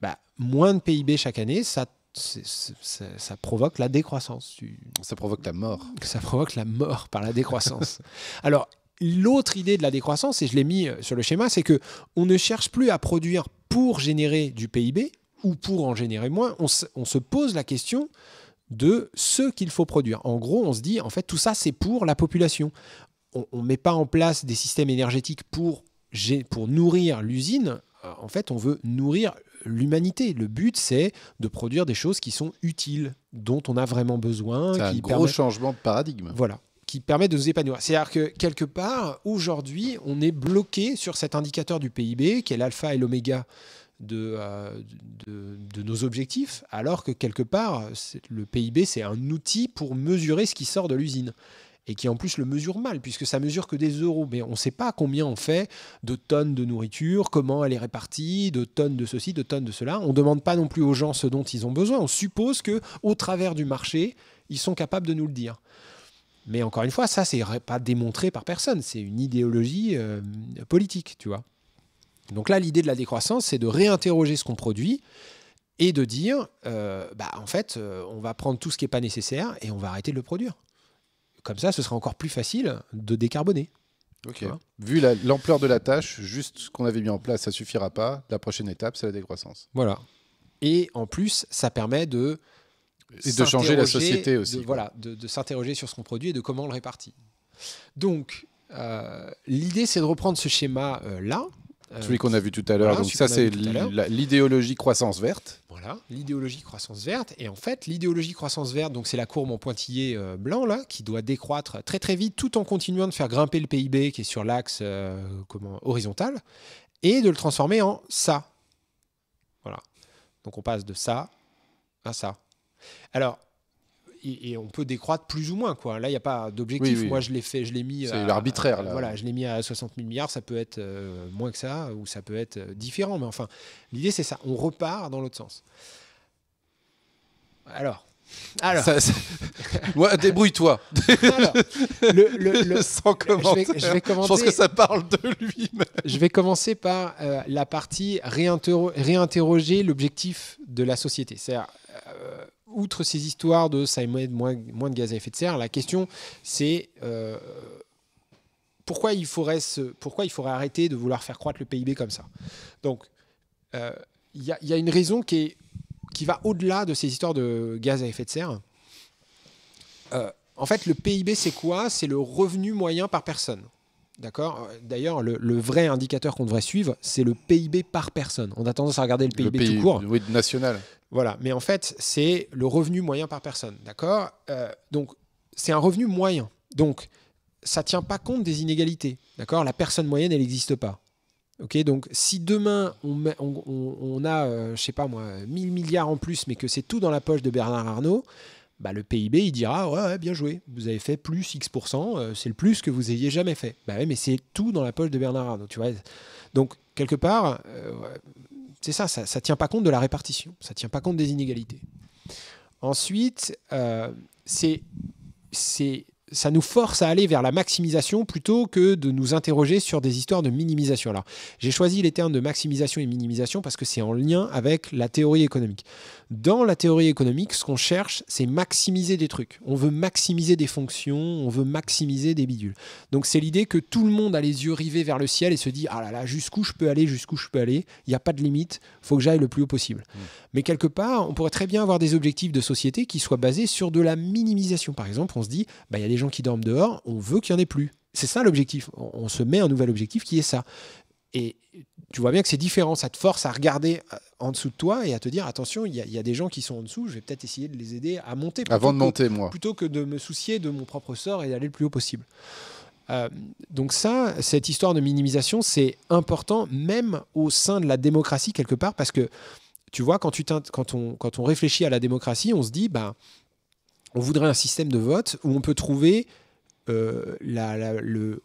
bah, moins de PIB chaque année, ça ça provoque la décroissance. Ça provoque la mort. Ça provoque la mort par la décroissance. Alors, l'autre idée de la décroissance, et je l'ai mis euh, sur le schéma, c'est que on ne cherche plus à produire pour générer du PIB ou pour en générer moins. On se, on se pose la question de ce qu'il faut produire. En gros, on se dit, en fait, tout ça, c'est pour la population. On ne met pas en place des systèmes énergétiques pour pour nourrir l'usine, euh, en fait, on veut nourrir l'humanité. Le but, c'est de produire des choses qui sont utiles, dont on a vraiment besoin. C'est un gros changement de paradigme. Voilà, qui permet de nous épanouir. C'est-à-dire que quelque part, aujourd'hui, on est bloqué sur cet indicateur du PIB, qui est l'alpha et l'oméga. Euh, de, de, nos objectifs, alors que quelque part, le PIB, c'est un outil pour mesurer ce qui sort de l'usine et qui en plus le mesure mal, puisque ça mesure que des euros. Mais on ne sait pas combien on fait de tonnes de nourriture, comment elle est répartie, de tonnes de ceci, de tonnes de cela. On ne demande pas non plus aux gens ce dont ils ont besoin. On suppose que, au travers du marché, ils sont capables de nous le dire. Mais encore une fois, ça, c'est pas démontré par personne. C'est une idéologie euh, politique, tu vois. Donc là, l'idée de la décroissance, c'est de réinterroger ce qu'on produit et de dire, euh, bah, en fait, euh, on va prendre tout ce qui n'est pas nécessaire et on va arrêter de le produire. Comme ça, ce sera encore plus facile de décarboner. Vu l'ampleur de la tâche, juste ce qu'on avait mis en place, ça suffira pas. La prochaine étape, c'est la décroissance. Voilà. Et en plus, ça permet de de changer la société aussi. voilà, de, s'interroger sur ce qu'on produit et de comment on le répartit. Donc, euh, l'idée, c'est de reprendre ce schéma-là, euh, euh, celui qu'on a vu tout à l'heure. Donc ça, c'est l'idéologie croissance verte. Voilà, l'idéologie croissance verte. Et en fait, l'idéologie croissance verte, donc c'est la courbe en pointillé euh, blanc là, qui doit décroître très très vite, tout en continuant de faire grimper le PIB qui est sur l'axe euh, horizontal, et de le transformer en ça. Voilà. Donc on passe de ça à ça. Alors et, on peut décroître plus ou moins. Quoi. Là, il n'y a pas d'objectif. Moi, je l'ai fait, je l'ai mis. C'est arbitraire. Là. Voilà, je l'ai mis à 60 000 milliards. Ça peut être euh, moins que ça ou ça peut être euh, différent. Mais enfin, l'idée, c'est ça. On repart dans l'autre sens. Alors. Alors, débrouille-toi. le, Je, vais, je, je, pense que ça parle de lui Je vais commencer par euh, la partie réinterroger l'objectif de la société. C'est-à-dire, outre ces histoires de ça moins, moins de gaz à effet de serre, la question c'est euh, pourquoi, il faudrait pourquoi il faudrait arrêter de vouloir faire croître le PIB comme ça Donc, euh, il y, a une raison qui, est, qui va au-delà de ces histoires de gaz à effet de serre. Euh, en fait, le PIB, c'est quoi C'est le revenu moyen par personne. D'accord D'ailleurs, le, vrai indicateur qu'on devrait suivre, c'est le PIB par personne. On a tendance à regarder le PIB tout court. Oui, national. Voilà, mais en fait, c'est le revenu moyen par personne, d'accord euh, Donc, c'est un revenu moyen. Donc, ça ne tient pas compte des inégalités, d'accord La personne moyenne, elle n'existe pas. Ok, donc si demain on, a, euh, je ne sais pas moi, 1000 milliards en plus, mais que c'est tout dans la poche de Bernard Arnault, bah, le PIB, il dira ouais, bien joué, vous avez fait plus X%, euh, c'est le plus que vous ayez jamais fait. Bah mais c'est tout dans la poche de Bernard Arnault, tu vois. Donc, quelque part, c'est ça, ça ne tient pas compte de la répartition, ça ne tient pas compte des inégalités. Ensuite, euh, c'est, ça nous force à aller vers la maximisation plutôt que de nous interroger sur des histoires de minimisation. j'ai choisi les termes de maximisation et minimisation parce que c'est en lien avec la théorie économique. Dans la théorie économique, ce qu'on cherche, c'est maximiser des trucs. On veut maximiser des fonctions, on veut maximiser des bidules. Donc c'est l'idée que tout le monde a les yeux rivés vers le ciel et se dit ah là là, jusqu'où je peux aller, jusqu'où je peux aller, il n'y a pas de limite, faut que j'aille le plus haut possible. Mmh. Mais quelque part, on pourrait très bien avoir des objectifs de société qui soient basés sur de la minimisation. Par exemple, on se dit bah il y a des gens qui dorment dehors, on veut qu'il n'y en ait plus. C'est ça l'objectif. On se met un nouvel objectif qui est ça. Et tu vois bien que c'est différent. Ça te force à regarder euh, en dessous de toi et à te dire attention, il y, a des gens qui sont en dessous, je vais peut-être essayer de les aider à monter. Avant de monter, moi. Plutôt que de me soucier de mon propre sort et d'aller le plus haut possible. Euh, donc ça, cette histoire de minimisation, c'est important même au sein de la démocratie quelque part, parce que tu vois, quand, tu quand, on, quand on réfléchit à la démocratie, on se dit, ben on voudrait un système de vote où on peut trouver euh,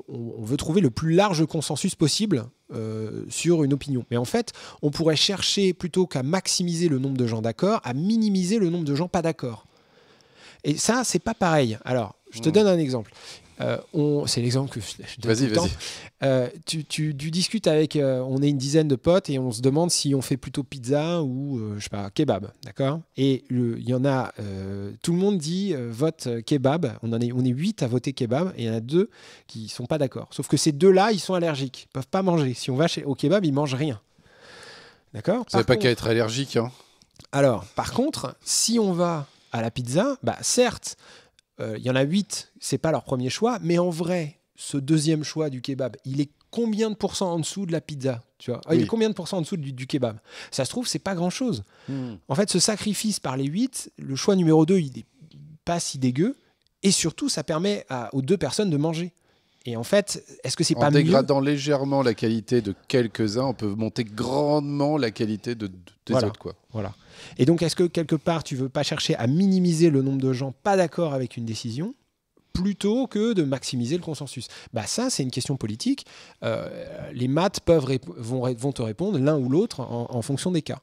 on, veut trouver le plus large consensus possible euh, sur une opinion. Mais en fait, on pourrait chercher, plutôt qu'à maximiser le nombre de gens d'accord, à minimiser le nombre de gens pas d'accord. Et ça, c'est pas pareil. Alors, je te donne un exemple. Euh, c'est l'exemple que je euh, Tu, discutes avec, euh, on est une dizaine de potes et on se demande si on fait plutôt pizza ou je sais pas kebab, d'accord Et il y en a, tout le monde dit vote kebab. On en est, on est huit à voter kebab et il y en a deux qui sont pas d'accord. Sauf que ces deux-là, ils sont allergiques, ils peuvent pas manger. Si on va chez, au kebab, ils mangent rien. D'accord Ça a pas qu'à être allergique. Hein. Alors, par contre, si on va à la pizza, bah certes, euh, il y en a 8, c'est pas leur premier choix, mais en vrai, ce deuxième choix du kebab, il est combien de pourcents en dessous de la pizza tu vois ah, Il est combien de pourcents en dessous du, kebab Ça se trouve, c'est pas grand-chose. Hmm. En fait, ce sacrifice par les 8, le choix numéro 2, il est pas si dégueu. Et surtout, ça permet aux deux personnes de manger en fait, est que c'est pas dégradant légèrement la qualité de quelques-uns, on peut monter grandement la qualité de, des autres. Quoi. Voilà. Et donc, est-ce que quelque part, tu veux pas chercher à minimiser le nombre de gens pas d'accord avec une décision plutôt que de maximiser le consensus Bah ça, c'est une question politique. Euh, les maths peuvent vont, te répondre l'un ou l'autre en, fonction des cas.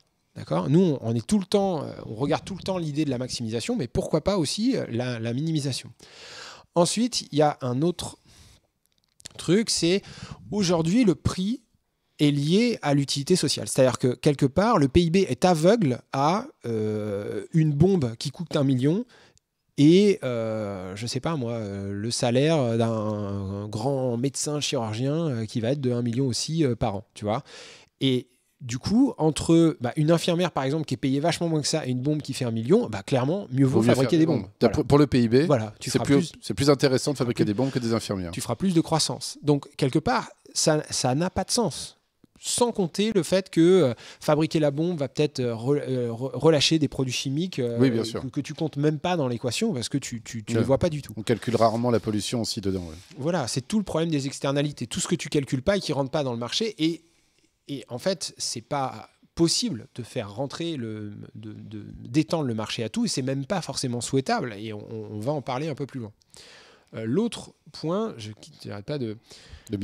Nous, on est tout le temps, euh, on regarde tout le temps l'idée de la maximisation, mais pourquoi pas aussi euh, la minimisation. Ensuite, il y a un autre truc, c'est aujourd'hui le prix est lié à l'utilité sociale. C'est-à-dire que quelque part, le PIB est aveugle à euh, une bombe qui coûte un million et, euh, je ne sais pas moi, euh, le salaire d'un grand médecin chirurgien qui va être de 1 million aussi par an, tu vois. Et du coup, entre bah, une infirmière, par exemple, qui est payée vachement moins que ça, et une bombe qui fait un million, bah, clairement, mieux vaut, fabriquer des bombes. Pour, le PIB, voilà, c'est plus, C'est plus, intéressant de fabriquer des bombes que des infirmières. Tu feras plus de croissance. Donc, quelque part, ça n'a pas de sens. Sans compter le fait que euh, fabriquer la bombe va peut-être euh, euh, relâcher des produits chimiques Que, que, tu comptes même pas dans l'équation parce que tu ne les vois pas du tout. On calcule rarement la pollution aussi dedans. Voilà, c'est tout le problème des externalités. Tout ce que tu calcules pas et qui rentre pas dans le marché. Et et en fait, c'est pas possible de faire rentrer le, d'étendre le marché à tout, et c'est même pas forcément souhaitable, et on, va en parler un peu plus loin. Euh, l'autre point, je n'arrête pas de... De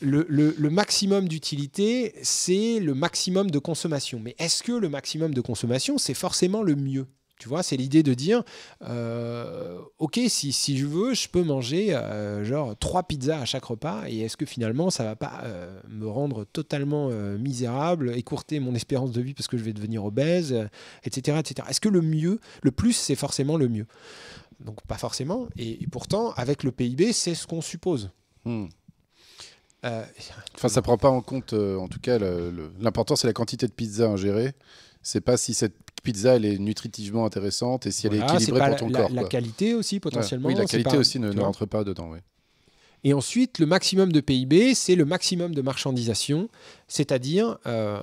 le maximum d'utilité, c'est le maximum de consommation. Mais est-ce que le maximum de consommation, c'est forcément le mieux tu vois, c'est l'idée de dire, euh, ok, si, je veux, je peux manger euh, genre trois pizzas à chaque repas, et est-ce que finalement ça va pas euh, me rendre totalement misérable, écourter mon espérance de vie parce que je vais devenir obèse, etc., etc. Est-ce que le mieux, le plus, c'est forcément le mieux Donc pas forcément, et, pourtant avec le PIB, c'est ce qu'on suppose. Hmm. Enfin, ça prend pas en compte, en tout cas, l'important c'est la quantité de pizza ingérée c'est pas si cette pizza elle est nutritivement intéressante et si elle est équilibrée pour ton la, corps. La, qualité aussi potentiellement. oui, la qualité aussi ne, rentre pas dedans. Et ensuite, le maximum de PIB, c'est le maximum de marchandisation, c'est-à-dire euh,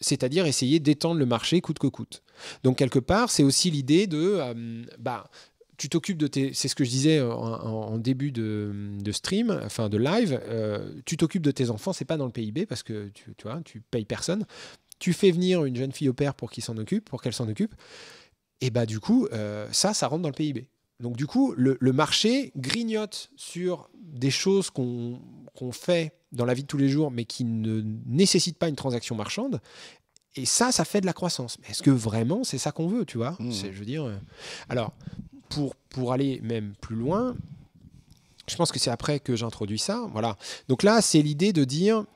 c'est-à-dire essayer d'étendre le marché coûte que coûte. Donc quelque part, c'est aussi l'idée de euh, bah, tu t'occupes de tes. C'est ce que je disais en, début de, stream, enfin de live. Euh, tu t'occupes de tes enfants, c'est pas dans le PIB parce que tu, tu vois, tu payes personne tu fais venir une jeune fille au père pour qu'il s'en occupe, pour qu'elle s'en occupe, et bah du coup, euh, ça, ça rentre dans le PIB. Donc du coup, le, marché grignote sur des choses qu'on fait dans la vie de tous les jours, mais qui ne nécessitent pas une transaction marchande. Et ça, ça fait de la croissance. est-ce que vraiment c'est ça qu'on veut, tu vois mmh. Je veux dire. Euh, alors, pour, pour aller même plus loin, je pense que c'est après que j'introduis ça. Voilà. Donc là, c'est l'idée de dire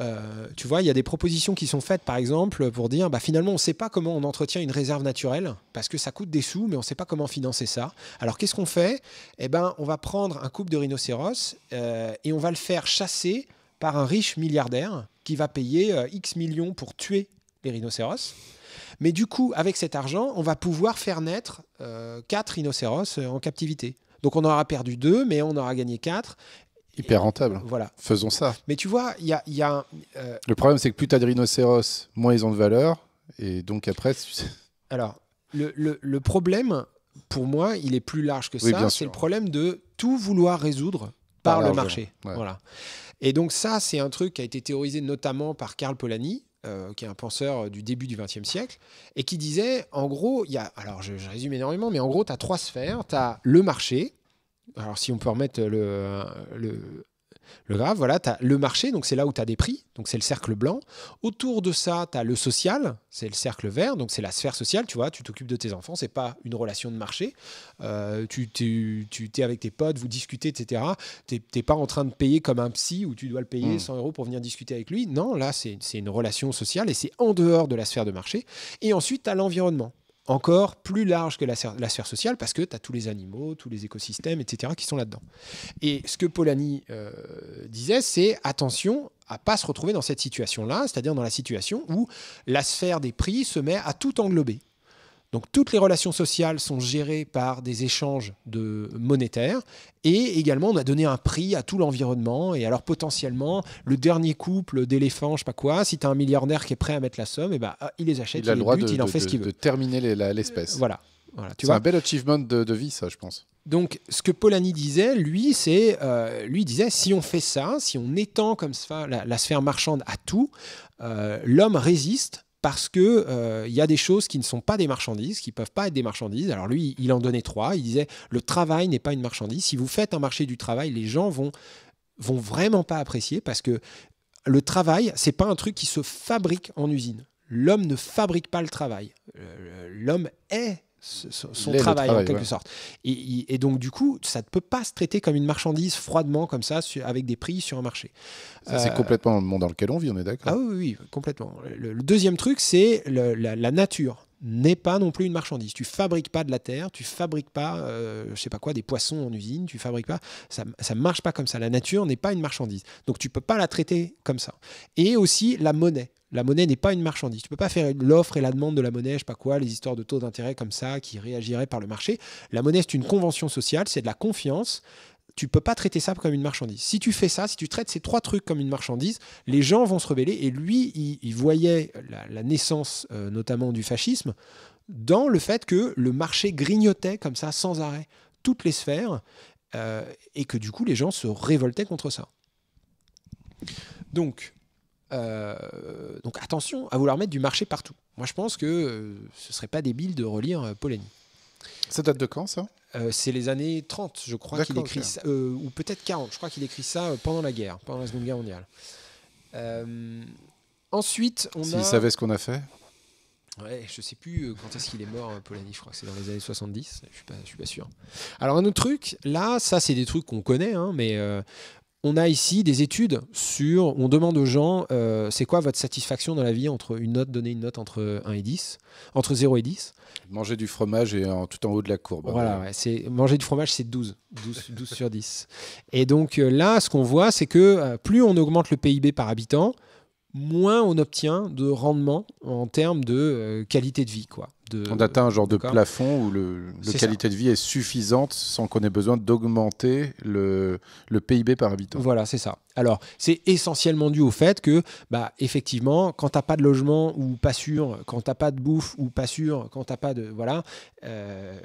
euh, tu vois, il y a des propositions qui sont faites, par exemple, pour dire, bah, finalement, on ne sait pas comment on entretient une réserve naturelle, parce que ça coûte des sous, mais on ne sait pas comment financer ça. Alors, qu'est-ce qu'on fait Eh ben, on va prendre un couple de rhinocéros euh, et on va le faire chasser par un riche milliardaire qui va payer euh, X millions pour tuer les rhinocéros. Mais du coup, avec cet argent, on va pouvoir faire naître 4 rhinocéros en captivité. Donc on aura perdu deux, mais on aura gagné quatre hyper rentable. Voilà. Faisons ça. Mais tu vois, il y a, y a euh, Le problème, c'est que plus tu as de rhinocéros, moins ils ont de valeur. Et donc après. Alors, le, problème, pour moi, il est plus large que ça. C'est le problème de tout vouloir résoudre par, le marché. Voilà. Et donc, ça, c'est un truc qui a été théorisé notamment par Karl Polanyi. Euh, qui est un penseur euh, du début du XXe siècle, et qui disait, en gros, il y a, alors je, je résume énormément, mais en gros, tu as trois sphères. Tu as le marché, alors si on peut remettre le, le, graphe, voilà, tu as le marché, donc c'est là où tu as des prix, donc c'est le cercle blanc. Autour de ça, tu as le social, c'est le cercle vert, donc c'est la sphère sociale, tu vois, tu t'occupes de tes enfants, c'est pas une relation de marché. Euh, tu es avec tes potes, vous discutez, etc. Tu n'es pas en train de payer comme un psy où tu dois le payer 100 hmm. euros pour venir discuter avec lui. Non, là, c'est une relation sociale et c'est en dehors de la sphère de marché. Et ensuite, tu as l'environnement encore plus large que la sphère, sociale parce que tu as tous les animaux, tous les écosystèmes, etc. qui sont là-dedans. Et ce que Polanyi euh, disait, c'est attention à pas se retrouver dans cette situation-là, c'est-à-dire dans la situation où la sphère des prix se met à tout englober. Donc toutes les relations sociales sont gérées par des échanges de monétaires et également on a donné un prix à tout l'environnement et alors potentiellement le dernier couple d'éléphants, je sais pas quoi, si tu as un milliardaire qui est prêt à mettre la somme, et eh ben ah, il les achète, il, a le droit de, il en fait ce qu'il veut. De terminer l'espèce. Voilà. c'est un bel achievement de, vie, ça, je pense. Donc, ce que Polanyi disait, lui, c'est, euh, lui disait, si on fait ça, si on étend comme ça la, sphère marchande à tout, euh, l'homme résiste parce que euh, il y a des choses qui ne sont pas des marchandises, qui peuvent pas être des marchandises. Alors lui, il en donnait trois. Il disait le travail n'est pas une marchandise. Si vous faites un marché du travail, les gens vont vont vraiment pas apprécier parce que le travail, n'est pas un truc qui se fabrique en usine. L'homme ne fabrique pas le travail. Euh, l'homme est son travail, en quelque sorte. Et, donc, du coup, ça ne peut pas se traiter comme une marchandise froidement, comme ça, avec des prix sur un marché. ça c'est euh, complètement le monde dans lequel on vit, on est d'accord Ah oui, oui, complètement. Le, deuxième truc, c'est la, la nature n'est pas non plus une marchandise. Tu fabriques pas de la terre, tu fabriques pas, euh, je sais pas quoi, des poissons en usine, tu fabriques pas. Ça, ça marche pas comme ça. La nature n'est pas une marchandise. Donc tu peux pas la traiter comme ça. Et aussi la monnaie la monnaie n'est pas une marchandise. Tu peux pas faire l'offre et la demande de la monnaie, je sais pas quoi, les histoires de taux d'intérêt comme ça qui réagiraient par le marché. La monnaie, c'est une convention sociale, c'est de la confiance. Tu peux pas traiter ça comme une marchandise. Si tu fais ça, si tu traites ces trois trucs comme une marchandise, les gens vont se rebeller. Et lui, il, voyait la, naissance euh, notamment du fascisme dans le fait que le marché grignotait comme ça sans arrêt toutes les sphères euh, et que du coup les gens se révoltaient contre ça. Donc, euh, donc attention à vouloir mettre du marché partout. Moi, je pense que euh, ce serait pas débile de relire euh, Polanyi. Ça date de quand, ça C'est les années 30, je crois qu'il écrit ça, ou peut-être 40, je crois qu'il écrit ça pendant la guerre, pendant la Seconde Guerre mondiale. ensuite, on S'il savait ce qu'on a fait Ouais, je sais plus quand est-ce qu'il est mort, Polanyi, je crois c'est dans les années 70, je suis suis pas sûr. Alors un autre truc, là, ça c'est des trucs qu'on connaît, hein, mais on a ici des études sur, on demande aux gens, euh, c'est quoi votre satisfaction dans la vie entre une note, donner une note entre 1 et 10, entre 0 et 10 Manger du fromage et tout en haut de la courbe. Hein. Voilà, c'est, manger du fromage, c'est 12, 12, sur 10. Et donc euh, là, ce qu'on voit, c'est que euh, plus on augmente le PIB par habitant, moins on obtient de rendement en termes de qualité de vie. Quoi. On atteint un genre de, plafond où le, qualité de vie est suffisante sans qu'on ait besoin d'augmenter le, PIB par habitant. Voilà, c'est ça. Alors, c'est essentiellement dû au fait que, bah, effectivement, quand tu n'as pas de logement ou pas sûr, quand tu n'as pas de bouffe ou pas sûr, quand t'as pas de. Voilà, il euh,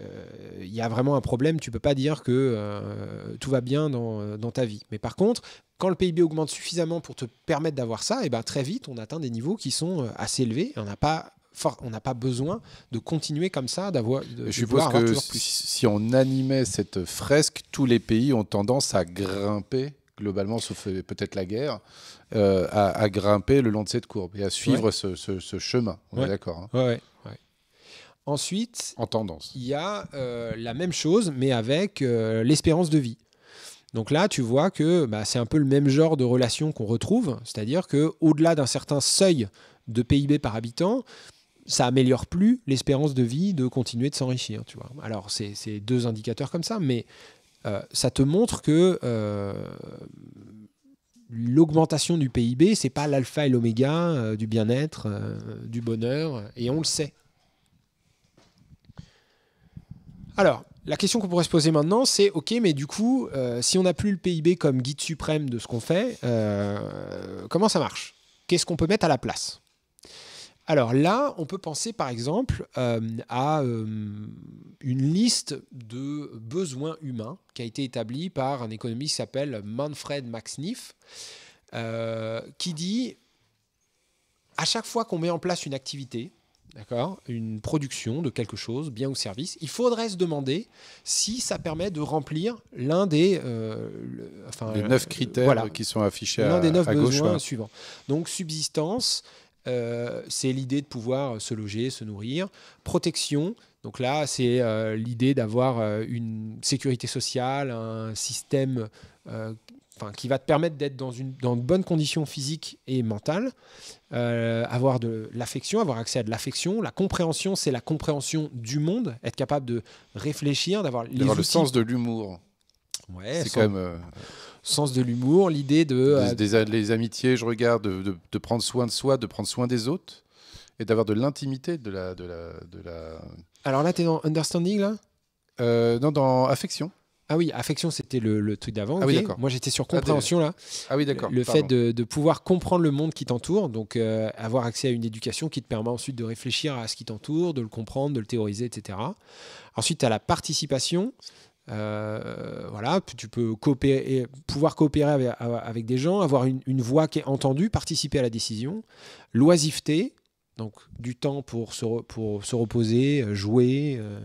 y a vraiment un problème. Tu peux pas dire que euh, tout va bien dans, dans ta vie. Mais par contre, quand le PIB augmente suffisamment pour te permettre d'avoir ça, et eh ben très vite, on atteint des niveaux qui sont euh, assez élevés. On n'a pas on n'a pas besoin de continuer comme ça, d'avoir. Je suppose que si on animait cette fresque, tous les pays ont tendance à grimper globalement, sauf euh, peut-être la guerre, euh, à, grimper le long de cette courbe et à suivre ce, chemin. On est d'accord. Hein. Ouais, Ensuite, en tendance, il y a euh, la même chose, mais avec l'espérance de vie. Donc là, tu vois que bah, c'est un peu le même genre de relation qu'on retrouve, c'est-à-dire que au-delà d'un certain seuil de PIB par habitant, ça améliore plus l'espérance de vie de continuer de s'enrichir. Tu vois. Alors, c'est deux indicateurs comme ça, mais euh, ça te montre que euh, l'augmentation du PIB, c'est pas l'alpha et l'oméga euh, du bien-être, du bonheur, et on le sait. Alors, la question qu'on pourrait se poser maintenant, c'est ok, mais du coup, si on n'a plus le PIB comme guide suprême de ce qu'on fait, comment ça marche Qu'est-ce qu'on peut mettre à la place alors là, on peut penser par exemple euh, à euh, une liste de besoins humains qui a été établie par un économiste qui s'appelle Manfred Max euh, qui dit à chaque fois qu'on met en place une activité, d'accord, une production de quelque chose, bien ou service, il faudrait se demander si ça permet de remplir l'un des, les neuf critères qui sont affichés à, des neuf suivants. Donc subsistance, euh, c'est l'idée de pouvoir se loger, se nourrir. Protection, donc là, c'est euh, l'idée d'avoir euh, une sécurité sociale, un système qui va te permettre d'être dans, une, dans de bonnes conditions physiques et mentales, avoir de l'affection, avoir accès à de l'affection. La compréhension, c'est la compréhension du monde, être capable de réfléchir, d'avoir le sens de l'humour. Ouais, c'est quand même sens de l'humour, l'idée de... Euh, les amitiés, je regarde, de, de, prendre soin de soi, de prendre soin des autres, et d'avoir de l'intimité, de la, de, la, de la... Alors là, tu dans Understanding, là euh, Non, dans Affection. Ah oui, affection, c'était le, le, truc d'avant. Ah Moi, j'étais sur ah, compréhension, là. Ah oui, d'accord. Le fait de, de, pouvoir comprendre le monde qui t'entoure, donc euh, avoir accès à une éducation qui te permet ensuite de réfléchir à ce qui t'entoure, de le comprendre, de le théoriser, etc. Ensuite, tu la participation. Euh, voilà, tu peux coopérer, pouvoir coopérer avec, des gens, avoir une, voix qui est entendue, participer à la décision. L'oisiveté, donc du temps pour se, pour se reposer, euh, jouer, euh,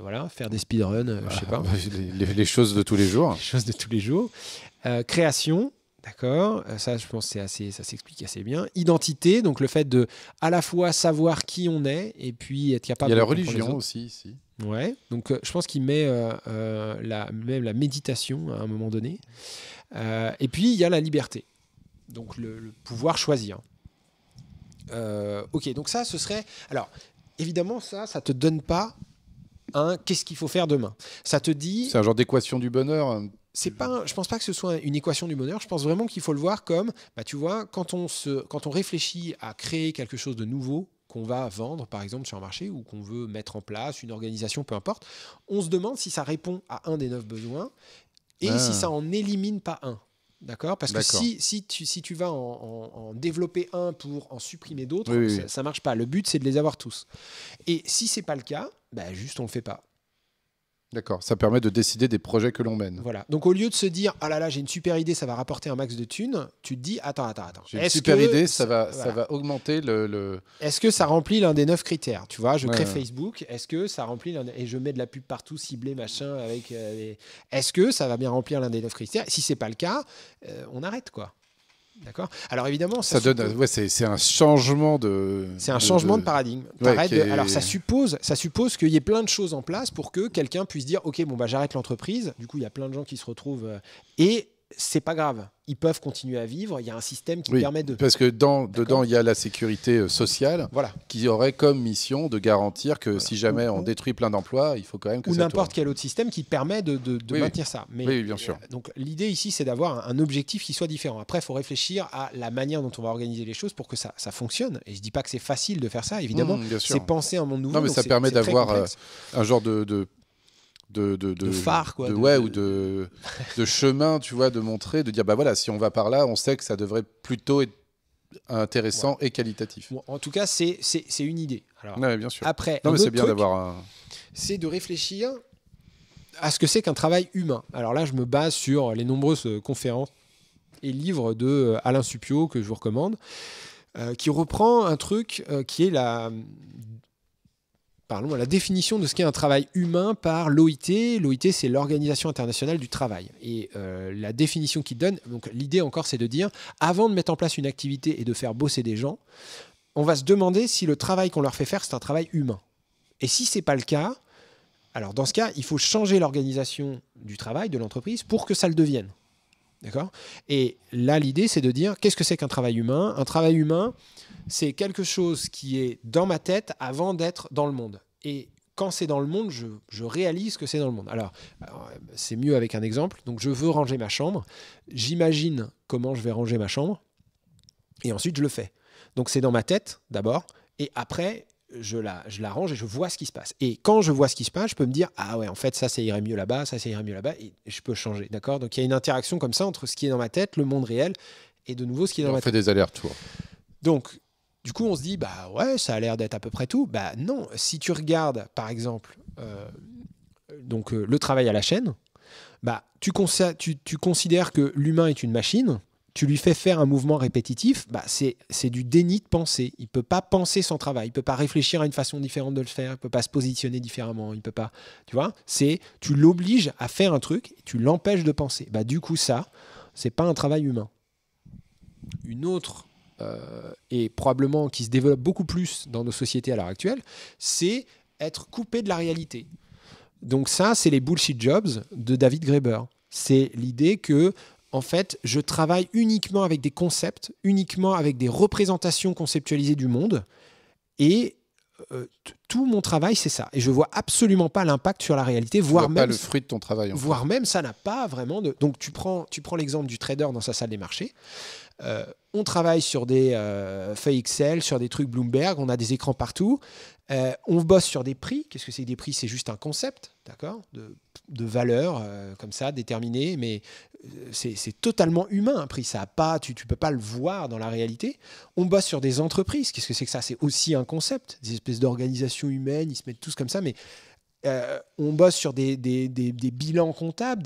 voilà, faire des speedruns, je sais pas. Les, choses de tous les jours. choses de tous les jours. création, D'accord Ça, je pense, c'est assez, ça s'explique assez bien. Identité, donc le fait de à la fois savoir qui on est et puis être capable. Il y a la religion aussi, Ouais, donc euh, je pense qu'il met euh, euh, la, même la méditation à un moment donné. et puis il y a la liberté, donc le, pouvoir choisir. Hein. ok, donc ça, ce serait. Alors, évidemment, ça, ça te donne pas un qu'est-ce qu'il faut faire demain. Ça te dit. C'est un genre d'équation du bonheur. Hein. C'est pas, je pense pas que ce soit une équation du bonheur. Je pense vraiment qu'il faut le voir comme, bah, tu vois, quand on se, quand on réfléchit à créer quelque chose de nouveau, qu'on va vendre, par exemple, sur un marché ou qu'on veut mettre en place, une organisation, peu importe, on se demande si ça répond à un des neuf besoins et ah. si ça en élimine pas un. D'accord Parce que si, si, tu, si tu vas en, développer un pour en supprimer d'autres, ça marche pas. Le but, c'est de les avoir tous. Et si c'est pas le cas, bah juste on ne le fait pas. D'accord, ça permet de décider des projets que l'on mène. Voilà. Donc au lieu de se dire ah là là j'ai une super idée, ça va rapporter un max de thunes, tu te dis attends attends attends. J'ai une super idée, ça va ça va augmenter le. Est-ce que ça remplit l'un des neuf critères Tu vois, je crée Facebook. Est-ce que ça remplit l'un... et je mets de la pub partout ciblée machin avec. Euh, est-ce que ça va bien remplir l'un des neuf critères Si c'est pas le cas, euh, on arrête quoi. D'accord. Alors évidemment, ça, donne, c'est un changement de. C'est un changement de, paradigme. Alors ça suppose, ça suppose qu'il y ait plein de choses en place pour que quelqu'un puisse dire, ok, bon bah j'arrête l'entreprise. Du coup, il y a plein de gens qui se retrouvent euh, et c'est pas grave. Ils peuvent continuer à vivre. Il y a un système qui permet de. Parce que dans, dedans, il y a la sécurité euh, sociale qui aurait comme mission de garantir que si jamais on détruit plein d'emplois, il faut quand même que Ou n'importe quel autre système qui permet de, maintenir ça. Mais, oui, bien sûr. Euh, donc l'idée ici, c'est d'avoir un, objectif qui soit différent. Après, il faut réfléchir à la manière dont on va organiser les choses pour que ça, ça fonctionne. Et je dis pas que c'est facile de faire ça, évidemment. Mmh, c'est penser un monde nouveau. Non, mais ça permet d'avoir euh, un genre de de, phare, quoi. ou de, chemin, tu vois, de montrer, de dire, bah voilà, si on va par là, on sait que ça devrait plutôt être intéressant et qualitatif. en tout cas, c'est une idée. Alors, bien sûr. Après, c'est bien d'avoir C'est de réfléchir à ce que c'est qu'un travail humain. Alors là, je me base sur les nombreuses euh, conférences et livres de euh, Alain Supio que je vous recommande, euh, qui reprend un truc qui est la parlons la définition de ce qu'est un travail humain par l'OIT. L'OIT, c'est l'Organisation internationale du travail. Et euh, la définition qu'il donne, donc l'idée encore, c'est de dire, avant de mettre en place une activité et de faire bosser des gens, on va se demander si le travail qu'on leur fait faire, c'est un travail humain. Et si ce n'est pas le cas, alors dans ce cas, il faut changer l'organisation du travail, de l'entreprise, pour que ça le devienne. D'accord Et là, l'idée, c'est de dire, qu'est-ce que c'est qu'un travail humain Un travail humain, c'est quelque chose qui est dans ma tête avant d'être dans le monde. Et quand c'est dans le monde, je, réalise que c'est dans le monde. Alors, c'est mieux avec un exemple. Donc, je veux ranger ma chambre. J'imagine comment je vais ranger ma chambre. Et ensuite, je le fais. Donc, c'est dans ma tête d'abord. Et après, je la, je la range et je vois ce qui se passe. Et quand je vois ce qui se passe, je peux me dire Ah ouais, en fait, ça, ça irait mieux là-bas, ça, ça irait mieux là-bas. Et je peux changer. D'accord Donc, il y a une interaction comme ça entre ce qui est dans ma tête, le monde réel, et de nouveau ce qui est dans ma tête. des allers-retours. Donc, du coup, on se dit, bah ouais, ça a l'air d'être à peu près tout. Bah non, si tu regardes, par exemple, euh, donc euh, le travail à la chaîne, bah tu, considères que l'humain est une machine, tu lui fais faire un mouvement répétitif, bah c'est, du déni de penser. Il ne peut pas penser sans travail, il ne peut pas réfléchir à une façon différente de le faire, il ne peut pas se positionner différemment, il peut pas. Tu vois, c'est tu l'obliges à faire un truc, tu l'empêches de penser. Bah du coup ça, c'est pas un travail humain. Une autre euh, et probablement qui se développe beaucoup plus dans nos sociétés à l'heure actuelle, c'est être coupé de la réalité. Donc ça, c'est les bullshit jobs de David Graeber. C'est l'idée que en fait, je travaille uniquement avec des concepts, uniquement avec des représentations conceptualisées du monde. Et euh, tout mon travail, c'est ça. Et je vois absolument pas l'impact sur la réalité, voire même. le fruit de ton travail. voire même, ça n'a pas vraiment de. Donc, tu prends, tu prends l'exemple du trader dans sa salle des marchés. Euh, on travaille sur des euh, feuilles Excel, sur des trucs Bloomberg, on a des écrans partout. Euh, on bosse sur des prix. Qu'est-ce que c'est que des prix C'est juste un concept, d'accord de, de, valeur, comme ça, déterminée, mais c'est totalement humain un prix. Ça a pas, tu ne peux pas le voir dans la réalité. On bosse sur des entreprises. Qu'est-ce que c'est que ça C'est aussi un concept. Des espèces d'organisations humaines, ils se mettent tous comme ça, mais on bosse sur des bilans comptables.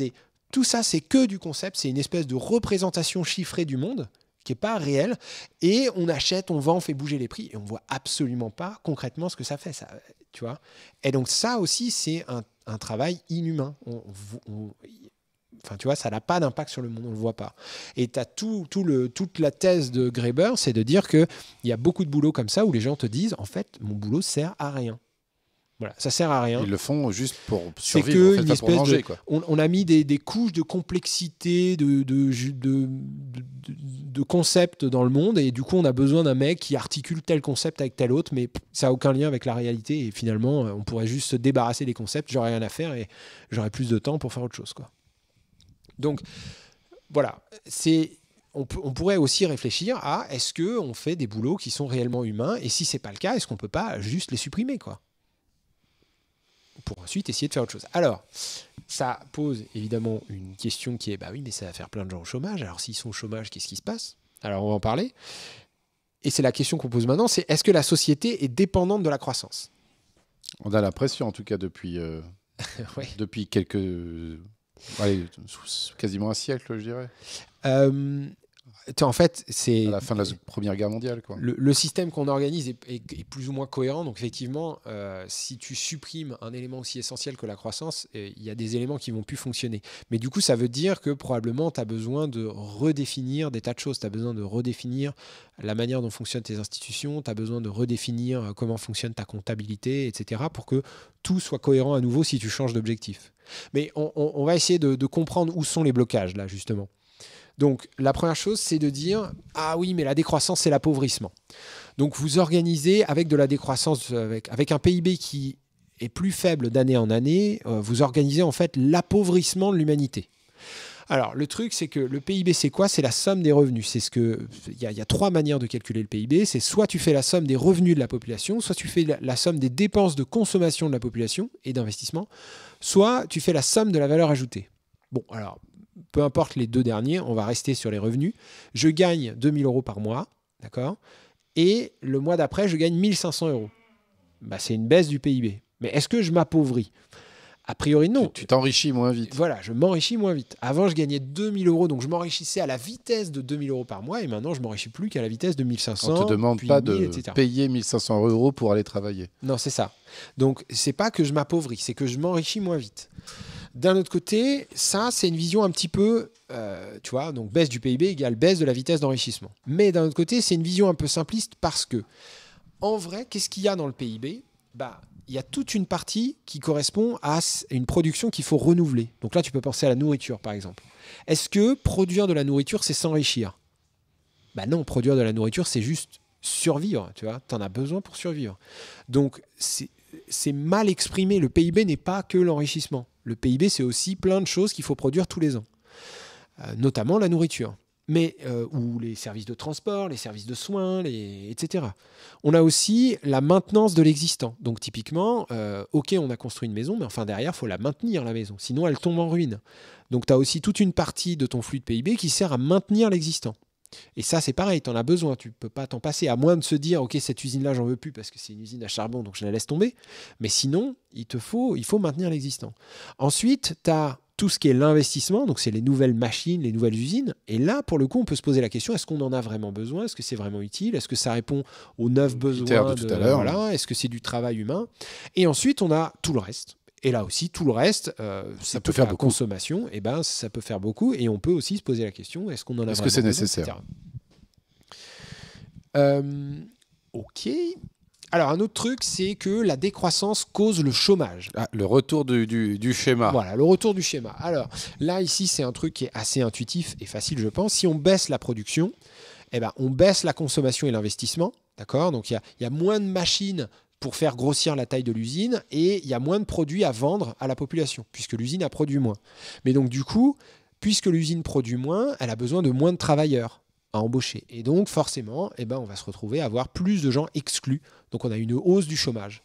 Tout ça, c'est que du concept. C'est une espèce de représentation chiffrée du monde qui n'est pas réel. Et on achète, on vend, on fait bouger les prix et on voit absolument pas concrètement ce que ça fait. Ça, tu vois et donc ça aussi, c'est un, travail inhumain. enfin, tu vois, ça n'a pas d'impact sur le monde, on ne le voit pas. Et tu tout, le, toute la thèse de Graeber, c'est de dire qu'il y a beaucoup de boulot comme ça où les gens te disent, en fait, mon boulot sert à rien. Voilà, ça sert à rien. Ils le font juste pour survivre. en On, a mis des, couches de complexité, de, de, concepts dans le monde, et du coup, on a besoin d'un mec qui articule tel concept avec tel autre, mais ça n'a aucun lien avec la réalité. Et finalement, euh, on pourrait juste se débarrasser des concepts, j'aurais rien à faire et j'aurais plus de temps pour faire autre chose. Quoi. Donc, voilà, c'est on, pourrait aussi réfléchir à est-ce que on fait des boulots qui sont réellement humains et si c'est pas le cas, est-ce qu'on peut pas juste les supprimer quoi pour ensuite essayer de faire autre chose. Alors, ça pose évidemment une question qui est, bah oui, mais ça va faire plein de gens au chômage. Alors s'ils sont au chômage, qu'est-ce qui se passe Alors on va en parler. Et c'est la question qu'on pose maintenant, c'est est-ce que la société est dépendante de la croissance On a la pression, en tout cas depuis, euh, depuis quelques... Allez, quasiment un siècle, je dirais. Euh, en fait, c'est. À la fin de la Première Guerre mondiale, quoi. Le, système qu'on organise est, plus ou moins cohérent. Donc, effectivement, euh, si tu supprimes un élément aussi essentiel que la croissance, il y a des éléments qui vont plus fonctionner. Mais du coup, ça veut dire que probablement, tu as besoin de redéfinir des tas de choses. Tu as besoin de redéfinir la manière dont fonctionnent tes institutions. Tu as besoin de redéfinir euh, comment fonctionne ta comptabilité, etc. pour que tout soit cohérent à nouveau si tu changes d'objectif. Mais on, va essayer de comprendre où sont les blocages, là, justement. Donc la première chose, c'est de dire, ah oui, mais la décroissance, c'est l'appauvrissement. Donc vous organisez avec de la décroissance, avec, avec un PIB qui est plus faible d'année en année, euh, vous organisez en fait l'appauvrissement de l'humanité. Alors, le truc, c'est que le PIB, c'est quoi C'est la somme des revenus. C'est ce que il y, a trois manières de calculer le PIB. C'est soit tu fais la somme des revenus de la population, soit tu fais la somme des dépenses de consommation de la population et d'investissement, soit tu fais la somme de la valeur ajoutée. Bon, alors peu importe les deux derniers, on va rester sur les revenus. Je gagne 2000 euros par mois, d'accord Et le mois d'après, je gagne 1500 euros. Bah, c'est une baisse du PIB. Mais est-ce que je m'appauvris a priori, non. Tu t'enrichis moins vite. Voilà, je m'enrichis moins vite. Avant, je gagnais 2000 euros, donc je m'enrichissais à la vitesse de 2000 euros par mois, et maintenant, je m'enrichis plus qu'à la vitesse de 1500. On te demande pas de payer 1500 euros pour aller travailler. Non, c'est ça. Donc, c'est pas que je m'appauvris, c'est que je m'enrichis moins vite. D'un autre côté, ça, c'est une vision un petit peu, euh, tu vois, donc baisse du PIB égale baisse de la vitesse d'enrichissement. Mais d'un autre côté, c'est une vision un peu simpliste parce que, en vrai, qu'est-ce qu'il y a dans le PIB bah, il y a toute une partie qui correspond à une production qu'il faut renouveler. Donc là, tu peux penser à la nourriture, par exemple. Est-ce que produire de la nourriture, c'est s'enrichir Bah non, produire de la nourriture, c'est juste survivre, tu vois. T'en as besoin pour survivre. Donc c'est mal exprimé. Le PIB n'est pas que l'enrichissement. Le PIB, c'est aussi plein de choses qu'il faut produire tous les ans, euh, notamment la nourriture, mais euh, ou les services de transport, les services de soins, les, etc. On a aussi la maintenance de l'existant. Donc typiquement, euh, ok, on a construit une maison, mais enfin derrière, il faut la maintenir la maison, sinon elle tombe en ruine. Donc tu as aussi toute une partie de ton flux de PIB qui sert à maintenir l'existant. Et ça, c'est pareil, tu en as besoin, tu ne peux pas t'en passer, à moins de se dire, OK, cette usine-là, j'en veux plus parce que c'est une usine à charbon, donc je la laisse tomber. Mais sinon, il, te faut, il faut maintenir l'existant. Ensuite, tu as tout ce qui est l'investissement, donc c'est les nouvelles machines, les nouvelles usines. Et là, pour le coup, on peut se poser la question est-ce qu'on en a vraiment besoin Est-ce que c'est vraiment utile Est-ce que ça répond aux neuf besoins de, tout à l'heure hein. Est-ce que c'est du travail humain Et ensuite, on a tout le reste. Et là aussi, tout le reste, euh, ça peut faire de consommation, et eh ben ça peut faire beaucoup. Et on peut aussi se poser la question est-ce qu'on en a Est-ce que c'est nécessaire euh, Ok. Alors, un autre truc, c'est que la décroissance cause le chômage. Ah, le retour du, schéma. Voilà, le retour du schéma. Alors, là, ici, c'est un truc qui est assez intuitif et facile, je pense. Si on baisse la production, et eh ben, on baisse la consommation et l'investissement. D'accord Donc, il y a moins de machines pour faire grossir la taille de l'usine et il y a moins de produits à vendre à la population puisque l'usine a produit moins. Mais donc du coup, puisque l'usine produit moins, elle a besoin de moins de travailleurs à embaucher. Et donc forcément, eh ben, on va se retrouver à avoir plus de gens exclus. Donc on a une hausse du chômage.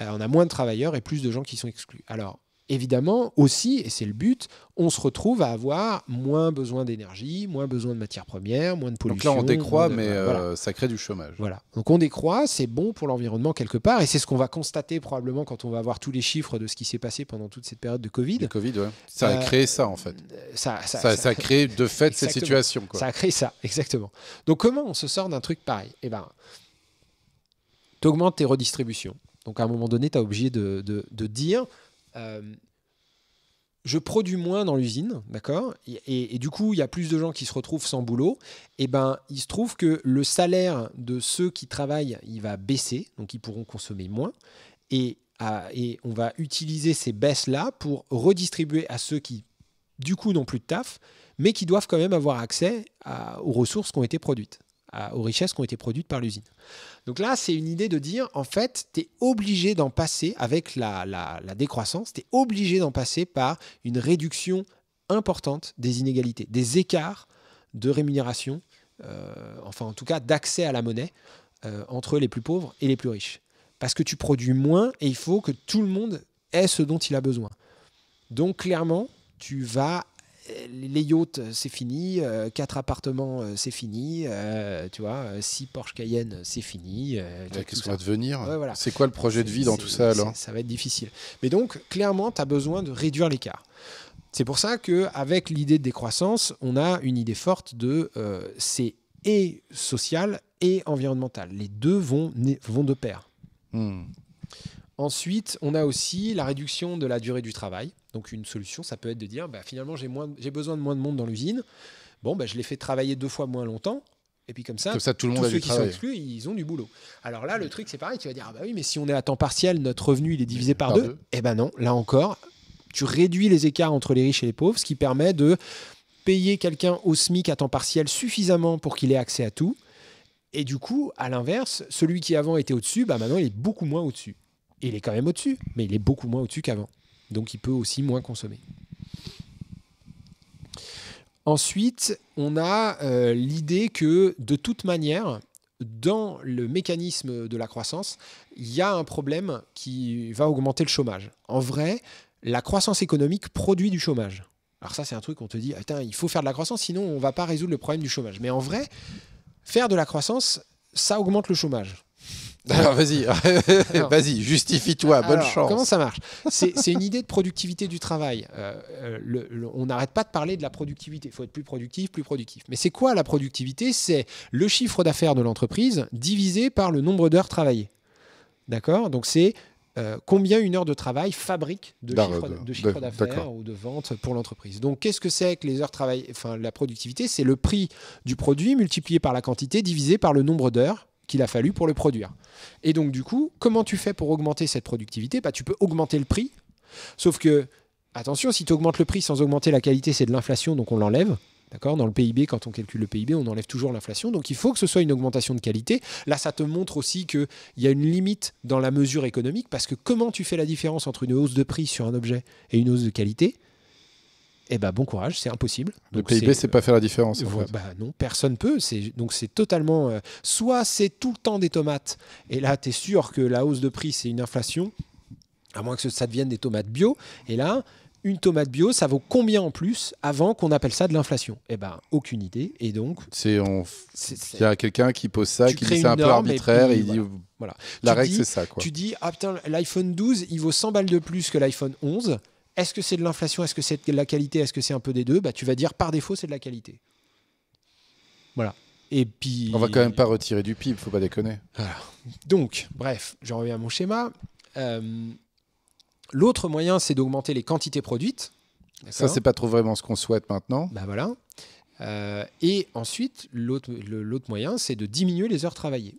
Euh, on a moins de travailleurs et plus de gens qui sont exclus. Alors évidemment, aussi, et c'est le but, on se retrouve à avoir moins besoin d'énergie, moins besoin de matières premières, moins de pollution. Donc là, on décroît, mais euh, ça crée du chômage. Voilà. Donc on décroît, c'est bon pour l'environnement quelque part, et c'est ce qu'on va constater probablement quand on va avoir tous les chiffres de ce qui s'est passé pendant toute cette période de Covid. Le Covid, ouais. Ça a euh, créé ça, en fait. Ça, ça, a créé de fait cette situation. Ça a créé ça, exactement. Donc comment on se sort d'un truc pareil Eh ben, tu augmentes tes redistributions. Donc à un moment donné, tu es obligé de, de dire euh, je produis moins dans l'usine, d'accord et, du coup, il y a plus de gens qui se retrouvent sans boulot. Et eh ben, il se trouve que le salaire de ceux qui travaillent, il va baisser, donc ils pourront consommer moins. Et, on va utiliser ces baisses-là pour redistribuer à ceux qui, du coup, n'ont plus de taf, mais qui doivent quand même avoir accès aux ressources qui ont été produites, aux richesses qui ont été produites par l'usine. Donc là, c'est une idée de dire, en fait, tu es obligé d'en passer avec la, décroissance, tu es obligé d'en passer par une réduction importante des inégalités, des écarts de rémunération, euh, enfin en tout cas d'accès à la monnaie euh, entre les plus pauvres et les plus riches. Parce que tu produis moins et il faut que tout le monde ait ce dont il a besoin. Donc clairement, tu vas les yachts, euh, c'est fini. Euh, quatre appartements, euh, c'est fini. tu vois, six Porsche Cayenne, c'est fini. Qu'est-ce qu'on va devenir C'est quoi le projet de vie dans tout ça alors Ça va être difficile. Mais donc, clairement, tu as besoin de réduire l'écart. C'est pour ça qu'avec l'idée de décroissance, on a une idée forte de c'est et social et environnemental. Les deux vont, vont de pair. Hmm. Ensuite, on a aussi la réduction de la durée du travail. Donc une solution, ça peut être de dire, bah, finalement, j'ai, besoin de moins de monde dans l'usine. Bon, bah, je les fais travailler deux fois moins longtemps. Et puis comme ça, tous ceux qui sont exclus, ils ont du boulot. Alors là, le truc, c'est pareil. Tu vas dire, ah bah oui, mais si on est à temps partiel, notre revenu, il est divisé par, deux. Eh ben non, là encore, tu réduis les écarts entre les riches et les pauvres, ce qui permet de payer quelqu'un au SMIC à temps partiel suffisamment pour qu'il ait accès à tout. Et du coup, à l'inverse, celui qui avant était au-dessus, bah maintenant il est beaucoup moins au-dessus il est quand même au-dessus, mais il est beaucoup moins au-dessus qu'avant. Donc il peut aussi moins consommer. Ensuite, on a euh, l'idée que de toute manière, dans le mécanisme de la croissance, il y a un problème qui va augmenter le chômage. En vrai, la croissance économique produit du chômage. Alors ça, c'est un truc qu'on te dit, il faut faire de la croissance, sinon on va pas résoudre le problème du chômage. Mais en vrai, faire de la croissance, ça augmente le chômage. Alors vas-y, vas-y, justifie-toi, bonne chance. Comment ça marche C'est une idée de productivité du travail. Euh, euh, le, on n'arrête pas de parler de la productivité. Il faut être plus productif, plus productif. Mais c'est quoi la productivité C'est le chiffre d'affaires de l'entreprise divisé par le nombre d'heures travaillées. D'accord Donc c'est euh, combien une heure de travail fabrique de chiffre d'affaires ou de vente pour l'entreprise. Donc, qu'est-ce que c'est que les heures travail, enfin la productivité C'est le prix du produit multiplié par la quantité divisé par le nombre d'heures qu'il a fallu pour le produire. Et donc, du coup, comment tu fais pour augmenter cette productivité bah, Tu peux augmenter le prix, sauf que, attention, si tu augmentes le prix sans augmenter la qualité, c'est de l'inflation, donc on l'enlève. D'accord Dans le PIB, quand on calcule le PIB, on enlève toujours l'inflation. Donc il faut que ce soit une augmentation de qualité. Là, ça te montre aussi qu'il y a une limite dans la mesure économique, parce que comment tu fais la différence entre une hausse de prix sur un objet et une hausse de qualité eh ben, bon courage, c'est impossible. Le PIB, c'est pas faire la différence. Euh, bah, non, personne peut. Donc c'est totalement. Euh, soit c'est tout le temps des tomates, et là, tu es sûr que la hausse de prix, c'est une inflation, à moins que ça devienne des tomates bio. Et là, une tomate bio, ça vaut combien en plus avant qu'on appelle ça de l'inflation Eh ben, aucune idée. Et donc, c'est Il y a quelqu'un qui pose ça, qui dit c'est un peu arbitraire, et, il dit voilà. La règle, c'est ça. Quoi. Tu dis ah putain, l'iPhone 12, il vaut 100 balles de plus que l'iPhone 11. Est-ce que c'est de l'inflation Est-ce que c'est de la qualité Est-ce que c'est un peu des deux bah, Tu vas dire par défaut, c'est de la qualité. Voilà. Et puis. On va quand même pas retirer du PIB, faut pas déconner. donc, bref, j'en reviens à mon schéma. Euh, l'autre moyen, c'est d'augmenter les quantités produites. Ça, c'est pas trop vraiment ce qu'on souhaite maintenant. Bah, voilà. Euh, et ensuite, l'autre moyen, c'est de diminuer les heures travaillées.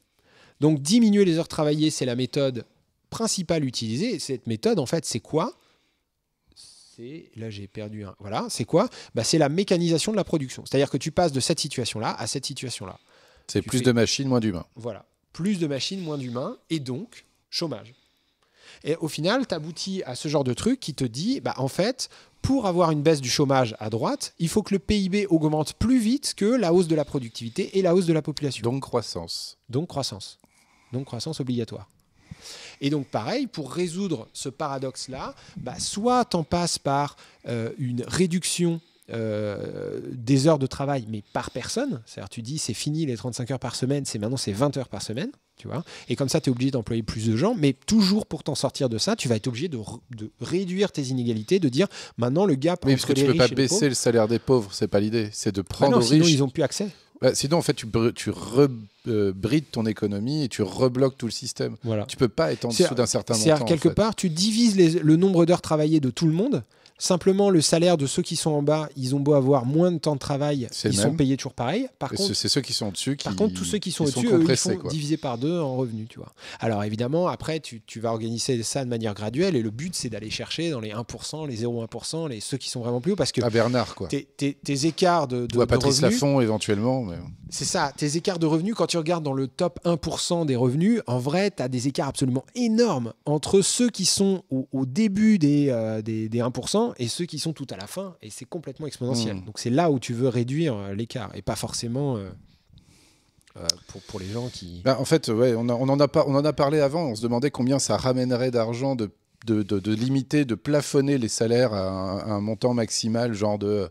Donc, diminuer les heures travaillées, c'est la méthode principale utilisée. Cette méthode, en fait, c'est quoi c'est, là j'ai perdu un, voilà, c'est quoi bah, C'est la mécanisation de la production. C'est-à-dire que tu passes de cette situation-là à cette situation-là. C'est plus de machines, moins d'humains. Voilà, plus de machines, moins d'humains, et donc chômage. Et au final, tu aboutis à ce genre de truc qui te dit, bah, en fait, pour avoir une baisse du chômage à droite, il faut que le PIB augmente plus vite que la hausse de la productivité et la hausse de la population. Donc croissance. Donc croissance. Donc croissance obligatoire. Et donc pareil, pour résoudre ce paradoxe-là, bah, soit t'en passes par euh, une réduction euh, des heures de travail, mais par personne. C'est-à-dire, tu dis, c'est fini les 35 heures par semaine, c'est maintenant c'est 20 heures par semaine, tu vois. Et comme ça, tu es obligé d'employer plus de gens, mais toujours pour t'en sortir de ça, tu vas être obligé de, réduire tes inégalités, de dire maintenant le gap. Mais parce que tu peux pas baisser le, salaire des pauvres, c'est pas l'idée. C'est de ah prendre non, ils ont plus accès. Bah, sinon, en fait, tu, rebrides euh, ton économie et tu rebloques tout le système. Tu peux pas être en dessous d'un certain montant. C'est-à-dire, quelque part, tu divises le nombre d'heures travaillées de tout le monde Simplement, le salaire de ceux qui sont en bas, ils ont beau avoir moins de temps de travail, ils sont payés toujours pareil. Par contre, c'est ceux qui sont dessus qui. Par contre, tous ceux qui sont au-dessus, ils sont divisés par deux en revenus, tu vois. Alors évidemment, après, tu, vas organiser ça de manière graduelle et le but, c'est d'aller chercher dans les 1%, les 0,1%, les ceux qui sont vraiment plus hauts, parce que. À Bernard, quoi. Tes, écarts de, de, Ou à Patrice de éventuellement. C'est ça. Tes écarts de revenus, quand tu regardes dans le top 1% des revenus, en vrai, tu as des écarts absolument énormes entre ceux qui sont au, début des, euh, des 1% et ceux qui sont tout à la fin. Et c'est complètement exponentiel. Hmm. Donc c'est là où tu veux réduire euh, l'écart et pas forcément. Euh, euh, pour, les gens qui. Bah, en fait, ouais, on, en a on en a parlé avant. On se demandait combien ça ramènerait d'argent de de, limiter, de plafonner les salaires à un, montant maximal, genre de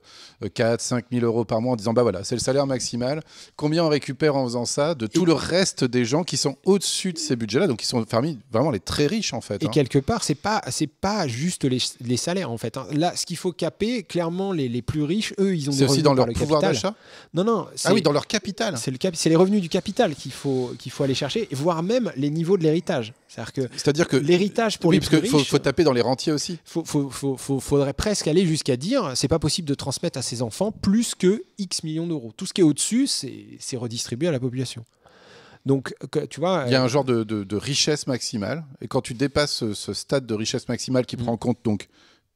4, 5 000 euros par mois, en disant bah voilà, c'est le salaire maximal. Combien on récupère en faisant ça de tout le reste des gens qui sont au-dessus de ces budgets-là, donc qui sont vraiment les très riches en fait. Et hein. quelque part, c'est pas c'est pas juste les, salaires en fait. Hein. Là, ce qu'il faut caper, clairement, les, plus riches, eux, ils ont. C'est aussi dans leur pouvoir d'achat. Non, non. Ah oui, dans leur capital. C'est le c'est les revenus du capital qu'il faut qu'il faut aller chercher, voire même les niveaux de l'héritage. C'est-à-dire que, l'héritage pour les riches, faut, faut, taper dans les rentiers aussi. Faut, faut, faudrait presque aller jusqu'à dire c'est pas possible de transmettre à ses enfants plus que X millions d'euros. Tout ce qui est au-dessus, c'est redistribué à la population. Donc, tu vois. Il y a un euh, genre de, richesse maximale. Et quand tu dépasses ce, stade de richesse maximale qui mm. prend en compte donc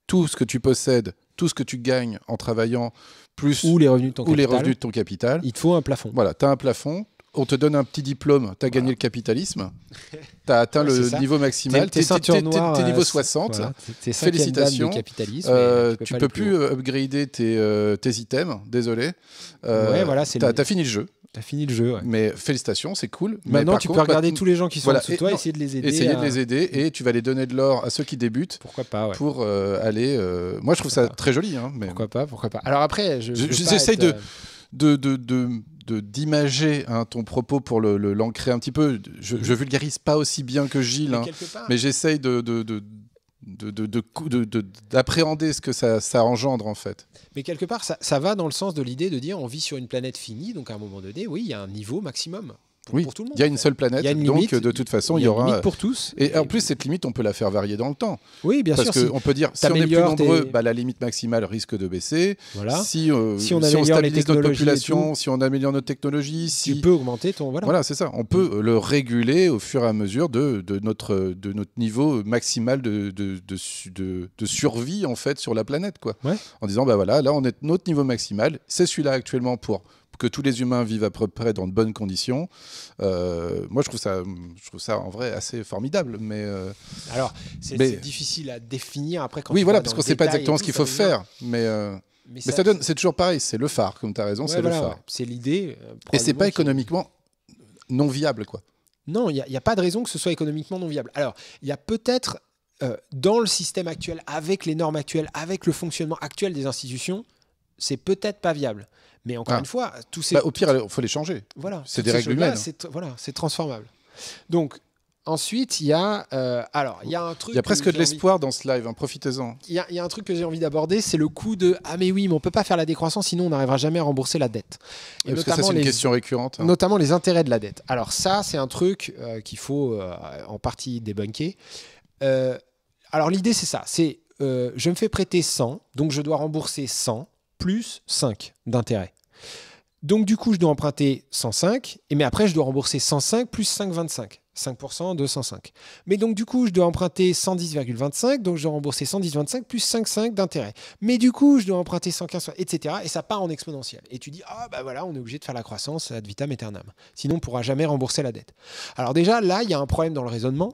tout ce que tu possèdes, tout ce que tu gagnes en travaillant, plus. Ou les revenus de ton, capital, les revenus de ton capital. Il te faut un plafond. Voilà, tu as un plafond on te donne un petit diplôme, tu as gagné le capitalisme, tu as atteint le niveau maximal, tu es, niveau 60, euh, félicitations, euh, euh, tu peux, peux plus, euh, hein. upgrader tes, items, désolé, euh, tu as, fini le jeu. T'as fini le jeu. Mais félicitations, c'est cool. Maintenant, tu peux regarder tous les gens qui sont sous toi, et essayer de les aider. Essayer de hein. les aider et tu vas les donner de l'or à ceux qui débutent. Pourquoi pas Pour aller. Moi, je trouve ça très joli. Hein, pourquoi pas Pourquoi pas Alors après, j'essaye de, de, de d'imager hein, ton propos pour l'ancrer le, l'ancrer un petit peu. Je, vulgarise pas aussi bien que Gilles, mais, hein, j'essaye d'appréhender ce que ça, engendre en fait. Mais quelque part, ça, ça va dans le sens de l'idée de dire on vit sur une planète finie, donc à un moment donné, oui, il y a un niveau maximum oui, pour tout le monde. Il y a une seule planète, donc de toute façon, il y, aura. Une limite pour tous. Et, en plus, cette limite, on peut la faire varier dans le temps. Oui, bien sûr. Parce qu'on peut dire, si on est plus nombreux, bah, la limite maximale risque de baisser. Voilà. Si, euh, on stabilise notre population, si on améliore notre technologie, si. Tu peux augmenter ton. Voilà, voilà c'est ça. On peut le réguler au fur et à mesure de, notre, de notre niveau maximal de, de, de, de survie, en fait, sur la planète, quoi. En disant, bah voilà, là, on est notre niveau maximal, c'est celui-là actuellement pour que tous les humains vivent à peu près dans de bonnes conditions. Euh, moi, je trouve, ça, je trouve ça en vrai assez formidable. Mais euh, Alors, c'est difficile à définir après quand Oui, voilà, parce qu'on ne sait pas exactement ce qu'il faut faire. Mais, euh, ça, donne, c'est toujours pareil, c'est le phare, comme tu as raison, c'est le phare. C'est l'idée. Et c'est pas économiquement non viable, quoi. Non, il n'y a, a, pas de raison que ce soit économiquement non viable. Alors, il y a peut-être, dans le système actuel, avec les normes actuelles, avec le fonctionnement actuel des institutions, c'est peut-être pas viable. Mais encore ah. une fois, bah, au pire, il faut les changer. Voilà. C'est des règles humaines. Hein. Voilà, c'est transformable. Donc, Ensuite, il y a euh, alors il y a un truc. Il y a presque de l'espoir dans ce live, hein. profitez-en. Il y, a un truc que j'ai envie d'aborder, c'est le coût de ah mais oui, mais on peut pas faire la décroissance, sinon on n'arrivera jamais à rembourser la dette. Et parce que ça c'est une question récurrente. Hein. Notamment les intérêts de la dette. Alors ça c'est un truc euh, qu'il faut euh, en partie débunker. alors l'idée c'est ça, c'est je me fais prêter 100, donc je dois rembourser 100 plus 5 d'intérêts. Donc du coup, je dois emprunter 105, et mais après, je dois rembourser 105 plus 5,25. 5% de 105. Mais donc du coup, je dois emprunter 110,25, donc je dois rembourser 110,25 plus 5,5 d'intérêt. Mais du coup, je dois emprunter 115, etc. Et ça part en exponentielle. Et tu dis, ah bah voilà, on est obligé de faire la croissance ad vitam aeternam. Sinon, on ne pourra jamais rembourser la dette. Alors déjà, là, il y a un problème dans le raisonnement.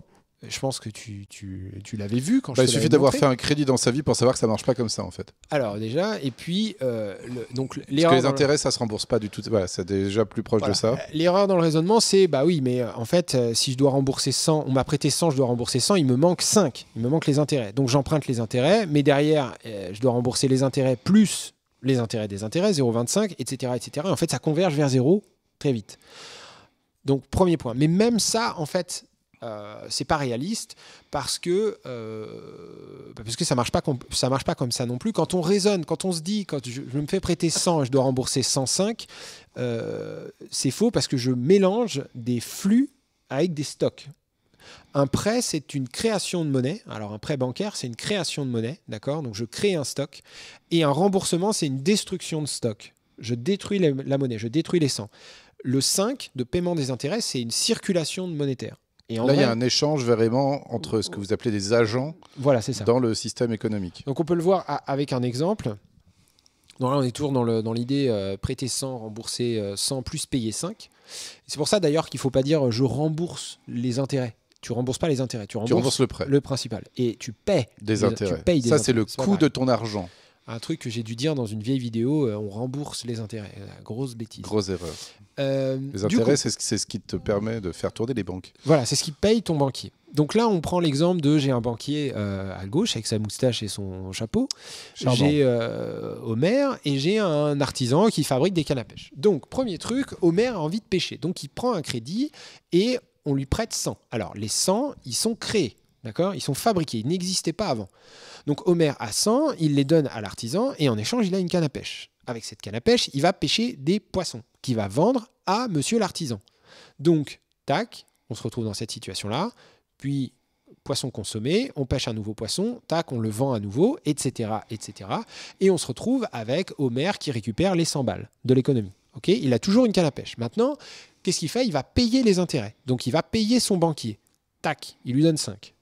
Je pense que tu, tu, tu l'avais vu quand bah, je Il suffit d'avoir fait un crédit dans sa vie pour savoir que ça marche pas comme ça, en fait. Alors, déjà, et puis. Euh, donc, Parce que les intérêts, ça ça se rembourse pas du tout. c'est déjà plus proche de ça. Euh, l'erreur dans le raisonnement, c'est bah oui, mais euh, en fait, si je dois rembourser 100, on m'a prêté 100, je dois rembourser 100, il me manque 5. Il me manque les intérêts. Donc, j'emprunte les intérêts, mais derrière, je dois rembourser les intérêts plus les intérêts des intérêts, 0,25, etc., etc. en fait, ça converge vers 0 très vite. Donc, premier point. Mais même ça, en fait, euh, c'est pas réaliste parce que euh, parce que ça marche pas ça marche pas comme ça non plus. Quand on raisonne, quand on se dit quand je, me fais prêter 100 et je dois rembourser 105, euh, c'est faux parce que je mélange des flux avec des stocks. Un prêt, c'est une création de monnaie. Alors un prêt bancaire, c'est une création de monnaie, d'accord Donc je crée un stock. Et un remboursement, c'est une destruction de stock. Je détruis la, la monnaie, je détruis les 100. Le 5 de paiement des intérêts, c'est une circulation de monétaire. Là, il y a un échange vraiment entre ce que vous appelez des agents dans le système économique. Donc on peut le voir avec un exemple. Donc là, on est toujours dans l'idée euh, prêter 100, rembourser 100, euh, plus payer 5. C'est pour ça d'ailleurs qu'il ne faut pas dire euh, je rembourse les intérêts. Tu rembourses pas les intérêts, tu rembourses, le principal. Et tu paies des intérêts. ça, c'est le coût de ton argent un truc que j'ai dû dire dans une vieille vidéo, euh, on rembourse les intérêts. Grosse bêtise. Grosse erreur. Euh, les intérêts, c'est ce, qui te permet de faire tourner les banques. Voilà, c'est ce qui paye ton banquier. Donc là, on prend l'exemple de j'ai un banquier euh, à gauche avec sa moustache et son chapeau. J'ai Homer et j'ai un artisan qui fabrique des cannes à pêche. Donc, premier truc, Homer a envie de pêcher. Donc, il prend un crédit et on lui prête 100. Alors, les 100, ils sont créés. D'accord Ils sont fabriqués, ils n'existaient pas avant. Donc Homer a 100, il les donne à l'artisan et en échange, il a une canne à pêche. Avec cette canne à pêche, il va pêcher des poissons qu'il va vendre à monsieur l'artisan. Donc, tac, on se retrouve dans cette situation-là. Puis, poisson consommé, on pêche un nouveau poisson, tac, on le vend à nouveau, etc., etc. Et on se retrouve avec Homer qui récupère les 100 balles de l'économie. Ok il a toujours une canne à pêche. Maintenant, qu'est-ce qu'il fait Il va payer les intérêts. Donc, il va payer son banquier. Tac, il lui donne 5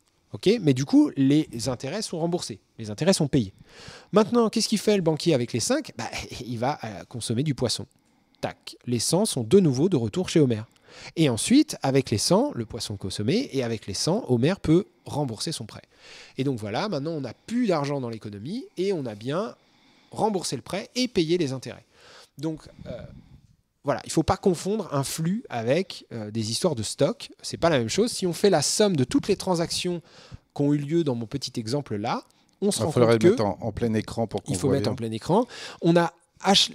mais du coup, les intérêts sont remboursés, les intérêts sont payés. Maintenant, qu'est-ce qu'il fait le banquier avec les 5 bah, Il va euh, consommer du poisson. Tac, les 100 sont de nouveau de retour chez Homer. Et ensuite, avec les 100, le poisson consommé, et avec les 100, Homer peut rembourser son prêt. Et donc voilà, maintenant on n'a plus d'argent dans l'économie, et on a bien remboursé le prêt et payé les intérêts. Donc, euh, voilà, il ne faut pas confondre un flux avec euh, des histoires de stock. C'est pas la même chose. Si on fait la somme de toutes les transactions qui ont eu lieu dans mon petit exemple là, on se ah, rend compte mettre en, plein écran pour qu'on Il faut mettre en plein écran. On a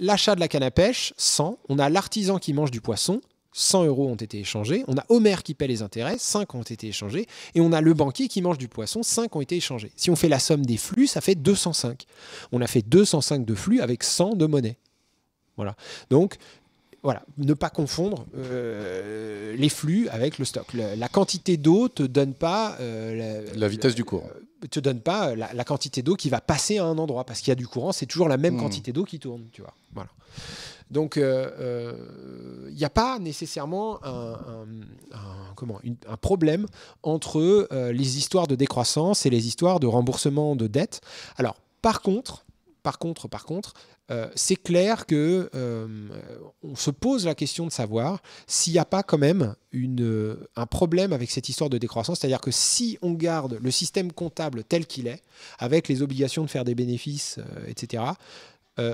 l'achat de la canne à pêche, 100. On a l'artisan qui mange du poisson, 100 euros ont été échangés. On a Homer qui paie les intérêts, 5 ont été échangés. Et on a le banquier qui mange du poisson, 5 ont été échangés. Si on fait la somme des flux, ça fait 205. On a fait 205 de flux avec 100 de monnaie. Voilà. Donc, voilà, ne pas confondre euh, les flux avec le stock. la quantité d'eau te donne pas euh, la, vitesse du courant. Euh, te donne pas la, quantité d'eau qui va passer à un endroit parce qu'il y a du courant. C'est toujours la même hmm. quantité d'eau qui tourne, tu vois. Voilà. Donc, il n'y a pas nécessairement un, un problème entre les histoires de décroissance et les histoires de remboursement de dettes. Alors, par contre, par contre, par contre, euh, c'est clair que euh, on se pose la question de savoir s'il n'y a pas quand même une, euh, un problème avec cette histoire de décroissance, c'est-à-dire que si on garde le système comptable tel qu'il est, avec les obligations de faire des bénéfices, etc.,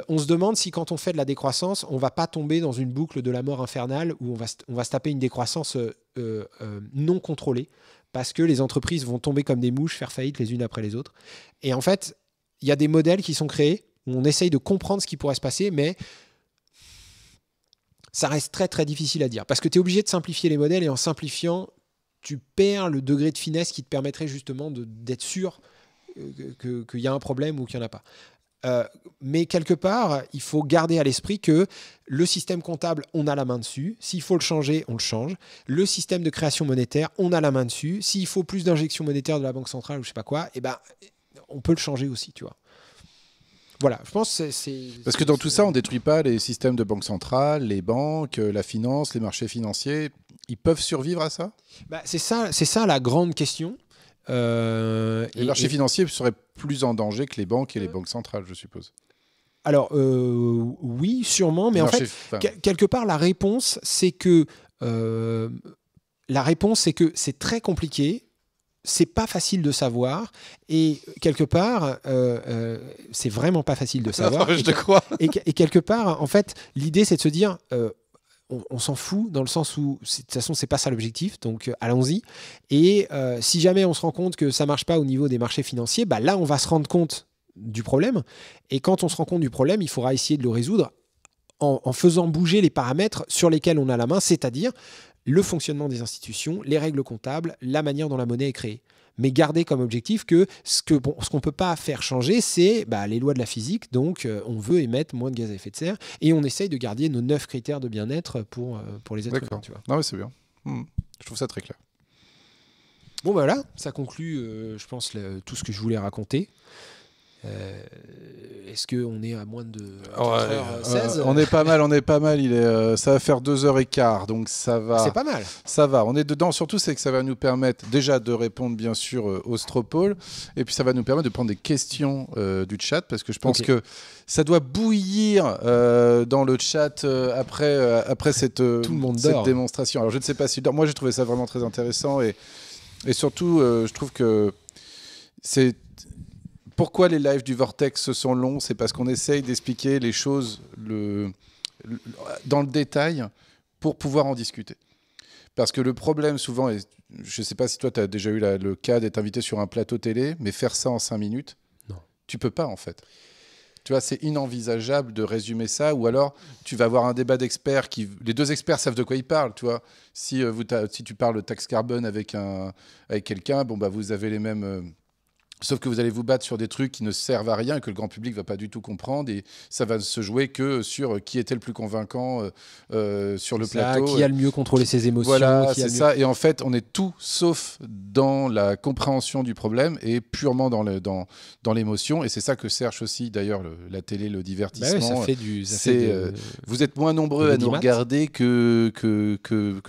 on se demande si quand on fait de la décroissance, on ne va pas tomber dans une boucle de la mort infernale où on va, on va se taper une décroissance non contrôlée, parce que les entreprises vont tomber comme des mouches, faire faillite les unes après les autres. Et en fait, il y a des modèles qui sont créés on essaye de comprendre ce qui pourrait se passer, mais ça reste très très difficile à dire. Parce que tu es obligé de simplifier les modèles et en simplifiant, tu perds le degré de finesse qui te permettrait justement d'être sûr euh, qu'il y a un problème ou qu'il n'y en a pas. Euh, mais quelque part, il faut garder à l'esprit que le système comptable, on a la main dessus. S'il faut le changer, on le change. Le système de création monétaire, on a la main dessus. S'il faut plus d'injections monétaires de la Banque centrale ou je sais pas quoi, eh ben, on peut le changer aussi, tu vois. Voilà, je pense c'est. Parce que dans tout ça, on détruit pas les systèmes de banque centrale, les banques, euh, la finance, les marchés financiers. Ils peuvent survivre à ça bah, C'est ça, c'est ça la grande question. Euh, les marchés financiers seraient plus en danger que les banques et les banques centrales, je suppose. Alors euh, oui, sûrement, mais en fait, quelque part, la réponse, c'est que la réponse, c'est que c'est très compliqué c'est pas facile de savoir et quelque part euh, euh, c'est vraiment pas facile de savoir je et, Et, quelque part en fait l'idée c'est de se dire euh, on, s'en fout dans le sens où de toute façon c'est pas ça l'objectif donc allons-y et si jamais on se rend compte que ça marche pas au niveau des marchés financiers bah là on va se rendre compte du problème et quand on se rend compte du problème il faudra essayer de le résoudre en, faisant bouger les paramètres sur lesquels on a la main, c'est-à-dire le fonctionnement des institutions, les règles comptables, la manière dont la monnaie est créée. Mais garder comme objectif que ce qu'on bon, ne peut pas faire changer, c'est bah, les lois de la physique. Donc, euh, on veut émettre moins de gaz à effet de serre et on essaye de garder nos neuf critères de bien-être pour, euh, pour les êtres humains. Tu vois. Non, c'est bien. Hmm. Je trouve ça très clair. Bon, bah, voilà, ça conclut, euh, je pense, tout ce que je voulais raconter. Euh, est-ce qu'on est à moins de 16 euh, On est pas mal, on est pas mal. Il est, euh, ça va faire 2h15, donc ça va. C'est pas mal. Ça va, on est dedans. Surtout, c'est que ça va nous permettre déjà de répondre, bien sûr, au Stropole. Et puis, ça va nous permettre de prendre des questions du chat, parce que je pense que ça doit bouillir dans le chat après, après cette, cette démonstration. Alors je ne sais pas si moi j'ai trouvé ça vraiment très intéressant et, et surtout je trouve que c'est pourquoi les lives du Vortex sont longs C'est parce qu'on essaye d'expliquer les choses le, dans le détail pour pouvoir en discuter. Parce que le problème souvent, et je ne sais pas si toi tu as déjà eu le cas d'être invité sur un plateau télé, mais faire ça en cinq minutes, non. tu peux pas en fait. Tu vois, c'est inenvisageable de résumer ça. Ou alors, tu vas avoir un débat d'experts qui. Les deux experts savent de quoi ils parlent, tu vois. Si, euh, vous si tu parles taxe carbone avec, quelqu'un, bon, bah, vous avez les mêmes. Euh, Sauf que vous allez vous battre sur des trucs qui ne servent à rien, que le grand public ne va pas du tout comprendre, et ça va se jouer que sur euh, qui était le plus convaincant euh, euh, sur le plateau. Qui a le mieux contrôlé ses émotions. Voilà, c'est ça. Et en fait, on est tout sauf dans la compréhension du problème et purement dans l'émotion. Dans, dans et c'est ça que cherche aussi, d'ailleurs, la télé, le divertissement. vous êtes moins nombreux à nous regarder que que,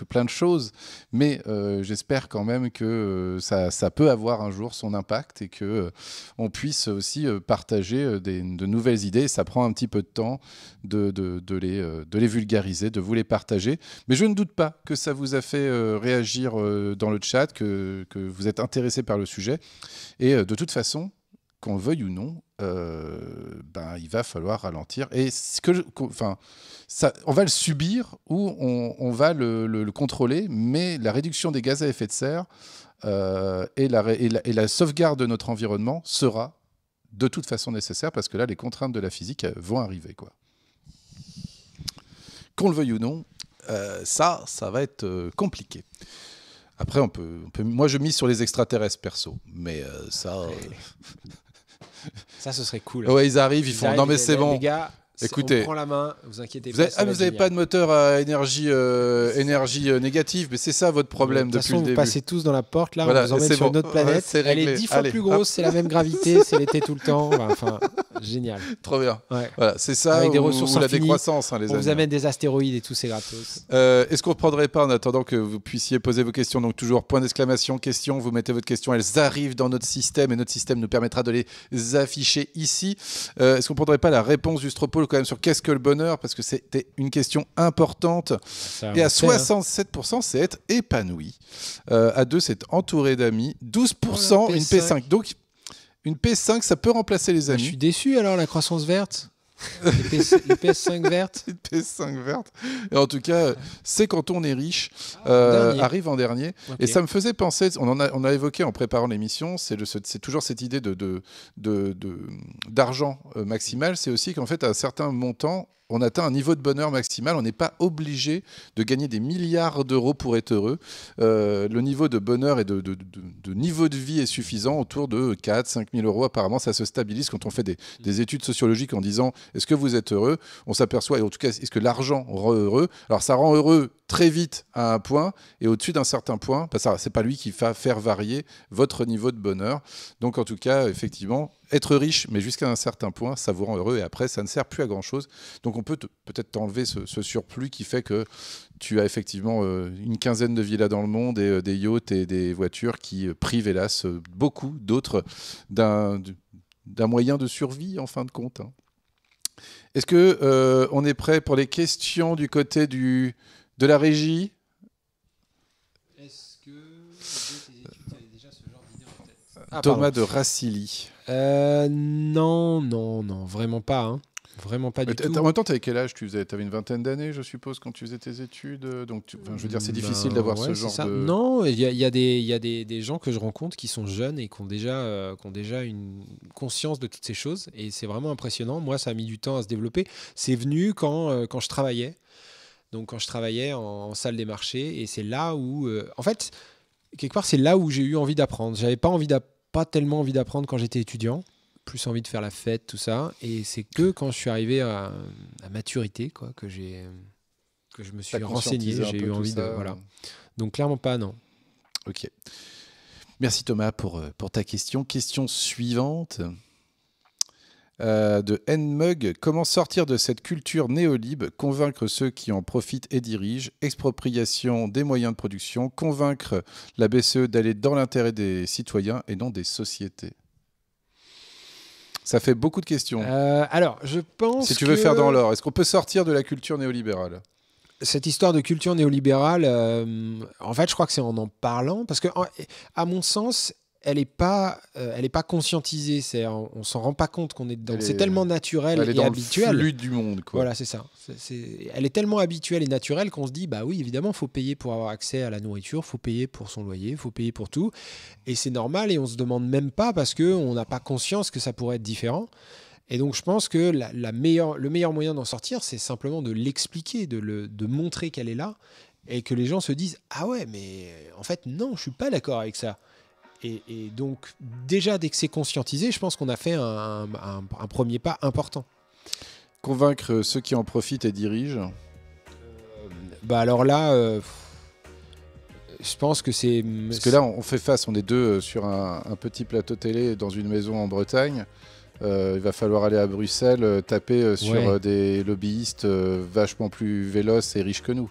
plein de choses, mais j'espère quand même que ça, ça peut avoir un jour son impact et que euh, on puisse aussi euh, partager euh, de nouvelles idées. Ça prend un petit peu de temps de, les, vulgariser, de vous les partager. Mais je ne doute pas que ça vous a fait réagir dans le chat, que, vous êtes intéressé par le sujet. Et de toute façon, qu'on veuille ou non, ben, il va falloir ralentir. Et ce que, enfin, on va le subir ou on, va le, contrôler, mais la réduction des gaz à effet de serre, euh, et, la, et, la, sauvegarde de notre environnement sera de toute façon nécessaire parce que là, les contraintes de la physique euh, vont arriver. Quoi. Qu'on le veuille ou non, euh, ça, ça va être compliqué. Après, on peut, Moi, je mise sur les extraterrestres perso, mais ça. ça, ce serait cool. Ouais, ils arrivent, ils, font. non, mais c'est bon. gars, Écoutez, on la main, vous inquiétez pas. Ah, vous n'avez pas de moteur à énergie, euh, énergie euh, négative, mais c'est ça votre problème de depuis façon, le vous début. Vous passez tous dans la porte, là, on vous emmène sur notre planète. Elle est dix fois plus grosse, c'est la même gravité, c'est l'été tout le temps. Enfin, génial. Trop bien. Voilà, c'est ça Avec des ressources la décroissance, hein, les On vous amène des astéroïdes et tout, c'est gratos. Euh, est-ce qu'on ne prendrait pas, en attendant que vous puissiez poser vos questions, donc toujours point d'exclamation, question, vous mettez votre question, elles arrivent dans notre système et notre système nous permettra de les afficher ici. Est-ce qu'on ne prendrait pas la réponse du quand même sur qu'est-ce que le bonheur, parce que c'était une question importante. et à 67%, hein. c'est être épanoui. Euh, à 2, c'est entouré d'amis. 12%, une P5. Donc, une P5, ça peut remplacer les amis. je suis déçu alors, la croissance verte. 5 verte Une PS5 verte. Et en tout cas, c'est quand on est riche, ah, euh, arrive en dernier. Et ça me faisait penser, on, a, évoqué en préparant l'émission, c'est toujours cette idée d'argent de, de, euh, maximal, c'est aussi qu'en fait, à un certain montant, on atteint un niveau de bonheur maximal. On n'est pas obligé de gagner des milliards d'euros pour être heureux. Euh, le niveau de bonheur et de, niveau de vie est suffisant, autour de 4 5 000 euros. Apparemment, ça se stabilise quand on fait mm. des, études sociologiques en disant est-ce que vous êtes heureux On s'aperçoit, et en tout cas, est-ce que l'argent rend heureux Alors, ça rend heureux très vite à un point, et au-dessus d'un certain point, ben, ce n'est pas lui qui va faire varier votre niveau de bonheur. Donc, en tout cas, effectivement, être riche, mais jusqu'à un certain point, ça vous rend heureux et après, ça ne sert plus à grand-chose. Donc on peut peut-être t'enlever ce, surplus qui fait que tu as effectivement euh, une quinzaine de villas dans le monde et euh, des yachts et des voitures qui euh, privent, hélas, beaucoup d'autres d'un, d'un moyen de survie en fin de compte. Hein. Est-ce que on est prêt pour les questions du côté du, de la régie Est-ce que Thomas de Racilly. Euh, non, non, non, vraiment pas. Hein. Vraiment pas du tout. En même temps, t'avais quel âge Tu avais une vingtaine d'années, je suppose, quand tu faisais tes études. Euh, donc, je veux dire, c'est mm, difficile ben d'avoir ce genre de. Non, il y a, des, y a des, des, gens que je rencontre qui sont jeunes et qui ont déjà, euh, ont déjà une conscience de toutes ces choses. Et c'est vraiment impressionnant. Moi, ça a mis du temps à se développer. C'est venu quand, quand je travaillais. Donc, quand je travaillais en, salle des marchés. Et c'est là où. en fait, quelque part, c'est là où j'ai eu envie d'apprendre. J'avais pas envie d'apprendre pas tellement envie d'apprendre quand j'étais étudiant, plus envie de faire la fête, tout ça. Et c'est que quand je suis arrivé à, maturité, quoi, que j'ai que je me suis renseigné, j'ai eu envie de voilà. Donc clairement pas non. Ok. Merci Thomas pour, euh, pour ta question. Question suivante. Euh, de N-Mug, Comment sortir de cette culture néolibre convaincre ceux qui en profitent et dirigent, expropriation des moyens de production, convaincre la BCE d'aller dans l'intérêt des citoyens et non des sociétés ça fait beaucoup de questions. Euh, alors, je pense. Si tu veux faire dans l'or, est-ce qu'on peut sortir de la culture néolibérale cette histoire de culture néolibérale, euh, en fait, je crois que c'est en en parlant, parce que, à mon sens, elle n'est pas, euh, elle pas conscientisée. on, s'en rend pas compte qu'on est dedans. C'est tellement naturel elle est et dans habituel. Le flux du monde, Voilà, c'est ça. elle est tellement habituelle et naturelle qu'on se dit, bah oui, évidemment, faut payer pour avoir accès à la nourriture, faut payer pour son loyer, faut payer pour tout, et c'est normal. Et on se demande même pas parce que on n'a pas conscience que ça pourrait être différent. Et donc, je pense que le meilleur moyen d'en sortir, c'est simplement de l'expliquer, de, montrer qu'elle est là, et que les gens se disent, ah ouais, mais en fait, non, je suis pas d'accord avec ça. Et, donc, déjà, dès que c'est conscientisé, je pense qu'on a fait un, premier pas important. Convaincre ceux qui en profitent et dirigent euh, Bah alors là, euh, je pense que c'est... Parce que là, on fait face, on est deux euh, sur un, petit plateau télé dans une maison en Bretagne. il va falloir aller à Bruxelles taper sur des lobbyistes vachement plus véloces et riches que nous.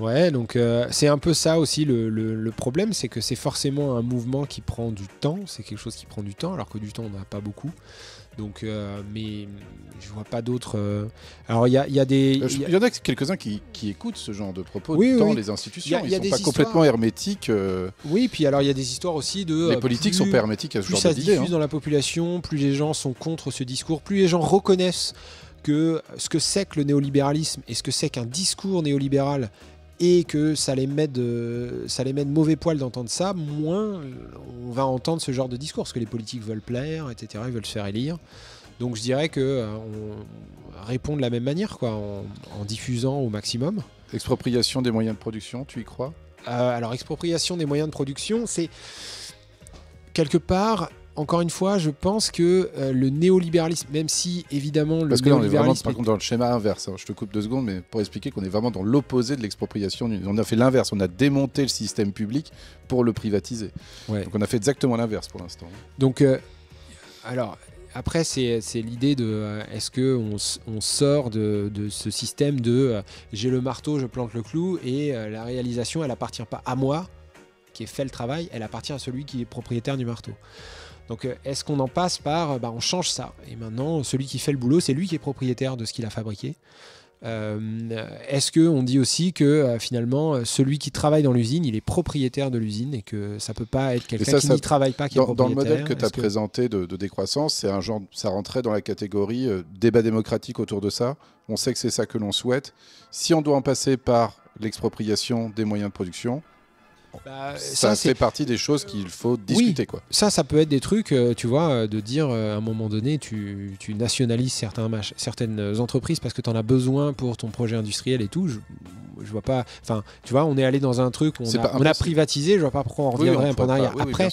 Ouais, donc euh, c'est un peu ça aussi le, le, problème, c'est que c'est forcément un mouvement qui prend du temps, c'est quelque chose qui prend du temps, alors que du temps on n'a pas beaucoup. Donc, euh, mais je vois pas d'autres. Euh, alors, il y a, y a, des. Il y, en a quelques-uns qui, qui, écoutent ce genre de propos dans les institutions. ils ne sont pas complètement hermétiques. Oui, puis alors il y a des histoires aussi de. Les politiques sont pas hermétiques à ce genre Plus ça se diffuse hein. dans la population, plus les gens sont contre ce discours, plus les gens reconnaissent que ce que c'est que le néolibéralisme et ce que c'est qu'un discours néolibéral et que ça les, met de, ça les met de mauvais poil d'entendre ça, moins euh, on va entendre ce genre de discours, parce que les politiques veulent plaire, etc., ils veulent se faire élire. Donc je dirais que euh, on répond de la même manière, quoi, en, diffusant au maximum. Expropriation des moyens de production, tu y crois euh, Alors expropriation des moyens de production, c'est quelque part encore une fois, je pense que euh, le néolibéralisme, même si évidemment le Parce que là, on est vraiment, par contre, dans le schéma inverse. Hein. Je te coupe deux secondes, mais pour expliquer qu'on est vraiment dans l'opposé de l'expropriation. On a fait l'inverse. On a démonté le système public pour le privatiser. Donc on a fait exactement l'inverse pour l'instant. Donc, euh, alors. Après, c'est l'idée de euh, est-ce que on, sort de, ce système de j'ai le marteau, je plante le clou et la réalisation, elle appartient pas à moi qui ai fait le travail, elle appartient à celui qui est propriétaire du marteau. Donc euh, est-ce qu'on en passe par, euh, bah, on change ça, et maintenant celui qui fait le boulot, c'est lui qui est propriétaire de ce qu'il a fabriqué euh, Est-ce qu'on dit aussi que finalement, celui qui travaille dans l'usine, il est propriétaire de l'usine et que ça peut pas être quelqu'un qui n'y travaille pas qui dans, est Dans le modèle que tu as présenté de, décroissance, c'est un genre, ça rentrait dans la catégorie débat démocratique autour de ça. On sait que c'est ça que l'on souhaite. Si on doit en passer par l'expropriation des moyens de production, bah, ça, fait partie des choses qu'il faut discuter. quoi. Ça, ça peut être des trucs, euh, tu vois, euh, de dire euh, à un moment donné, tu, nationalises certains certaines entreprises parce que tu en as besoin pour ton projet industriel et tout. Je, vois pas. Enfin, tu vois, on est allé dans un truc, on, a, on a, privatisé, je vois pas pourquoi on reviendrait un peu en arrière. Après.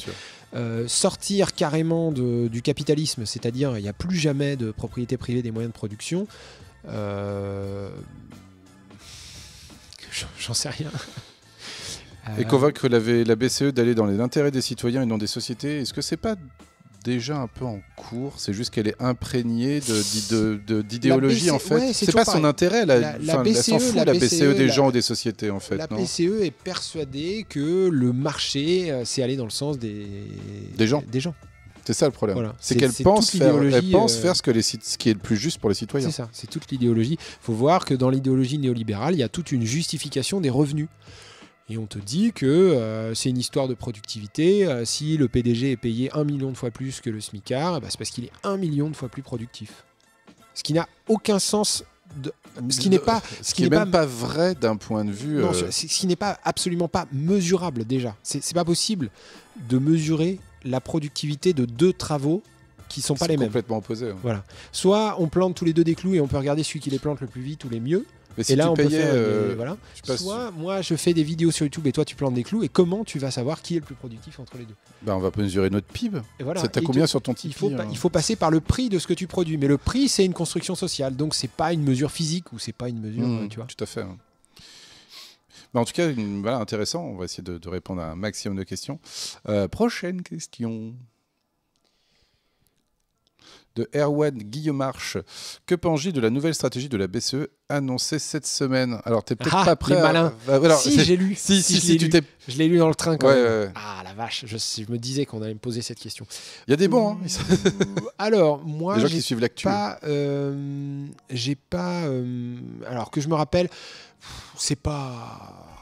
sortir carrément du capitalisme, c'est-à-dire il n'y a plus jamais de propriété privée des moyens de production, j'en sais rien. Euh, et convaincre la, la BCE d'aller dans les intérêts des citoyens et non des sociétés, est-ce que c'est pas déjà un peu en cours, c'est juste qu'elle est imprégnée d'idéologie de, en fait. c'est pas son intérêt, la, BCE, s'en fout la, BCE, e, des gens ou des sociétés en fait. La BCE est persuadée que le marché, euh, c'est aller dans le sens des, des gens. Des gens. C'est ça le problème. C'est qu'elle pense, faire, elle pense euh, faire ce, ce qui est le plus juste pour les citoyens. C'est ça, c'est toute l'idéologie. Il faut voir que dans l'idéologie néolibérale, il y a toute une justification des revenus. Et on te dit que euh, c'est une histoire de productivité. Euh, si le PDG est payé un million de fois plus que le SMICAR, bah, c'est parce qu'il est un million de fois plus productif. Ce qui n'a aucun sens ce qui n'est pas ce, qui n'est pas, pas, vrai d'un point de vue euh, ce, qui n'est pas absolument pas mesurable déjà c'est pas possible de mesurer la productivité de deux travaux qui sont pas les mêmes complètement opposés voilà soit on plante tous les deux des clous et on peut regarder celui qui les plante le plus vite ou les mieux mais là, tu on payais, euh, Soit moi, je fais des vidéos sur YouTube et toi, tu plantes des clous. Et comment tu vas savoir qui est le plus productif entre les deux bah, On va mesurer notre PIB. Et combien sur ton hein il faut, passer par le prix de ce que tu produis. Mais le prix, c'est une construction sociale. Donc, c'est pas une mesure physique ou c'est pas une mesure. Mmh, euh, tu vois. Tout à fait. Hein. Bah, en tout cas, voilà, intéressant. On va essayer de, répondre à un maximum de questions. Euh, prochaine question de Erwan Guillemarche. Que penses-tu de la nouvelle stratégie de la BCE annoncée cette semaine Alors, t'es peut-être ah, pas prêt. malin ah, si, j'ai lu. Si, si, si, je, l'ai lu dans le train quand même. Ah la vache, je, je me disais qu'on allait me poser cette question. Il y a des bons. Hein. alors, moi, les gens qui suivent euh, j'ai pas. Euh, alors que je me rappelle, c'est pas.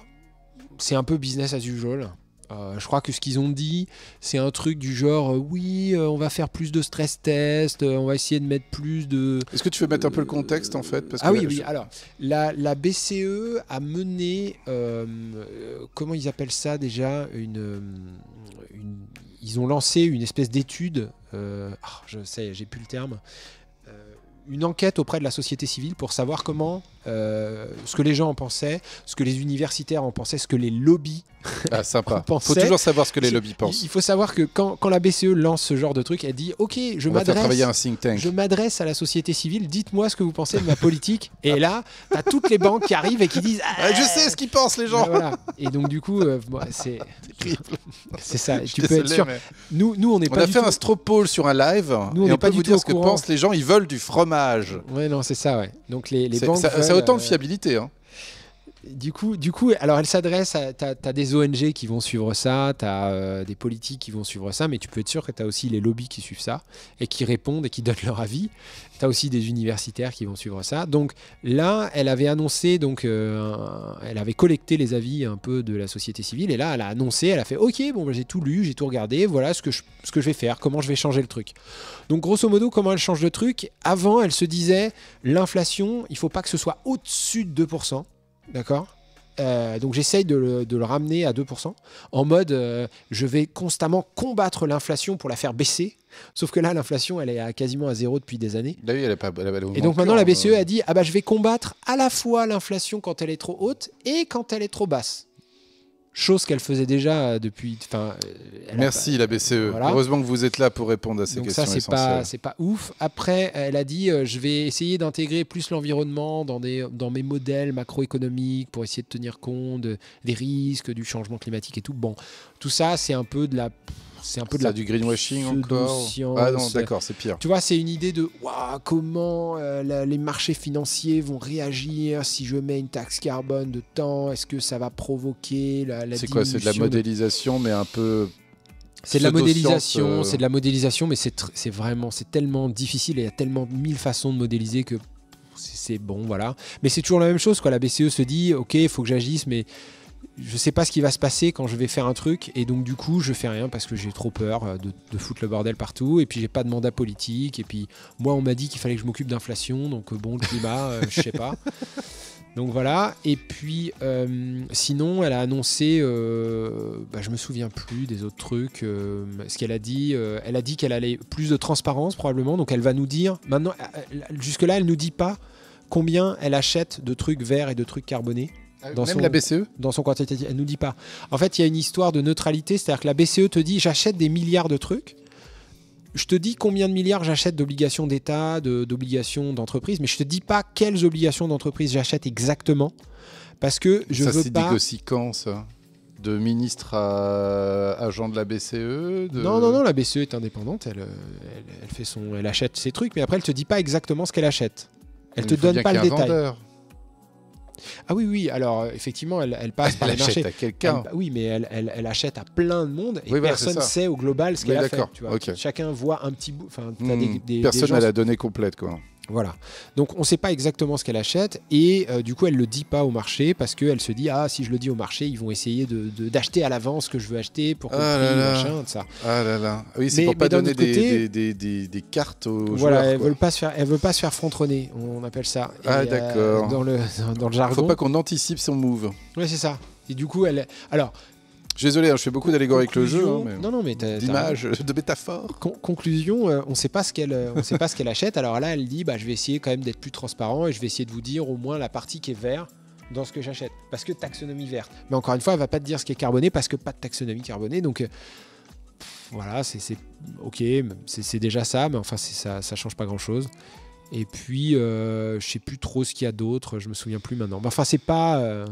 C'est un peu business as usual. Euh, je crois que ce qu'ils ont dit, c'est un truc du genre euh, oui, euh, on va faire plus de stress tests, on va essayer de mettre plus de. Est-ce que tu veux mettre un peu le contexte en fait Ah oui, oui. Alors, la, BCE a mené, comment ils appellent ça déjà, une, ils ont lancé une espèce d'étude, euh, ah, je sais, j'ai plus le terme, une enquête auprès de la société civile pour savoir comment, euh, ce que les gens en pensaient, ce que les universitaires en pensaient, ce que les lobbies ah, sympa. pensaient. Il faut toujours savoir ce que les lobbies pensent. Il faut savoir que quand, quand la BCE lance ce genre de truc, elle dit Ok, je m'adresse. Je m'adresse à la société civile, dites-moi ce que vous pensez de ma politique. et là, t'as toutes les banques qui arrivent et qui disent ah, Je sais ce qu'ils pensent, les gens Et donc, du coup, euh, ah, c'est. c'est ça, tu peux être sûr. Nous, nous, on pas. On a fait un un stropole sur un live nous, on, on peut pas vous dire ce que pensent les gens, ils veulent du fromage dommage. Oui, non, c'est ça, ouais. Donc les, les banques. Ça, ça a autant de euh, fiabilité, hein. Du coup, du coup, alors elle s'adresse à. Tu des ONG qui vont suivre ça, tu as euh, des politiques qui vont suivre ça, mais tu peux être sûr que tu as aussi les lobbies qui suivent ça et qui répondent et qui donnent leur avis. Tu as aussi des universitaires qui vont suivre ça. Donc là, elle avait annoncé, donc euh, elle avait collecté les avis un peu de la société civile et là, elle a annoncé, elle a fait Ok, bon, bah, j'ai tout lu, j'ai tout regardé, voilà ce que, je, ce que je vais faire, comment je vais changer le truc. Donc grosso modo, comment elle change le truc Avant, elle se disait L'inflation, il faut pas que ce soit au-dessus de 2%. D'accord euh, donc j'essaye de, le ramener à 2%, en mode euh, je vais constamment combattre l'inflation pour la faire baisser. Sauf que là, l'inflation, elle est à quasiment à zéro depuis des années. Bah et donc maintenant, la BCE e hein. a dit ah bah, je vais combattre à la fois l'inflation quand elle est trop haute et quand elle est trop basse chose qu'elle faisait déjà euh, depuis. Euh, Merci la BCE. Heureusement que vous êtes là pour répondre à ces questions ça, c'est Pas, c'est pas ouf. Après, elle a dit euh, je vais essayer d'intégrer plus l'environnement dans, des, dans mes modèles macroéconomiques pour essayer de tenir compte des risques, du changement climatique et tout. Bon, tout ça, c'est un peu de la c'est un peu de la du greenwashing encore. Ah non, d'accord, c'est pire. Tu vois, c'est une idée de comment euh, les marchés financiers vont réagir si je mets une taxe carbone de temps Est-ce que ça va provoquer la, la C'est quoi C'est de la modélisation, mais un peu c'est de la modélisation, euh, c'est de la modélisation, mais c'est vraiment, c'est tellement difficile et il y a tellement mille façons de modéliser que c'est bon, voilà. Mais c'est toujours la même chose, quoi. La BCE se dit, ok, il faut que j'agisse, mais je sais pas ce qui va se passer quand je vais faire un truc et donc du coup je fais rien parce que j'ai trop peur euh, de, foutre le bordel partout et puis j'ai pas de mandat politique et puis moi on m'a dit qu'il fallait que je m'occupe d'inflation donc euh, bon le climat euh, je sais pas donc voilà et puis sinon elle a annoncé bah, je me souviens plus des autres trucs ce qu'elle a dit elle a dit qu'elle allait plus de transparence probablement donc elle va nous dire maintenant jusque là elle nous dit pas combien elle achète de trucs verts et de trucs carbonés ah dans Même son, la BCE Dans son quantitative, elle nous dit pas. En fait, il y a une histoire de neutralité, c'est-à-dire que la BCE te dit j'achète des milliards de trucs. Je te dis combien de milliards j'achète d'obligations d'État, d'obligations d'entreprise, mais je te dis pas quelles obligations d'entreprise j'achète exactement, parce que je ça veux pas. Ça quand ça de ministre à agent de la BCE Non, non, non, la BCE est indépendante, elle, elle, fait son, elle achète ses trucs, mais après elle te dit pas exactement ce qu'elle achète. Elle ne te donne pas le détail. Ah oui, oui, alors euh, effectivement, elle, passe par les marchés. à quelqu'un. oui, mais elle, achète à plein de monde et personne ne sait au global ce qu'elle a fait. Chacun voit un petit bout. Hmm, personne n'a la donnée complète, quoi. Voilà. Donc on ne sait pas exactement ce qu'elle achète et euh, du coup elle le dit pas au marché parce qu'elle se dit ah si je le dis au marché ils vont essayer d'acheter de, d'acheter à l'avance ce que je veux acheter pour que ah le ça. Ah là là. Oui c'est pour pas donner des, des, des, cartes aux voilà, joueurs. Voilà pas se faire veut pas se faire frontronner on appelle ça. Ah euh, d'accord. dans le dans, Il le jardin. Faut pas qu'on anticipe son move. Oui c'est ça. Et du coup elle alors désolé, hein, je fais beaucoup d'allégories avec le jeu. Hein, mais... Non, non, mais d'images, de métaphores. conclusion, euh, on ne sait pas ce qu'elle, euh, on sait pas ce qu'elle achète. Alors là, elle dit, bah, je vais essayer quand même d'être plus transparent et je vais essayer de vous dire au moins la partie qui est vert dans ce que j'achète, parce que taxonomie verte. Mais encore une fois, elle va pas te dire ce qui est carboné parce que pas de taxonomie carbonée, donc. Euh, voilà, c'est ok, c'est déjà ça, mais enfin ça, ça change pas grand chose. Et puis, je je sais plus trop ce qu'il y a d'autre, je me souviens plus maintenant. Enfin, c'est pas.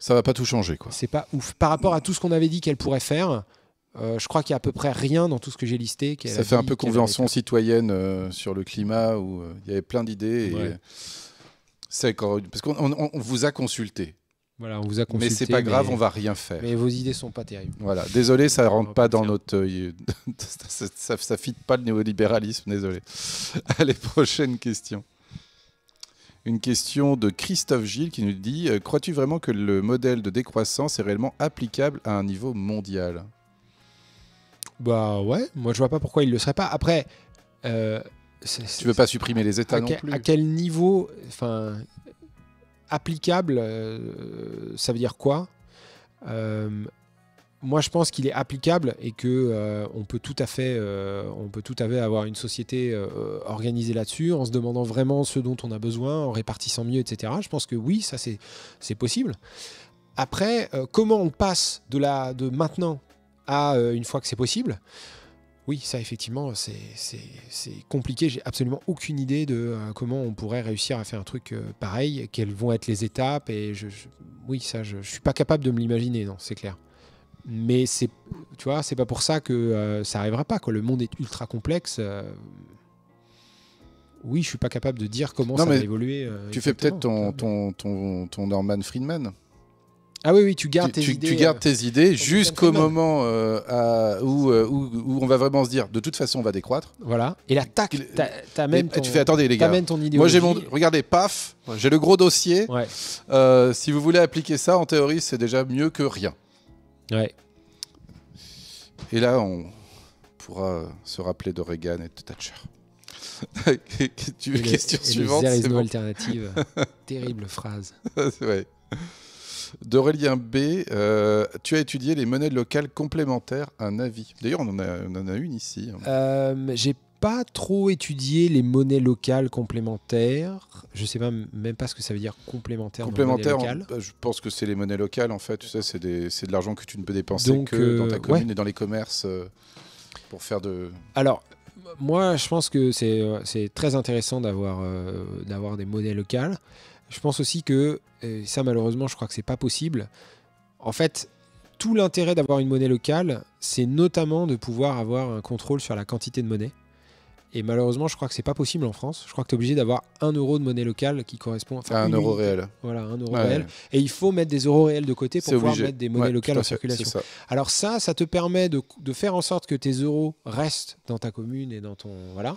Ça va pas tout changer, quoi. C'est pas ouf. Par rapport à tout ce qu'on avait dit qu'elle pourrait faire, euh, je crois qu'il y a à peu près rien dans tout ce que j'ai listé. Ça fait un peu convention citoyenne euh, sur le climat où euh, il y avait plein d'idées. C'est parce qu'on vous a consulté. Voilà, on vous a consulté. Mais c'est pas grave, on va rien faire. Mais vos idées sont pas terribles. Voilà, désolé, ça rentre pas, dans notre. ça, ça, fit pas le néolibéralisme, désolé. Allez, prochaines questions une question de Christophe Gilles qui nous dit euh, Crois-tu vraiment que le modèle de décroissance est réellement applicable à un niveau mondial Bah ouais, moi je vois pas pourquoi il le serait pas. Après, euh, tu veux pas supprimer les États non plus. À quel niveau, enfin, applicable, euh, ça veut dire quoi euh, moi, je pense qu'il est applicable et que euh, on peut tout à fait, euh, on peut tout à avoir une société euh, organisée là-dessus, en se demandant vraiment ce dont on a besoin, en répartissant mieux, etc. Je pense que oui, ça c'est, possible. Après, comment on passe de la, de maintenant à une fois que c'est possible Oui, ça effectivement, c'est, c'est, c'est compliqué. J'ai absolument aucune idée de comment on pourrait réussir à faire un truc pareil. Quelles vont être les étapes Et je, oui, ça, je, je suis pas capable de me l'imaginer. Non, c'est clair mais c'est, tu vois, c'est pas pour ça que euh, ça arrivera pas. Quoi. Le monde est ultra complexe. Euh, oui, je suis pas capable de dire comment ça va évoluer. Euh, tu fais peut-être ton, ton, ton, Norman Friedman. Ah oui, oui, tu gardes tes idées. Tu gardes tes idées jusqu'au moment où, où, on va vraiment se dire, de toute façon, on va décroître. Voilà. Et là, tac, Tu fais, attendez, les gars. Ton Moi, j'ai Regardez, paf, j'ai le gros dossier. Ouais. si vous voulez appliquer ça, en théorie, c'est déjà mieux que rien. Et là, on pourra se rappeler de Reagan et de Thatcher. question suivante Terrible phrase. Ouais. D'Aurélien B, euh, tu as étudié les monnaies locales complémentaires. Un avis. D'ailleurs, on, en a une ici. Hein. Euh, J'ai pas trop étudier les monnaies locales complémentaires. Je sais même pas ce que ça veut dire complémentaire. Complémentaire, bah, je pense que c'est les monnaies locales en fait. Tu sais, c'est de l'argent que tu ne peux dépenser que dans euh, ta commune et dans les commerces euh, pour faire de. Alors, moi, je pense que c'est euh, très intéressant d'avoir d'avoir des monnaies locales. Je pense aussi que, ça malheureusement, je crois que c'est pas possible. En fait, tout l'intérêt d'avoir une monnaie locale, c'est notamment de pouvoir avoir un contrôle sur la quantité de monnaie. Et malheureusement, je crois que c'est pas possible en France. Je crois que tu es obligé d'avoir un euro de monnaie locale qui correspond à un euro réel. Voilà, un euro réel. Et il faut mettre des euros réels de côté pour pouvoir mettre des monnaies locales en circulation. Alors ça, ça te permet de, faire en sorte que tes euros restent dans ta commune et dans ton voilà.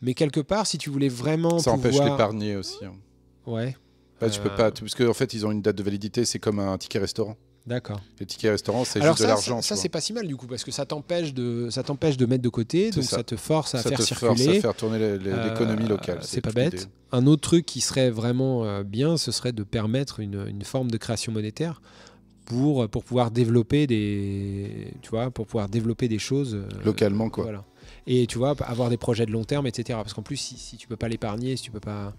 Mais quelque part, si tu voulais vraiment ça empêche l'épargner aussi. Hein. Ouais. tu peux euh. pas, parce qu'en en fait, ils ont une date de validité. C'est comme un ticket restaurant. D'accord. Les tickets restaurants, c'est juste de l'argent. Ça, c'est pas si mal du coup, parce que ça t'empêche de, ça t'empêche de mettre de côté, donc ça. te force à ça faire te Force à faire tourner euh, l'économie locale. C'est pas bête. Un autre truc qui serait vraiment euh, bien, ce serait de permettre une, forme de création monétaire pour, euh, pour pouvoir développer des, tu vois, pour pouvoir développer des choses localement quoi. Et tu vois, avoir des projets de long terme, etc. Parce qu'en plus, si, si tu peux pas l'épargner, si tu peux pas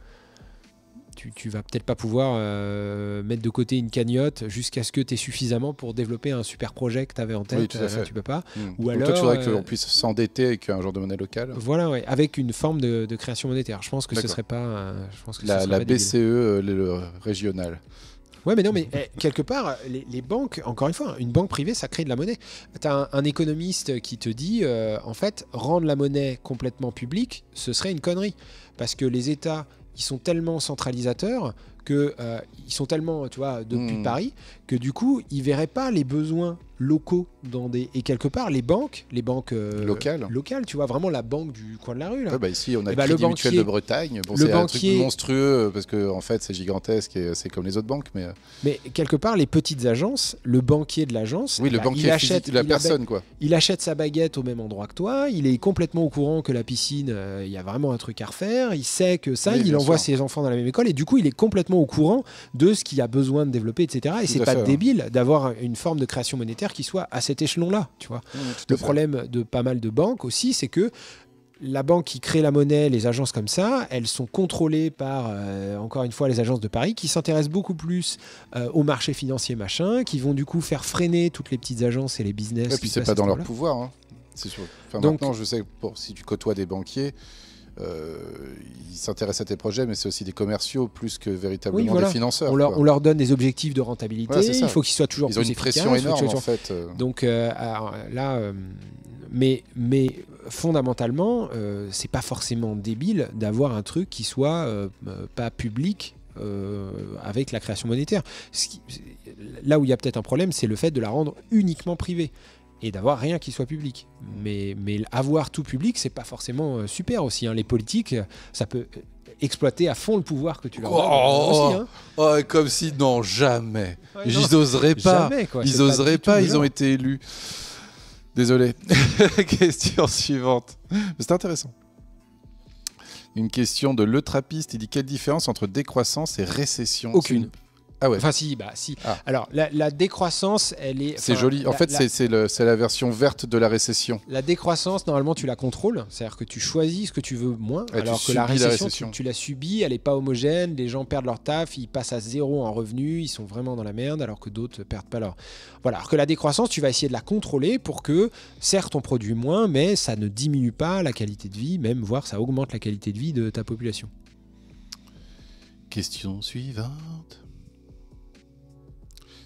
tu, tu vas peut-être pas pouvoir euh, mettre de côté une cagnotte jusqu'à ce que tu aies suffisamment pour développer un super projet que tu avais en tête. Oui, tout à euh, fait. tu peux pas. Hmm. Ou alors, toi, tu voudrais qu'on puisse s'endetter avec un genre de monnaie locale Voilà, avec une forme de, création monétaire. Je pense que ce serait pas. Euh, je pense que la, BCE e, le, régional. régionale. Ouais, mais non, mais eh, quelque part, les, banques, encore une fois, une banque privée, ça crée de la monnaie. Tu as un, économiste qui te dit, en fait, rendre la monnaie complètement publique, ce serait une connerie. Parce que les États ils sont tellement centralisateurs que euh, ils sont tellement, tu vois, depuis hmm. Paris que du coup, ils verraient pas les besoins locaux dans des et quelque part les banques les banques euh, locales tu vois vraiment la banque du coin de la rue là. Bah, ici on a eh le bah, de Bretagne bon, c'est un truc monstrueux euh, parce que en fait c'est gigantesque et c'est comme les autres banques mais euh, mais quelque part les petites agences le banquier de l'agence oui eh le bah, il achète la personne quoi il achète sa baguette au même endroit que toi il est complètement au courant que la piscine il y a vraiment un truc à refaire il sait que ça il envoie ses enfants dans la même école et du coup il est complètement au courant de ce qu'il a besoin de développer etc et c'est pas débile d'avoir une forme de création monétaire qui soit à cet échelon-là, tu vois. le problème de pas mal de banques aussi, c'est que la banque qui crée la monnaie, les agences comme ça, elles sont contrôlées par, euh, encore une fois, les agences de Paris qui s'intéressent beaucoup plus euh, au marché financier, machin, qui vont du coup faire freiner toutes les petites agences et les business. Et puis c'est pas dans leur pouvoir. Hein. C'est Enfin, Donc, maintenant, je sais, pour, si tu côtoies des banquiers, euh, ils s'intéressent à tes projets, mais c'est aussi des commerciaux plus que véritablement des financeurs. On leur, on leur, donne des objectifs de rentabilité. il faut qu'ils soient toujours ils ont une pression énorme en fait. Euh. Donc euh, là, mais mais fondamentalement, c'est pas forcément débile d'avoir un truc qui soit pas public avec la création monétaire. Ce là où il y a peut-être un problème, c'est le fait de la rendre uniquement privée et d'avoir rien qui soit public. Mm. Mais, mais avoir tout public, c'est pas forcément euh, super aussi. Hein. Les politiques, ça peut euh, exploiter à fond le pouvoir que tu leur donnes oh. hein. oh, comme si, non, jamais. ils n'oseraient pas. ils n'oseraient pas, ils ont été élus. Désolé. question suivante. C'est intéressant. Une question de Le Trappiste. Il dit quelle différence entre décroissance et récession Aucune. Ah ouais. Enfin, si, bah, si. Ah. Alors, la, décroissance, elle est. C'est joli. En fait, c'est la version verte de la récession. La décroissance, normalement, tu la contrôles. C'est-à-dire que tu choisis ce que tu veux moins. alors que la récession, tu, la subis, elle est pas homogène. Les gens perdent leur taf, ils passent à zéro en revenus, ils sont vraiment dans la merde, alors que d'autres perdent pas leur. Voilà. Alors que la décroissance, tu vas essayer de la contrôler pour que, certes, on produit moins, mais ça ne diminue pas la qualité de vie, même voire ça augmente la qualité de vie de ta population. Question suivante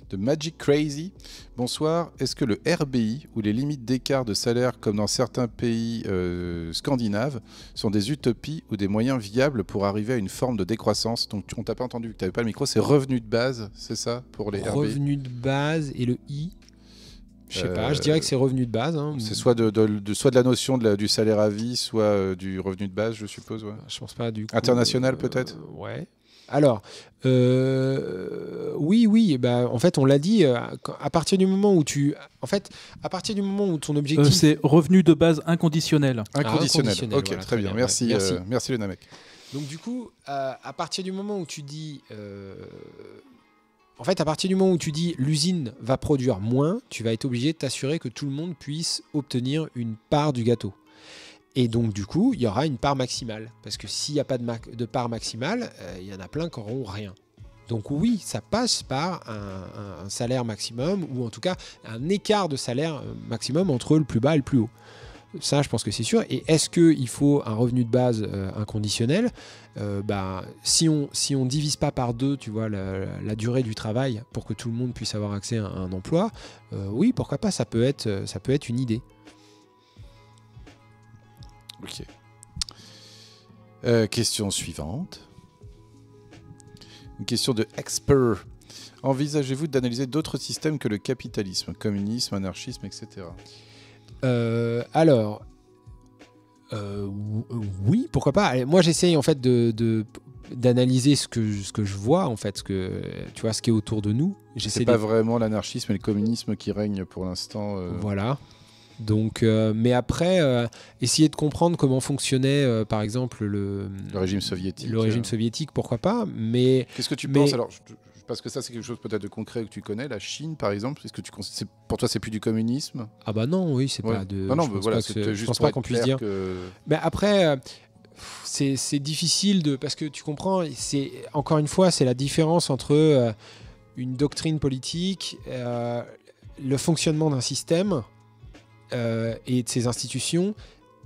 de Magic Crazy. Bonsoir, est-ce que le RBI ou les limites d'écart de salaire comme dans certains pays euh, scandinaves sont des utopies ou des moyens viables pour arriver à une forme de décroissance Donc on t'a pas entendu, tu n'avais pas le micro, c'est revenu de base, c'est ça pour les RBI Revenu de base et le I je sais pas, je dirais euh, que c'est revenu de base. Hein. C'est soit de, soit de la notion de du salaire à vie, soit euh, du revenu de base, je suppose. Ouais. Je pense pas du coup, International peut-être Ouais. Alors, euh, oui, oui, bah, en fait, on l'a dit, euh, à partir du moment où tu. En fait, à partir du moment où ton euh, objectif. c'est revenu de base inconditionnel. Ah, inconditionnel, ok, très, bien. Merci, merci. le Donc, du coup, à, partir du moment où tu dis. En fait, à partir du moment où tu dis l'usine va produire moins, tu vas être obligé de t'assurer que tout le monde puisse obtenir une part du gâteau. Et donc, du coup, il y aura une part maximale. Parce que s'il n'y a pas de, de part maximale, euh, il y en a plein qui n'auront rien. Donc oui, ça passe par un, salaire maximum, ou en tout cas un écart de salaire euh, maximum entre le plus bas et le plus haut. Ça, je pense que c'est sûr. Et est-ce qu'il faut un revenu de base euh, inconditionnel bah, si on si on divise pas par deux, tu vois, la, durée du travail pour que tout le monde puisse avoir accès à un, emploi, oui, pourquoi pas Ça peut être ça peut être une idée. Ok. Euh, question suivante. Une question de Expert. Envisagez-vous d'analyser d'autres systèmes que le capitalisme, communisme, anarchisme, etc. Euh, alors, euh, oui, pourquoi pas. Moi, j'essaye en fait de, d'analyser ce que, ce que je vois en fait, ce que tu vois, ce qui est autour de nous. C'est pas vraiment l'anarchisme et le communisme qui règnent pour l'instant. Voilà. Donc, euh, mais après, euh, essayer de comprendre comment fonctionnait, euh, par exemple, le, régime soviétique. Le régime soviétique, pourquoi pas. Mais qu'est-ce que tu penses alors Parce que ça, c'est quelque chose peut-être de concret que tu connais. La Chine, par exemple, est-ce que tu pour toi, c'est plus du communisme Ah bah non, oui, c'est pas de. Non, non, je bah pense pas pense pas qu'on puisse dire. Mais après c'est difficile de parce que tu comprends c'est encore une fois c'est la différence entre une doctrine politique le fonctionnement d'un système euh, et de ses institutions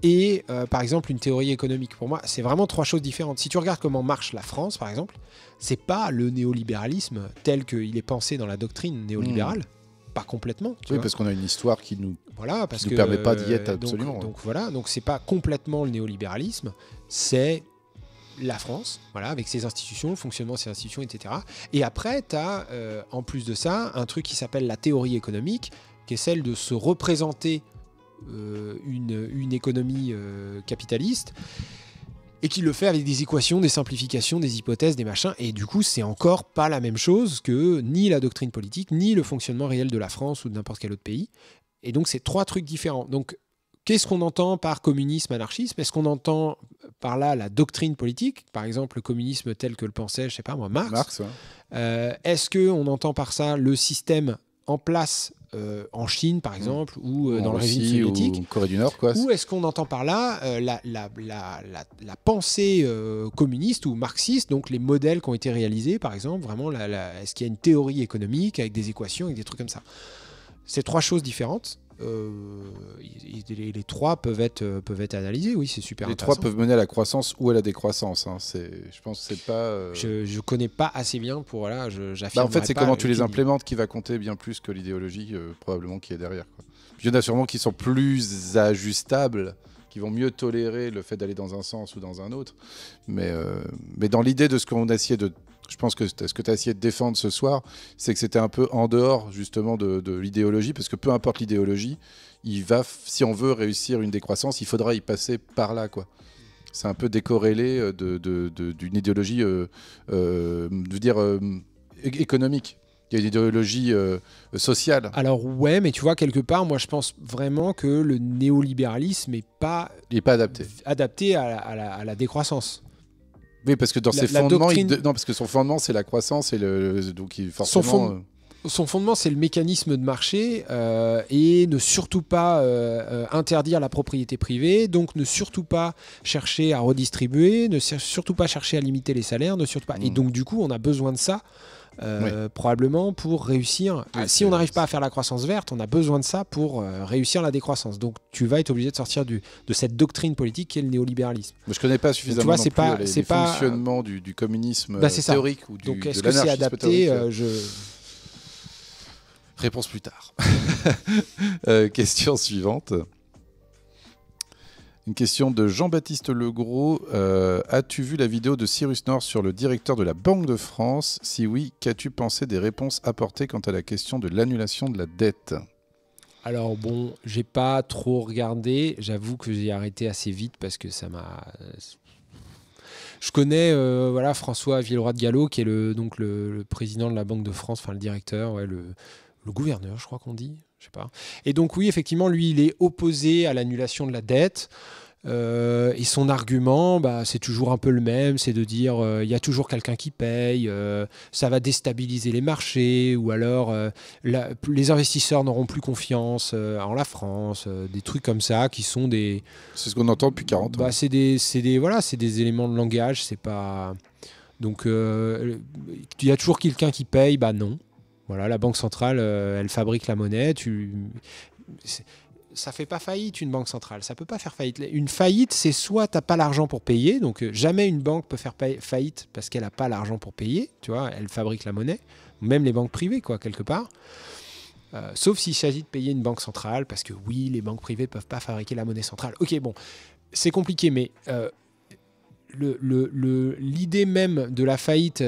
et euh, par exemple une théorie économique. Pour moi, c'est vraiment trois choses différentes. Si tu regardes comment marche la France, par exemple, c'est pas le néolibéralisme tel qu'il est pensé dans la doctrine néolibérale. Hmm. Pas complètement. oui, parce qu'on a une histoire qui nous, voilà, parce que, nous permet pas d'y être euh, absolument. Hein. Donc, voilà, donc c'est pas complètement le néolibéralisme, c'est la France, voilà, avec ses institutions, le fonctionnement de ses institutions, etc. Et après, tu as, en plus de ça, un truc qui s'appelle la théorie économique, qui est celle de se représenter euh, une, économie euh, capitaliste et qu'il le fait avec des équations, des simplifications, des hypothèses, des machins. Et du coup, c'est encore pas la même chose que ni la doctrine politique, ni le fonctionnement réel de la France ou de n'importe quel autre pays. Et donc, c'est trois trucs différents. Donc, qu'est-ce qu'on entend par communisme, anarchisme Est-ce qu'on entend par là la doctrine politique Par exemple, le communisme tel que le pensait, je sais pas moi, Marx. Euh, est-ce qu'on entend par ça le système en place euh, en Chine, par hmm. exemple, ou euh, dans le régime soviétique. Corée du Nord, quoi. Ou est-ce qu'on entend par là euh, la, la, pensée communiste ou marxiste, donc les modèles qui ont été réalisés, par exemple, vraiment, est-ce qu'il y a une théorie économique avec des équations, avec des trucs comme ça C'est trois choses différentes. Euh, les, trois euh, peuvent être, analysés, oui, c'est super. Les trois peuvent mener à la croissance ou à la décroissance. Hein. Je pense c'est pas. Euh, je, connais pas assez bien pour. Voilà, bah, en fait, c'est comment tu les implémentes qui va compter bien plus que l'idéologie, probablement, qui est derrière. Il y en a sûrement qui sont plus ajustables qui vont mieux tolérer le fait d'aller dans un sens ou dans un autre. Mais, mais dans l'idée de ce qu'on essayait de je pense que ce que tu as essayé de défendre ce soir, c'est que c'était un peu en dehors justement de, l'idéologie, parce que peu importe l'idéologie, il va, si on veut réussir une décroissance, il faudra y passer par là, quoi. C'est un peu décorrélé d'une euh, de, de, idéologie, euh, euh, dire, économique. Il idéologie sociale. Alors ouais, mais tu vois, quelque part, moi je pense vraiment que le néolibéralisme n'est pas... pas adapté. à la décroissance. Oui, parce que dans parce que son fondement, c'est la croissance et le, euh, Son, fondement, c'est le mécanisme de marché euh, et ne surtout pas euh, interdire la propriété privée, donc ne surtout pas chercher à redistribuer, ne surtout pas chercher à limiter les salaires, ne surtout pas. Et hmm. donc du coup, on a besoin de ça euh, probablement pour réussir. Ah, si on n'arrive pas à faire la croissance verte, on a besoin de ça pour euh, réussir la décroissance. Donc tu vas être obligé de sortir de cette doctrine politique qui est le néolibéralisme. je connais pas suffisamment c'est pas, les, fonctionnements du, du communisme bah, théorique ou du Donc est-ce que c'est adapté euh, Réponse plus tard. question suivante. Une question de Jean-Baptiste Legros. Euh, as-tu vu la vidéo de Cyrus Nord sur le directeur de la Banque de France Si oui, qu'as-tu pensé des réponses apportées quant à la question de l'annulation de la dette alors bon, j'ai pas trop regardé. J'avoue que j'ai arrêté assez vite parce que ça m'a. Je connais euh, voilà François Villeroy de Gallo qui est le donc le, président de la Banque de France, enfin le directeur, ouais, le gouverneur, je crois qu'on dit. Je sais pas. Et donc oui, effectivement, lui, il est opposé à l'annulation de la dette. Euh, et son argument, bah, c'est toujours un peu le même, c'est de dire euh, il y a toujours quelqu'un qui paye, euh, ça va déstabiliser les marchés, ou alors les investisseurs n'auront plus confiance en la France, des trucs comme ça qui sont des. C'est ce qu'on entend depuis 40 ans. Bah, c'est des, des, voilà, c'est des éléments de langage, c'est pas. Donc il y a toujours quelqu'un qui paye, bah non. Voilà, la banque centrale, euh, elle fabrique la monnaie. Tu... Ça fait pas faillite une banque centrale. Ça peut pas faire faillite. Une faillite, c'est soit tu n'as pas l'argent pour payer, donc euh, jamais une banque peut faire faillite parce qu'elle a pas l'argent pour payer. Tu vois, elle fabrique la monnaie. Même les banques privées, quoi, quelque part. Euh, sauf s'il s'agit de payer une banque centrale, parce que oui, les banques privées peuvent pas fabriquer la monnaie centrale. Ok, bon, c'est compliqué, mais l'idée même de la faillite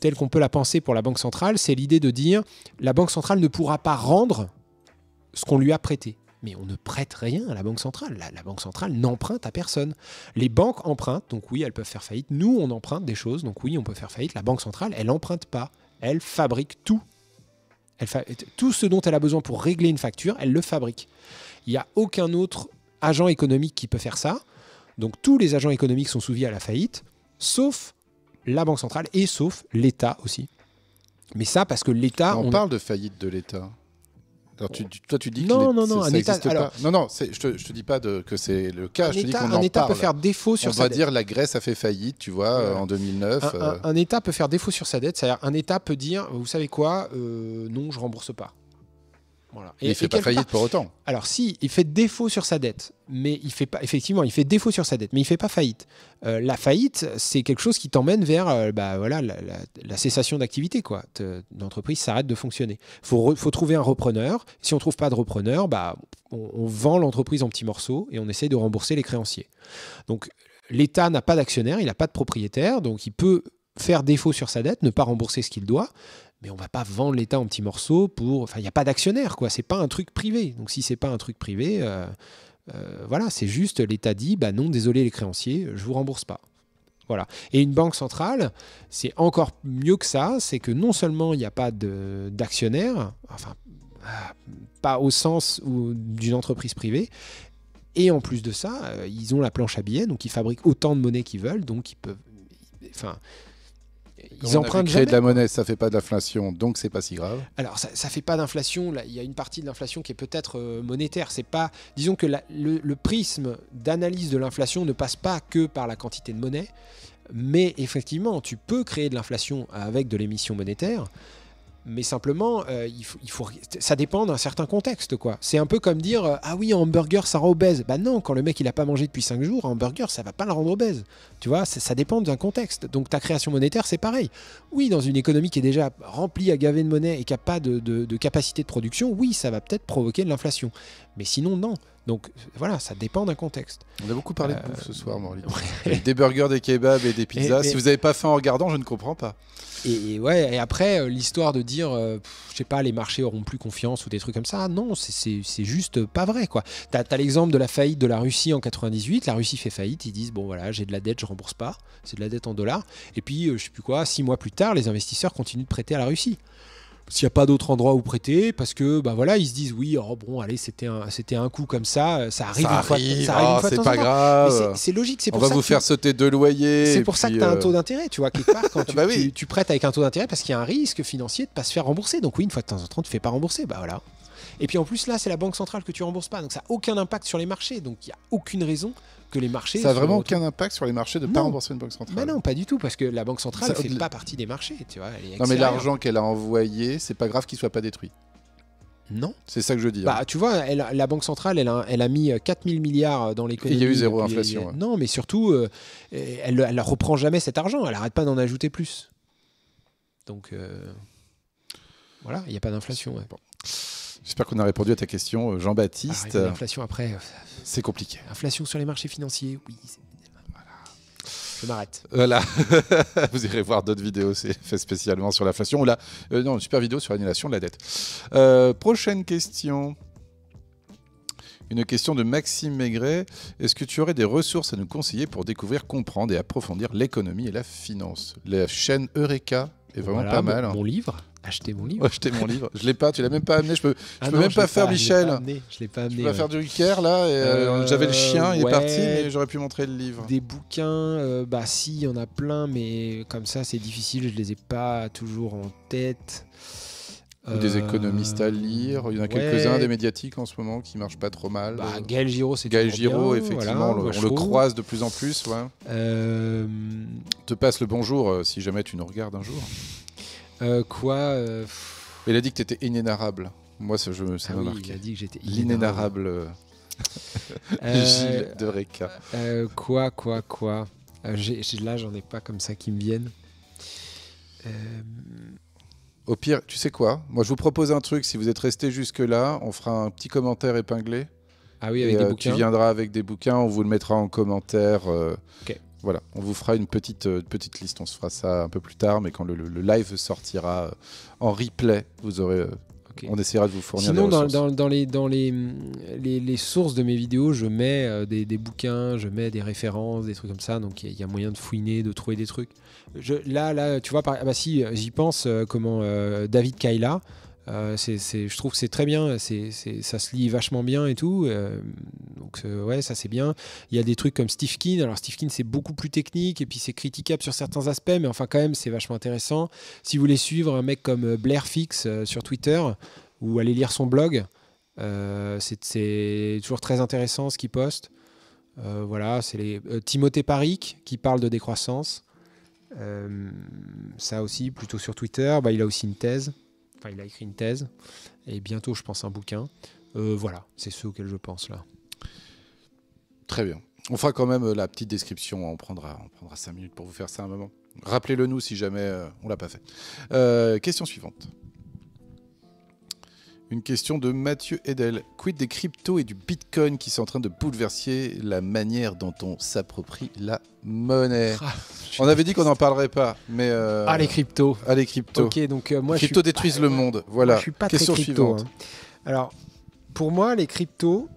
telle qu'on peut la penser pour la Banque centrale, c'est l'idée de dire la Banque centrale ne pourra pas rendre ce qu'on lui a prêté. Mais on ne prête rien à la Banque centrale. La, Banque centrale n'emprunte à personne. Les banques empruntent, donc oui, elles peuvent faire faillite. Nous, on emprunte des choses, donc oui, on peut faire faillite. La Banque centrale, elle n'emprunte pas. Elle fabrique tout. Elle Tout ce dont elle a besoin pour régler une facture, elle le fabrique. Il n'y a aucun autre agent économique qui peut faire ça. Donc tous les agents économiques sont soumis à la faillite, sauf la Banque centrale et sauf l'État aussi. Mais ça, parce que l'État. On, parle de faillite de l'État. toi, tu dis non, que non, non, ça n'existe pas. non, non, je te, te dis pas de, que c'est le cas. Un je te État, dis peut faire défaut sur on sa dette. On va dire la Grèce a fait faillite, tu vois, en 2009. Euh. Un, État peut faire défaut sur sa dette. C'est-à-dire, un État peut dire, vous savez quoi, euh, non, je rembourse pas. Et, il fait pas faillite pour autant. Alors si, il fait défaut sur sa dette, mais il fait pas, effectivement, il fait défaut sur sa dette, mais il fait pas faillite. Euh, la faillite, c'est quelque chose qui t'emmène vers euh, bah, voilà, la, cessation d'activité. quoi. L'entreprise s'arrête de fonctionner. Il faut, trouver un repreneur. Si on trouve pas de repreneur, bah, on, vend l'entreprise en petits morceaux et on essaie de rembourser les créanciers. Donc l'État n'a pas d'actionnaire, il n'a pas de propriétaire, donc il peut faire défaut sur sa dette, ne pas rembourser ce qu'il doit, mais on va pas vendre l'État en petits morceaux pour. Enfin, il n'y a pas d'actionnaire, quoi. C'est pas un truc privé. Donc, si c'est pas un truc privé, euh, euh, voilà, c'est juste l'État dit, bah non, désolé les créanciers, je vous rembourse pas. Voilà. Et une banque centrale, c'est encore mieux que ça. C'est que non seulement il n'y a pas d'actionnaire, enfin, euh, pas au sens d'une entreprise privée. Et en plus de ça, ils ont la planche à billets, donc ils fabriquent autant de monnaie qu'ils veulent, donc ils peuvent. Enfin, ils empruntent créer de la monnaie, ça fait pas d'inflation, donc c'est pas si grave. Alors ça, ça fait pas d'inflation. Il y a une partie de l'inflation qui est peut-être euh, monétaire. C'est pas, disons que le, prisme d'analyse de l'inflation ne passe pas que par la quantité de monnaie, mais effectivement, tu peux créer de l'inflation avec de l'émission monétaire mais simplement, euh, faut, ça dépend d'un certain contexte, quoi. C'est un peu comme dire euh, ah oui, un hamburger ça rend obèse. Bah non, quand le mec il n'a pas mangé depuis 5 jours, un hamburger ça va pas le rendre obèse. Tu vois, ça dépend d'un contexte. Donc ta création monétaire c'est pareil. Oui, dans une économie qui est déjà remplie à gaver de monnaie et qui n'a pas de capacité de production, oui, ça va peut-être provoquer de l'inflation. Mais sinon non, donc voilà, ça dépend d'un contexte. On a beaucoup parlé de euh, bouffe ce soir, Morley. des burgers, des kebabs et des pizzas. si vous n'avez pas faim en regardant, je ne comprends pas. Et, ouais, et après, euh, l'histoire de dire, je euh, je sais pas, les marchés auront plus confiance ou des trucs comme ça, non, c'est juste pas vrai. quoi. Tu as, l'exemple de la faillite de la Russie en 98. La Russie fait faillite, ils disent, bon voilà, j'ai de la dette, je rembourse pas. C'est de la dette en dollars. Et puis, je sais plus quoi, six mois plus tard, les investisseurs continuent de prêter à la Russie s'il n'y a pas d'autre endroit où prêter, parce que bah voilà, ils se disent oui, oh, bon, allez, c'était un, c'était un coup comme ça, euh, ça arrive, une, oh, fois, ça arrive c'est pas grave. C'est logique, c'est pour On va vous faire sauter deux loyers. C'est pour ça que tu as un euh, taux d'intérêt, tu vois, quelque part, quand bah tu, prêtes avec un taux d'intérêt, parce qu'il y a un risque financier de pas se faire rembourser. Donc oui, une fois de temps en temps, tu fais pas rembourser, bah voilà. Et puis en plus, là, c'est la Banque centrale que tu rembourses pas, donc ça n'a aucun impact sur les marchés, donc il n'y a aucune raison que les marchés. Ça n'a vraiment aucun impact sur les marchés de ne pas rembourser une banque centrale. Mais non, pas du tout, parce que la banque centrale ne fait pas partie des marchés. Tu vois, non, mais l'argent qu'elle a envoyé, c'est pas grave qu'il soit pas détruit. Non. C'est ça que je dis. Bah, tu vois, la Banque centrale, elle a, elle a mis 4000 euh, milliards euh, dans l'économie. Il y a eu zéro inflation. Non, mais surtout, euh, elle ne reprend jamais cet argent. Elle n'arrête pas d'en ajouter plus. Donc, voilà, il n'y a pas d'inflation. Bon. J'espère qu'on a répondu à ta question, euh, Jean-Baptiste. l'inflation après. Euh, c'est compliqué. Inflation sur les marchés financiers, oui. Je m'arrête. Voilà. Vous irez voir d'autres vidéos fait spécialement sur l'inflation. Là, euh, une super vidéo sur l'annulation de la dette. Euh, prochaine question. Une question de Maxime Maigret. Est-ce que tu aurais des ressources à nous conseiller pour découvrir, comprendre et approfondir l'économie et la finance La chaîne Eureka est vraiment pas mal. Hein. Mon livre Acheter mon livre. Acheter mon livre. Je l'ai pas, tu l'as même pas amené. Je peux, je ah peux même pas faire Michel. Je l'ai pas, amené. Je peux faire du Wicker là. Euh, euh, j'avais le chien, il est parti, mais j'aurais pu montrer le livre. Des bouquins, euh, bah si, il y en a plein, mais comme ça c'est difficile. Je les ai pas toujours en tête. Ou des économistes à lire, il y en a quelques-uns des médiatiques en ce moment qui marchent pas trop mal. Bah, Gaël Giraud, c'est Gaël Giraud, effectivement, on le croise de plus en plus. Te passe le bonjour si jamais tu nous regardes un jour. Euh, quoi euh, Il a dit que tu étais inénarrable. Moi, ça, je, ça ah Il a dit que j'étais inénarrable. Euh, Gilles de Reca. quoi, quoi, quoi j'ai, Là, j'en ai pas comme ça qui me viennent. Au pire, tu sais quoi Moi, je vous propose un truc. Si vous êtes resté jusque-là, on fera un petit commentaire épinglé. Ah oui, avec des bouquins. Tu viendras avec des bouquins, on vous le mettra en commentaire. Voilà, on vous fera une petite, euh, petite liste, on se fera ça un peu plus tard, mais quand le, live sortira euh, en replay, vous aurez. Euh, on essaiera de vous fournir des dans, dans- les, sources de mes vidéos, je mets des, bouquins, je mets des références, des trucs comme ça. Donc, il y, a- moyen de fouiner, de trouver des trucs. là, là, tu vois, ah bah si, j'y pense, comment David Kaila, euh, je trouve que c'est très bien, ça se lit vachement bien et tout. Euh, donc euh, ouais, ça c'est bien. Il y a des trucs comme Steve Keen. Alors Steve Keen c'est beaucoup plus technique et puis c'est critiquable sur certains aspects, mais enfin quand même c'est vachement intéressant. Si vous voulez suivre un mec comme Blair Fix sur Twitter ou aller lire son blog, c'est, toujours très intéressant ce qu'il poste. voilà, c'est Timothée Paric qui parle de décroissance. ça aussi, plutôt sur Twitter. Bah, il a aussi une thèse. Enfin, il a écrit une thèse et bientôt, je pense, un bouquin. Euh, voilà, c'est ce auquel je pense là. Très bien. On fera quand même euh, la petite description. On prendra, on prendra 5 minutes pour vous faire ça un moment. Rappelez-le nous si jamais euh, on l'a pas fait. question suivante. Une question de Mathieu Edel. Quid des cryptos et du bitcoin qui sont en train de bouleverser la manière dont on s'approprie la monnaie ah, On avait dit qu'on n'en parlerait pas, mais. Euh, ah, les cryptos Ah, les cryptos Ok, donc euh, moi. détruisent le monde. Voilà. Hein. je suis pas question très hein. Alors, pour moi, les cryptos,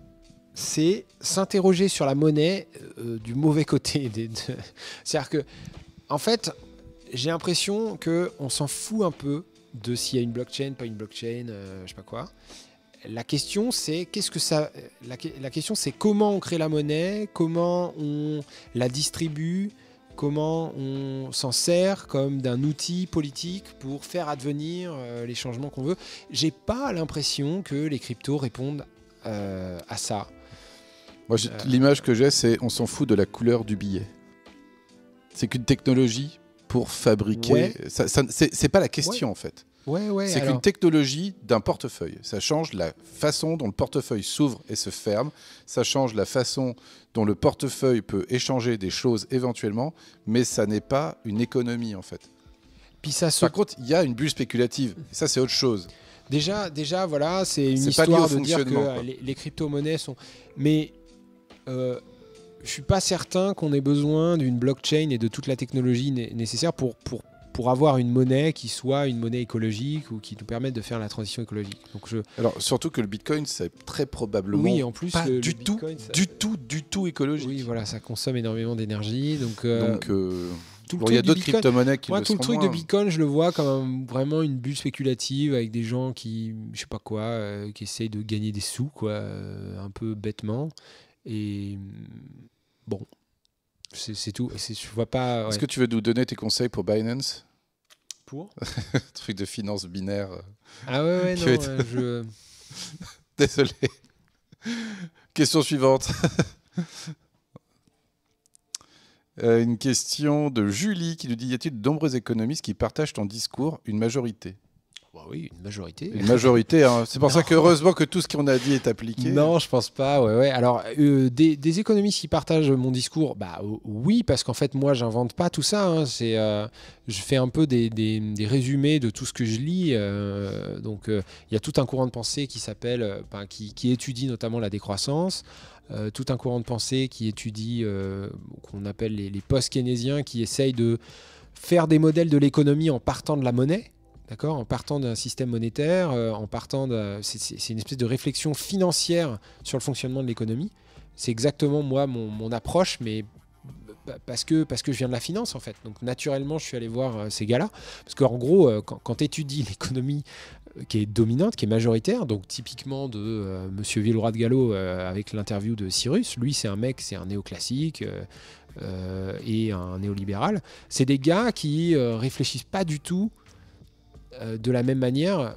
c'est s'interroger sur la monnaie euh, du mauvais côté. C'est-à-dire que, en fait, j'ai l'impression qu'on s'en fout un peu de s'il y a une blockchain, pas une blockchain, euh, je sais pas quoi. La question, c'est qu'est-ce que ça. Euh, la, question, c'est comment on crée la monnaie, comment on la distribue, comment on s'en sert comme d'un outil politique pour faire advenir euh, les changements qu'on veut. J'ai pas l'impression que les cryptos répondent à ça. Moi, l'image que j'ai, c'est on s'en fout de la couleur du billet. C'est qu'une technologie pour fabriquer. Ça, c'est pas la question en fait. Ouais, c'est une qu'une technologie d'un portefeuille. Ça change la façon dont le portefeuille s'ouvre et se ferme. Ça change la façon dont le portefeuille peut échanger des choses éventuellement, mais ça n'est pas une économie en fait. Puis ça se... Par contre, il y a une bulle spéculative. ça, c'est autre chose. Déjà, déjà, voilà, c'est une histoire de dire que les, crypto-monnaies sont. Mais euh, je suis pas certain qu'on ait besoin d'une blockchain et de toute la technologie nécessaire pour, pour, pour avoir une monnaie qui soit une monnaie écologique ou qui nous permette de faire la transition écologique. Donc je... Alors surtout que le Bitcoin, c'est très probablement oui, en plus, pas du tout, du tout, du tout écologique. Oui, voilà, ça consomme énormément d'énergie, donc. Euh, donc euh, il y a d'autres crypto-monnaies qui Moi, tout le truc de Bitcoin, je le vois comme vraiment une bulle spéculative avec des gens qui, je sais pas quoi, euh, qui essayent de gagner des sous, quoi, un peu bêtement. Et Bon, c'est tout. Est-ce que tu veux nous donner tes conseils pour Binance Pour Truc de finance binaire. Euh, ah ouais, ouais non. Euh, euh, Désolé. Question suivante. une question de Julie qui nous dit Y a-t-il de nombreux économistes qui partagent ton discours Une majorité. Bah oui, une majorité. Une majorité. Hein. C'est pour ça que heureusement que tout ce qu'on a dit est appliqué. Non, je pense pas. Alors, euh, des, économistes qui partagent mon discours, bah euh, oui, parce qu'en fait, moi, j'invente pas tout ça. Hein. C'est, euh, je fais un peu des, résumés de tout ce que je lis. donc, il y a tout un courant de pensée qui s'appelle, qui, étudie notamment la décroissance. tout un courant de pensée qui étudie, qu'on appelle les, les post-keynésiens, qui essayent de faire des modèles de l'économie en partant de la monnaie d'accord En partant d'un système monétaire, euh, en partant de, c'est, une espèce de réflexion financière sur le fonctionnement de l'économie. C'est exactement moi mon, approche, mais parce que, parce que je viens de la finance en fait. Donc naturellement, je suis allé voir euh, ces gars-là. Parce qu'en gros, euh, quand, quand tu étudies l'économie qui est dominante, qui est majoritaire, donc typiquement de Monsieur Villeroy de Gallo avec l'interview de Cyrus, lui c'est un mec, c'est un néoclassique et un néolibéral, c'est des gars qui réfléchissent pas du tout euh, de la même manière euh,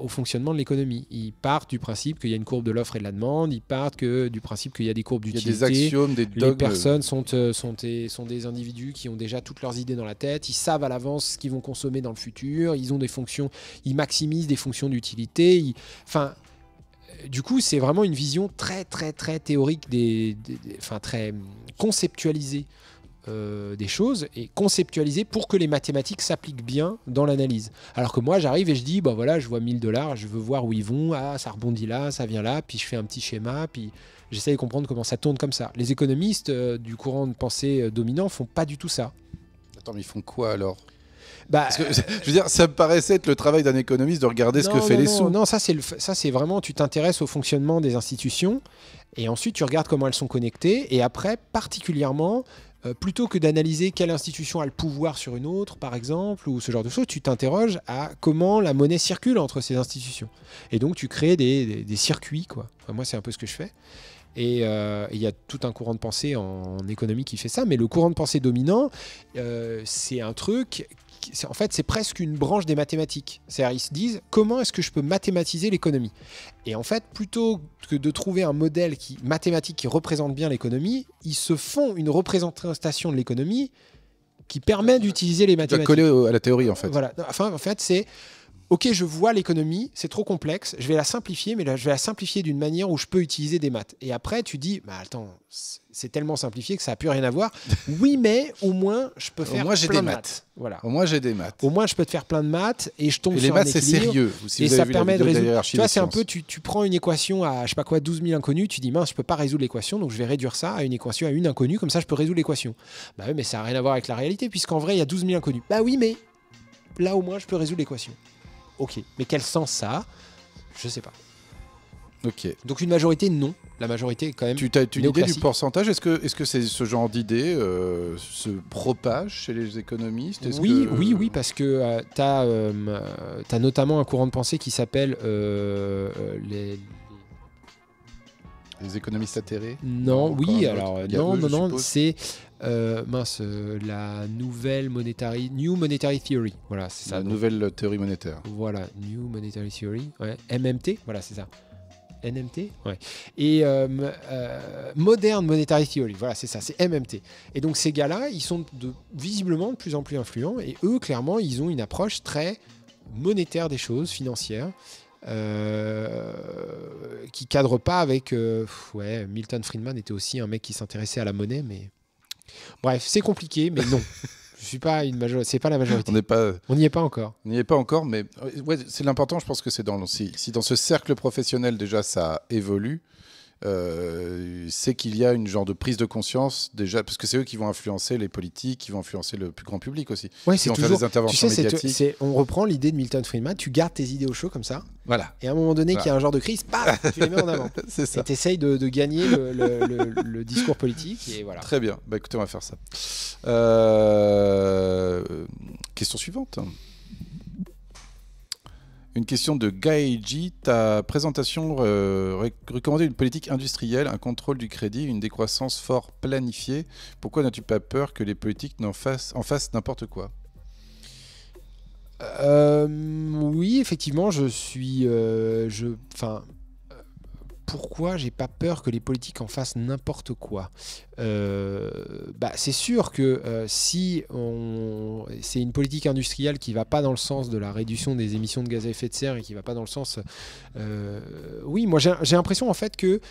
au fonctionnement de l'économie. Ils partent du principe qu'il y a une courbe de l'offre et de la demande, ils partent que, du principe qu'il y a des courbes d'utilité. des axiomes, des deux Les personnes sont, euh, sont, des, sont, des, individus qui ont déjà toutes leurs idées dans la tête, ils savent à l'avance ce qu'ils vont consommer dans le futur, ils ont des fonctions, ils maximisent des fonctions d'utilité. Enfin, du coup, c'est vraiment une vision très, très, très théorique, très hum, conceptualisée euh, des choses et conceptualiser pour que les mathématiques s'appliquent bien dans l'analyse. Alors que moi, j'arrive et je dis, bah voilà, je vois 1000 dollars, je veux voir où ils vont, ah, ça rebondit là, ça vient là, puis je fais un petit schéma, puis j'essaie de comprendre comment ça tourne comme ça. Les économistes euh, du courant de pensée euh, dominant font pas du tout ça. Attends, mais ils font quoi alors bah, je veux dire, ça me paraissait être le travail d'un économiste de regarder ce que fait les sous. Non, ça c'est ça c'est vraiment tu t'intéresses au fonctionnement des institutions et ensuite tu regardes comment elles sont connectées et après particulièrement euh, plutôt que d'analyser quelle institution a le pouvoir sur une autre, par exemple, ou ce genre de choses, tu t'interroges à comment la monnaie circule entre ces institutions. Et donc tu crées des, circuits, quoi. moi, c'est un peu ce que je fais. Et euh, il y a tout un courant de pensée en, économie qui fait ça, mais le courant de pensée dominant, euh, c'est un truc en fait, c'est presque une branche des mathématiques. C'est-à-dire, ils se disent comment est-ce que je peux mathématiser l'économie Et en fait, plutôt que de trouver un modèle qui, mathématique qui représente bien l'économie, ils se font une représentation de l'économie qui permet d'utiliser les mathématiques. coller à la théorie, en fait. Voilà. Enfin, en fait, c'est OK, je vois l'économie, c'est trop complexe, je vais la simplifier, mais là, je vais la simplifier d'une manière où je peux utiliser des maths. Et après, tu dis, bah, attends, c'est tellement simplifié que ça n'a plus rien à voir. Oui, mais au moins, je peux faire. Au moins, j'ai des maths. Voilà. Au moins, j'ai des maths. Au moins, je peux te faire plein de maths et je tombe sur et les maths, c'est sérieux. Si et vous ça permet de résoudre. Tu vois, c'est un peu, tu, tu, prends une équation à, je sais pas quoi, 12 000 inconnus, tu dis, mince, je peux pas résoudre l'équation, donc je vais réduire ça à une équation, à une inconnue, comme ça, je peux résoudre l'équation. Bah oui, mais ça n'a rien à voir avec la réalité, puisqu'en vrai, il y a 12 000 inconnus. Bah oui, mais là, au moins, je peux résoudre l'équation ok. Mais quel sens ça a Je sais pas. Ok. Donc une majorité, non. La majorité quand même. Tu as une idée du pourcentage Est-ce que, est-ce que ce genre d'idée euh, se propage chez les économistes Oui, oui, oui, parce que euh, tu as, euh, notamment un courant de pensée qui s'appelle les. Les économistes atterrés Non, oui, alors non, non, non, c'est euh, mince, euh, la nouvelle monetary, New Monetary Theory. Voilà, c'est ça. La nouvelle théorie monétaire. Voilà, New Monetary Theory. MMT, voilà, c'est ça. NMT ouais. Et euh, euh Modern Monetary Theory, voilà, c'est ça, c'est MMT. Et donc ces gars-là, ils sont visiblement de plus en plus influents et eux, clairement, ils ont une approche très monétaire des choses, financières euh, qui cadre pas avec. ouais, Milton Friedman était aussi un mec qui s'intéressait à la monnaie, mais Bref, c'est compliqué, mais non. je suis pas une majorité. C'est pas la majorité. On n'y est pas encore. On n'y est pas encore, mais ouais, c'est l'important. Je pense que c'est dans si, dans ce cercle professionnel déjà ça évolue, euh, c'est qu'il y a une genre de prise de conscience déjà, parce que c'est eux qui vont influencer les politiques, qui vont influencer le plus grand public aussi. Ouais, c'est toujours. Des interventions on reprend l'idée de Milton Friedman. Tu gardes tes idées au chaud comme ça. Voilà. Et à un moment donné, qu'il y a un genre de crise, tu les mets en avant. c'est ça. Et t'essayes de, de, gagner le, discours politique et voilà. Très bien. Bah écoutez, on va faire ça. Euh, question suivante. Une question de Gaiji. Ta présentation euh, recommandait une politique industrielle, un contrôle du crédit, une décroissance fort planifiée. Pourquoi n'as-tu pas peur que les politiques en fassent, en n'importe quoi euh, Oui, effectivement, je suis. Euh, enfin, pourquoi j'ai pas peur que les politiques en fassent n'importe quoi euh, bah, C'est sûr que euh, si on... c'est une politique industrielle qui va pas dans le sens de la réduction des émissions de gaz à effet de serre et qui va pas dans le sens... Euh, oui, moi j'ai l'impression en fait que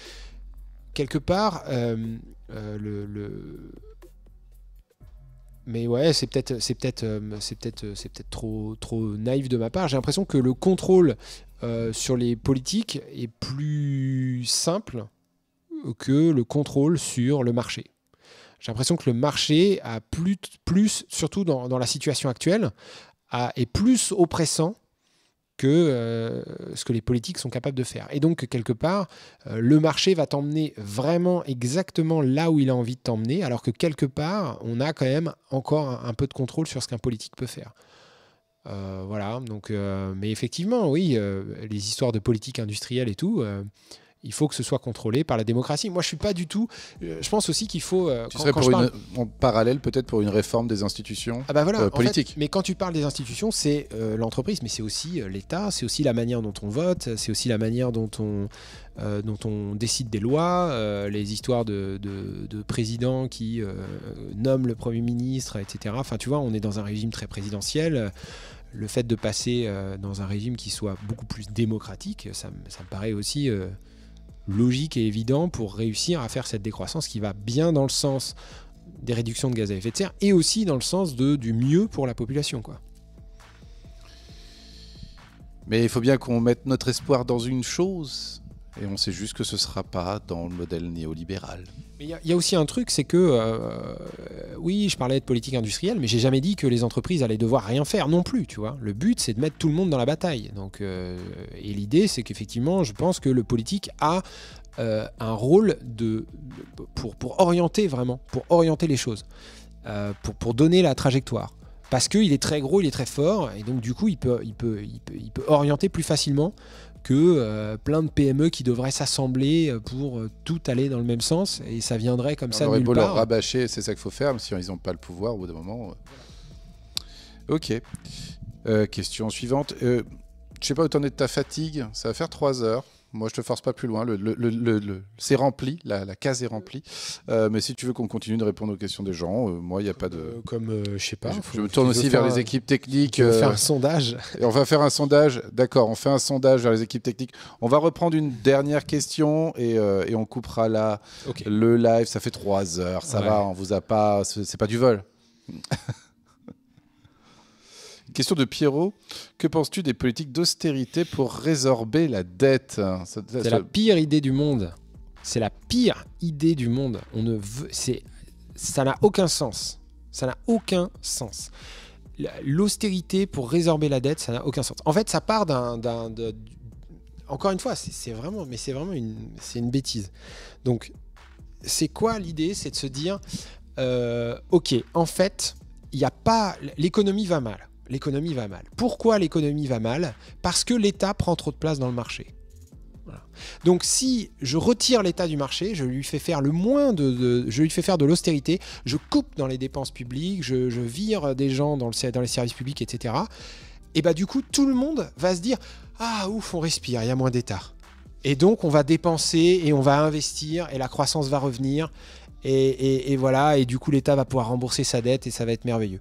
quelque part, le... mais ouais, c'est peut-être peut peut trop trop naïf de ma part. J'ai l'impression que le contrôle euh, sur les politiques est plus simple que le contrôle sur le marché. J'ai l'impression que le marché a plus, surtout dans, la situation actuelle, est plus oppressant que euh, ce que les politiques sont capables de faire. Et donc, quelque part, euh, le marché va t'emmener vraiment exactement là où il a envie de t'emmener, alors que quelque part, on a quand même encore un peu de contrôle sur ce qu'un politique peut faire. Euh, voilà, donc, euh, mais effectivement, oui, euh, les histoires de politique industrielle et tout, il faut que ce soit contrôlé par la démocratie. Moi, je suis pas du tout. Euh, je pense aussi qu'il faut. Euh, tu serais en parallèle peut-être pour une réforme des institutions ah bah euh, politiques. mais quand tu parles des institutions, c'est l'entreprise, mais c'est aussi l'État, c'est aussi la manière dont on vote, c'est aussi la manière dont on dont on décide des lois, les histoires de, de, présidents qui nomment le premier ministre, etc. Enfin, tu vois, on est dans un régime très présidentiel le fait de passer dans un régime qui soit beaucoup plus démocratique, ça, ça me paraît aussi logique et évident pour réussir à faire cette décroissance qui va bien dans le sens des réductions de gaz à effet de serre et aussi dans le sens de, du mieux pour la population. Quoi. Mais il faut bien qu'on mette notre espoir dans une chose, et on sait juste que ce ne sera pas dans le modèle néolibéral. Mais il y, a aussi un truc, c'est que euh, oui, je parlais de politique industrielle, mais j'ai jamais dit que les entreprises allaient devoir rien faire non plus. Tu vois, le but c'est de mettre tout le monde dans la bataille. Donc, euh, et l'idée, c'est qu'effectivement, je pense que le politique a euh, un rôle de, pour, pour orienter vraiment, pour orienter les choses, pour, pour donner la trajectoire parce qu'il est très gros, il est très fort, et donc du coup il peut, il peut, il peut, il peut orienter plus facilement que euh, plein de PME qui devraient s'assembler euh, pour euh, tout aller dans le même sens et ça viendrait comme ça. On nulle part. rabâcher, c'est ça qu'il faut faire, mais si ils n'ont pas le pouvoir au bout d'un moment. Ok. question suivante. Je ne sais pas où en es de ta fatigue, ça va faire 3 heures. Moi, je te force pas plus loin. Le, c'est rempli, la, case est remplie. Euh, mais si tu veux qu'on continue de répondre aux questions des gens, euh, moi, il n'y a pas de. Euh, comme, je je sais pas. Je, me tourne aussi vers les équipes techniques. On va faire un sondage. Et on va faire un sondage. D'accord, on fait un sondage vers les équipes techniques. On va reprendre une dernière question et, on coupera là le live. Ça fait trois heures. Ça va, on vous a pas. C'est pas du vol. Question de Pierrot. Que penses-tu des politiques d'austérité pour résorber la dette C'est la pire idée du monde. C'est la pire idée du monde. On ne veut, ça n'a aucun sens. Ça n'a aucun sens. L'austérité pour résorber la dette, ça n'a aucun sens. En fait, ça part d'un, encore une fois, c'est, vraiment, mais c'est vraiment une, c'est une bêtise. Donc, c'est quoi l'idée C'est de se dire, euh, ok, en fait, il n'y a pas, l'économie va mal l'économie va mal. Pourquoi l'économie va mal Parce que l'État prend trop de place dans le marché. Donc si je retire l'État du marché, je lui fais faire le moins de, je lui fais faire de l'austérité, je coupe dans les dépenses publiques, je, vire des gens dans, le, dans les services publics, etc. Et bah du coup tout le monde va se dire ah ouf on respire, il y a moins d'État. Et donc on va dépenser et on va investir et la croissance va revenir et voilà et du coup l'État va pouvoir rembourser sa dette et ça va être merveilleux.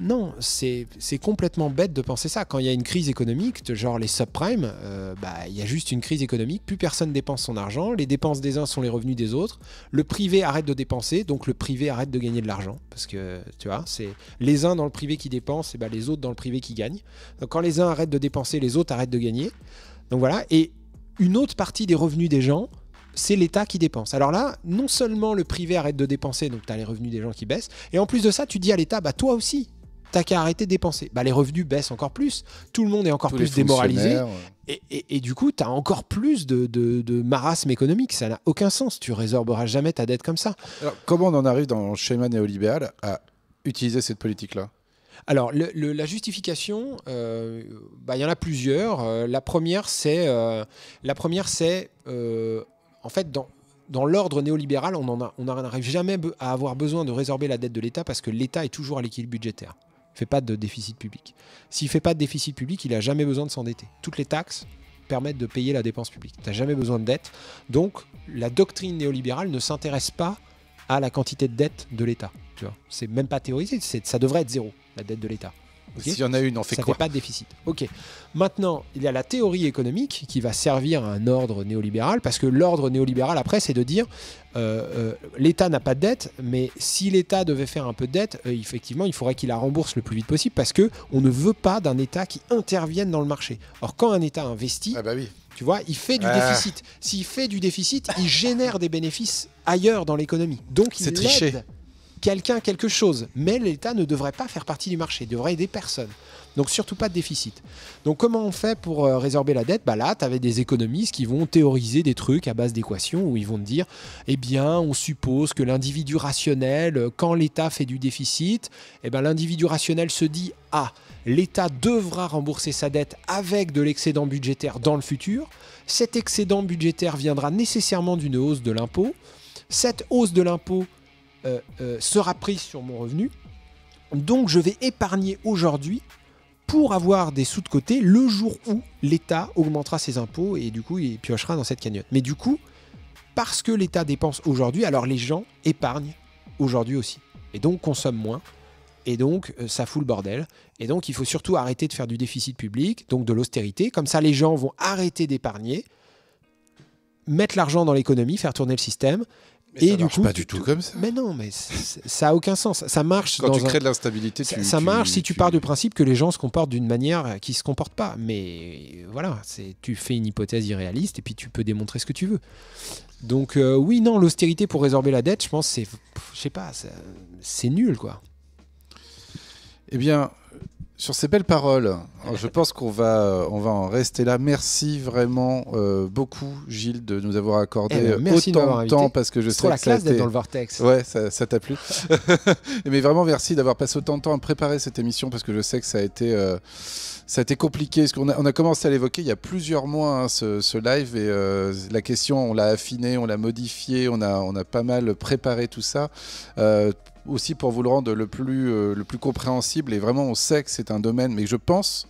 Non, c'est complètement bête de penser ça. Quand il y a une crise économique, genre les subprimes, euh, bah, il y a juste une crise économique, plus personne dépense son argent, les dépenses des uns sont les revenus des autres, le privé arrête de dépenser, donc le privé arrête de gagner de l'argent. Parce que, tu vois, c'est les uns dans le privé qui dépensent et bah, les autres dans le privé qui gagnent. Donc quand les uns arrêtent de dépenser, les autres arrêtent de gagner. Donc voilà, et une autre partie des revenus des gens, c'est l'État qui dépense. Alors là, non seulement le privé arrête de dépenser, donc tu as les revenus des gens qui baissent, et en plus de ça, tu dis à l'État, bah toi aussi, t'as qu'à arrêter de dépenser. Bah, les revenus baissent encore plus, tout le monde est encore plus démoralisé, et, du coup, tu as encore plus de, marasme économique. Ça n'a aucun sens. Tu résorberas jamais ta dette comme ça. Alors, comment on en arrive dans le schéma néolibéral à utiliser cette politique-là alors, la justification, euh, bah, il y en a plusieurs. Euh, la première, c'est, euh, la première, c'est en fait, dans, dans l'ordre néolibéral, on n'arrive jamais à avoir besoin de résorber la dette de l'État parce que l'État est toujours à l'équilibre budgétaire fait pas de déficit public. S'il fait pas de déficit public, il a jamais besoin de s'endetter. Toutes les taxes permettent de payer la dépense publique. Tu n'as jamais besoin de dette. Donc, la doctrine néolibérale ne s'intéresse pas à la quantité de dette de l'État. C'est même pas théorisé, ça devrait être zéro, la dette de l'État. S'il y en a une, on fait quoi Ça fait pas de déficit. Ok. Maintenant, il y a la théorie économique qui va servir à un ordre néolibéral, parce que l'ordre néolibéral, après, c'est de dire euh, euh, l'État n'a pas de dette, mais si l'État devait faire un peu de dette, euh, effectivement, il faudrait qu'il la rembourse le plus vite possible, parce que on ne veut pas d'un État qui intervienne dans le marché. Or, quand un État investit, ah bah tu vois, il fait du ah. déficit. S'il fait du déficit, il génère des bénéfices ailleurs dans l'économie. Donc, il C'est triché quelqu'un quelque chose. Mais l'État ne devrait pas faire partie du marché, il devrait aider personne. Donc surtout pas de déficit. Donc comment on fait pour euh, résorber la dette Bah là, tu avais des économistes qui vont théoriser des trucs à base d'équations où ils vont te dire, eh bien, on suppose que l'individu rationnel, euh, quand l'État fait du déficit, eh ben l'individu rationnel se dit, ah, l'État devra rembourser sa dette avec de l'excédent budgétaire dans le futur. Cet excédent budgétaire viendra nécessairement d'une hausse de l'impôt. Cette hausse de l'impôt euh, euh, sera prise sur mon revenu. Donc je vais épargner aujourd'hui pour avoir des sous de côté le jour où l'État augmentera ses impôts et du coup il piochera dans cette cagnotte. Mais du coup, parce que l'État dépense aujourd'hui, alors les gens épargnent aujourd'hui aussi. Et donc consomment moins. Et donc euh, ça fout le bordel. Et donc il faut surtout arrêter de faire du déficit public, donc de l'austérité. Comme ça les gens vont arrêter d'épargner, mettre l'argent dans l'économie, faire tourner le système ça du coup, pas du tout comme ça. Mais non, mais ça a aucun sens. Ça marche. Quand tu crées de l'instabilité, ça, marche si tu, pars du principe que les gens se comportent d'une manière qui se comporte pas. Mais voilà, c'est tu fais une hypothèse irréaliste et puis tu peux démontrer ce que tu veux. Donc euh, oui, non, l'austérité pour résorber la dette, je pense, c'est, je sais pas, c'est nul quoi. Eh bien, sur ces belles paroles, euh, je pense qu'on va, euh, on va en rester là. Merci vraiment euh, beaucoup, Gilles, de nous avoir accordé eh ben, autant de, temps parce que je sais la classe d'être dans le vortex. Ouais, ça t'a plu. Mais vraiment, merci d'avoir passé autant de temps à préparer cette émission parce que je sais que ça a été, ça a compliqué. on a commencé à l'évoquer il y a plusieurs mois hein, ce, live et la question, on l'a affinée, on l'a modifiée, on a, on a pas mal préparé tout ça aussi pour vous le rendre le plus, euh, le plus compréhensible, et vraiment on sait que c'est un domaine, mais je pense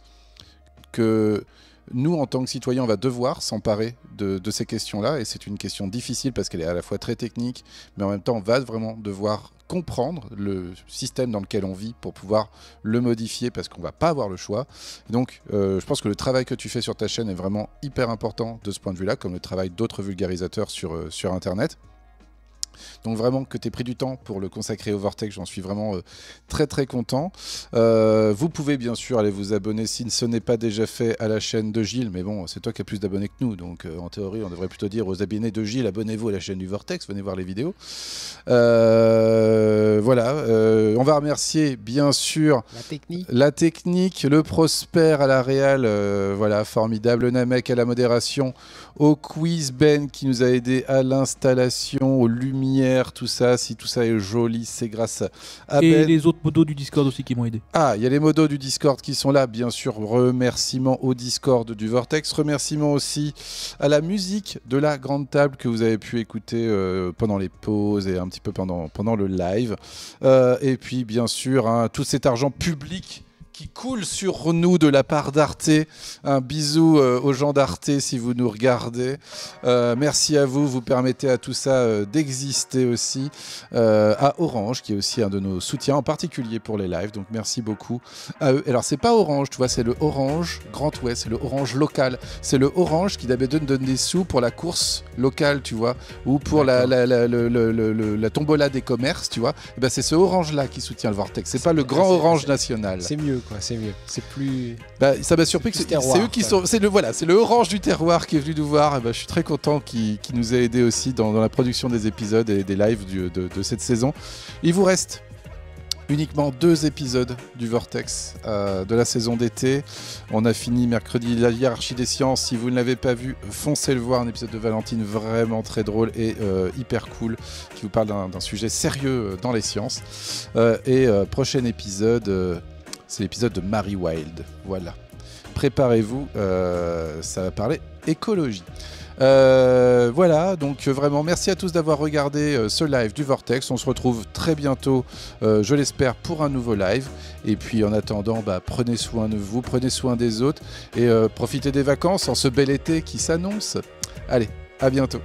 que nous, en tant que citoyens, on va devoir s'emparer de, ces questions-là, et c'est une question difficile parce qu'elle est à la fois très technique, mais en même temps, on va vraiment devoir comprendre le système dans lequel on vit pour pouvoir le modifier parce qu'on va pas avoir le choix. Donc, euh, je pense que le travail que tu fais sur ta chaîne est vraiment hyper important de ce point de vue-là, comme le travail d'autres vulgarisateurs sur, euh, sur Internet. Donc vraiment que tu aies pris du temps pour le consacrer au Vortex, j'en suis vraiment euh, très très content. Euh, vous pouvez bien sûr aller vous abonner si ce n'est pas déjà fait à la chaîne de Gilles, mais bon, c'est toi qui as plus d'abonnés que nous, donc euh, en théorie on devrait plutôt dire aux abonnés de Gilles, abonnez-vous à la chaîne du Vortex, venez voir les vidéos. voilà, on va remercier bien sûr la technique, le prospère à la réal, voilà, formidable, Namek à la modération au quiz Ben qui nous a aidé à l'installation, aux lumières, tout ça. Si tout ça est joli, c'est grâce à Et ben. les autres modos du Discord aussi qui m'ont aidé. Ah, il y a les modos du Discord qui sont là, bien sûr. Remerciements au Discord du Vortex. Remerciements aussi à la musique de la grande table que vous avez pu écouter euh, pendant les pauses et un petit peu pendant, pendant le live. Euh, et puis, bien sûr, hein, tout cet argent public qui coule sur nous de la part d'Arte. Un bisou euh, aux gens d'Arte si vous nous regardez. Euh, merci à vous, vous permettez à tout ça euh, d'exister aussi. à Orange, qui est aussi un de nos soutiens, en particulier pour les lives. Donc merci beaucoup à eux. Alors c'est pas Orange, tu vois, c'est le Orange Grand Ouest, c'est le Orange local. C'est le Orange qui d'habitude donne des sous pour la course locale, tu vois, ou pour la, la, tombola des commerces, tu vois. Eh ben, c'est ce Orange-là qui soutient le Vortex. C'est pas le Grand Orange national. C'est mieux. C'est mieux. C'est plus. Bah, ça m'a surpris que c'est eux qui sont. C'est le voilà, c'est le orange du terroir qui est venu nous voir. Et eh ben, je suis très content qu'il nous ait aidé aussi dans, la production des épisodes et des lives de, cette saison. Il vous reste uniquement deux épisodes du Vortex euh, de la saison d'été. On a fini mercredi La hiérarchie des sciences. Si vous ne l'avez pas vu, foncez le voir. Un épisode de Valentine vraiment très drôle et euh, hyper cool qui vous parle d'un sujet sérieux dans les sciences. Euh, et prochain épisode c'est l'épisode de Mary Wild. Voilà. Préparez-vous, euh, ça va parler écologie. Euh, voilà, donc euh, vraiment merci à tous d'avoir regardé ce live du Vortex. On se retrouve très bientôt, je l'espère, pour un nouveau live. Et puis en attendant, bah, prenez soin de vous, prenez soin des autres et profitez des vacances en ce bel été qui s'annonce. Allez, à bientôt.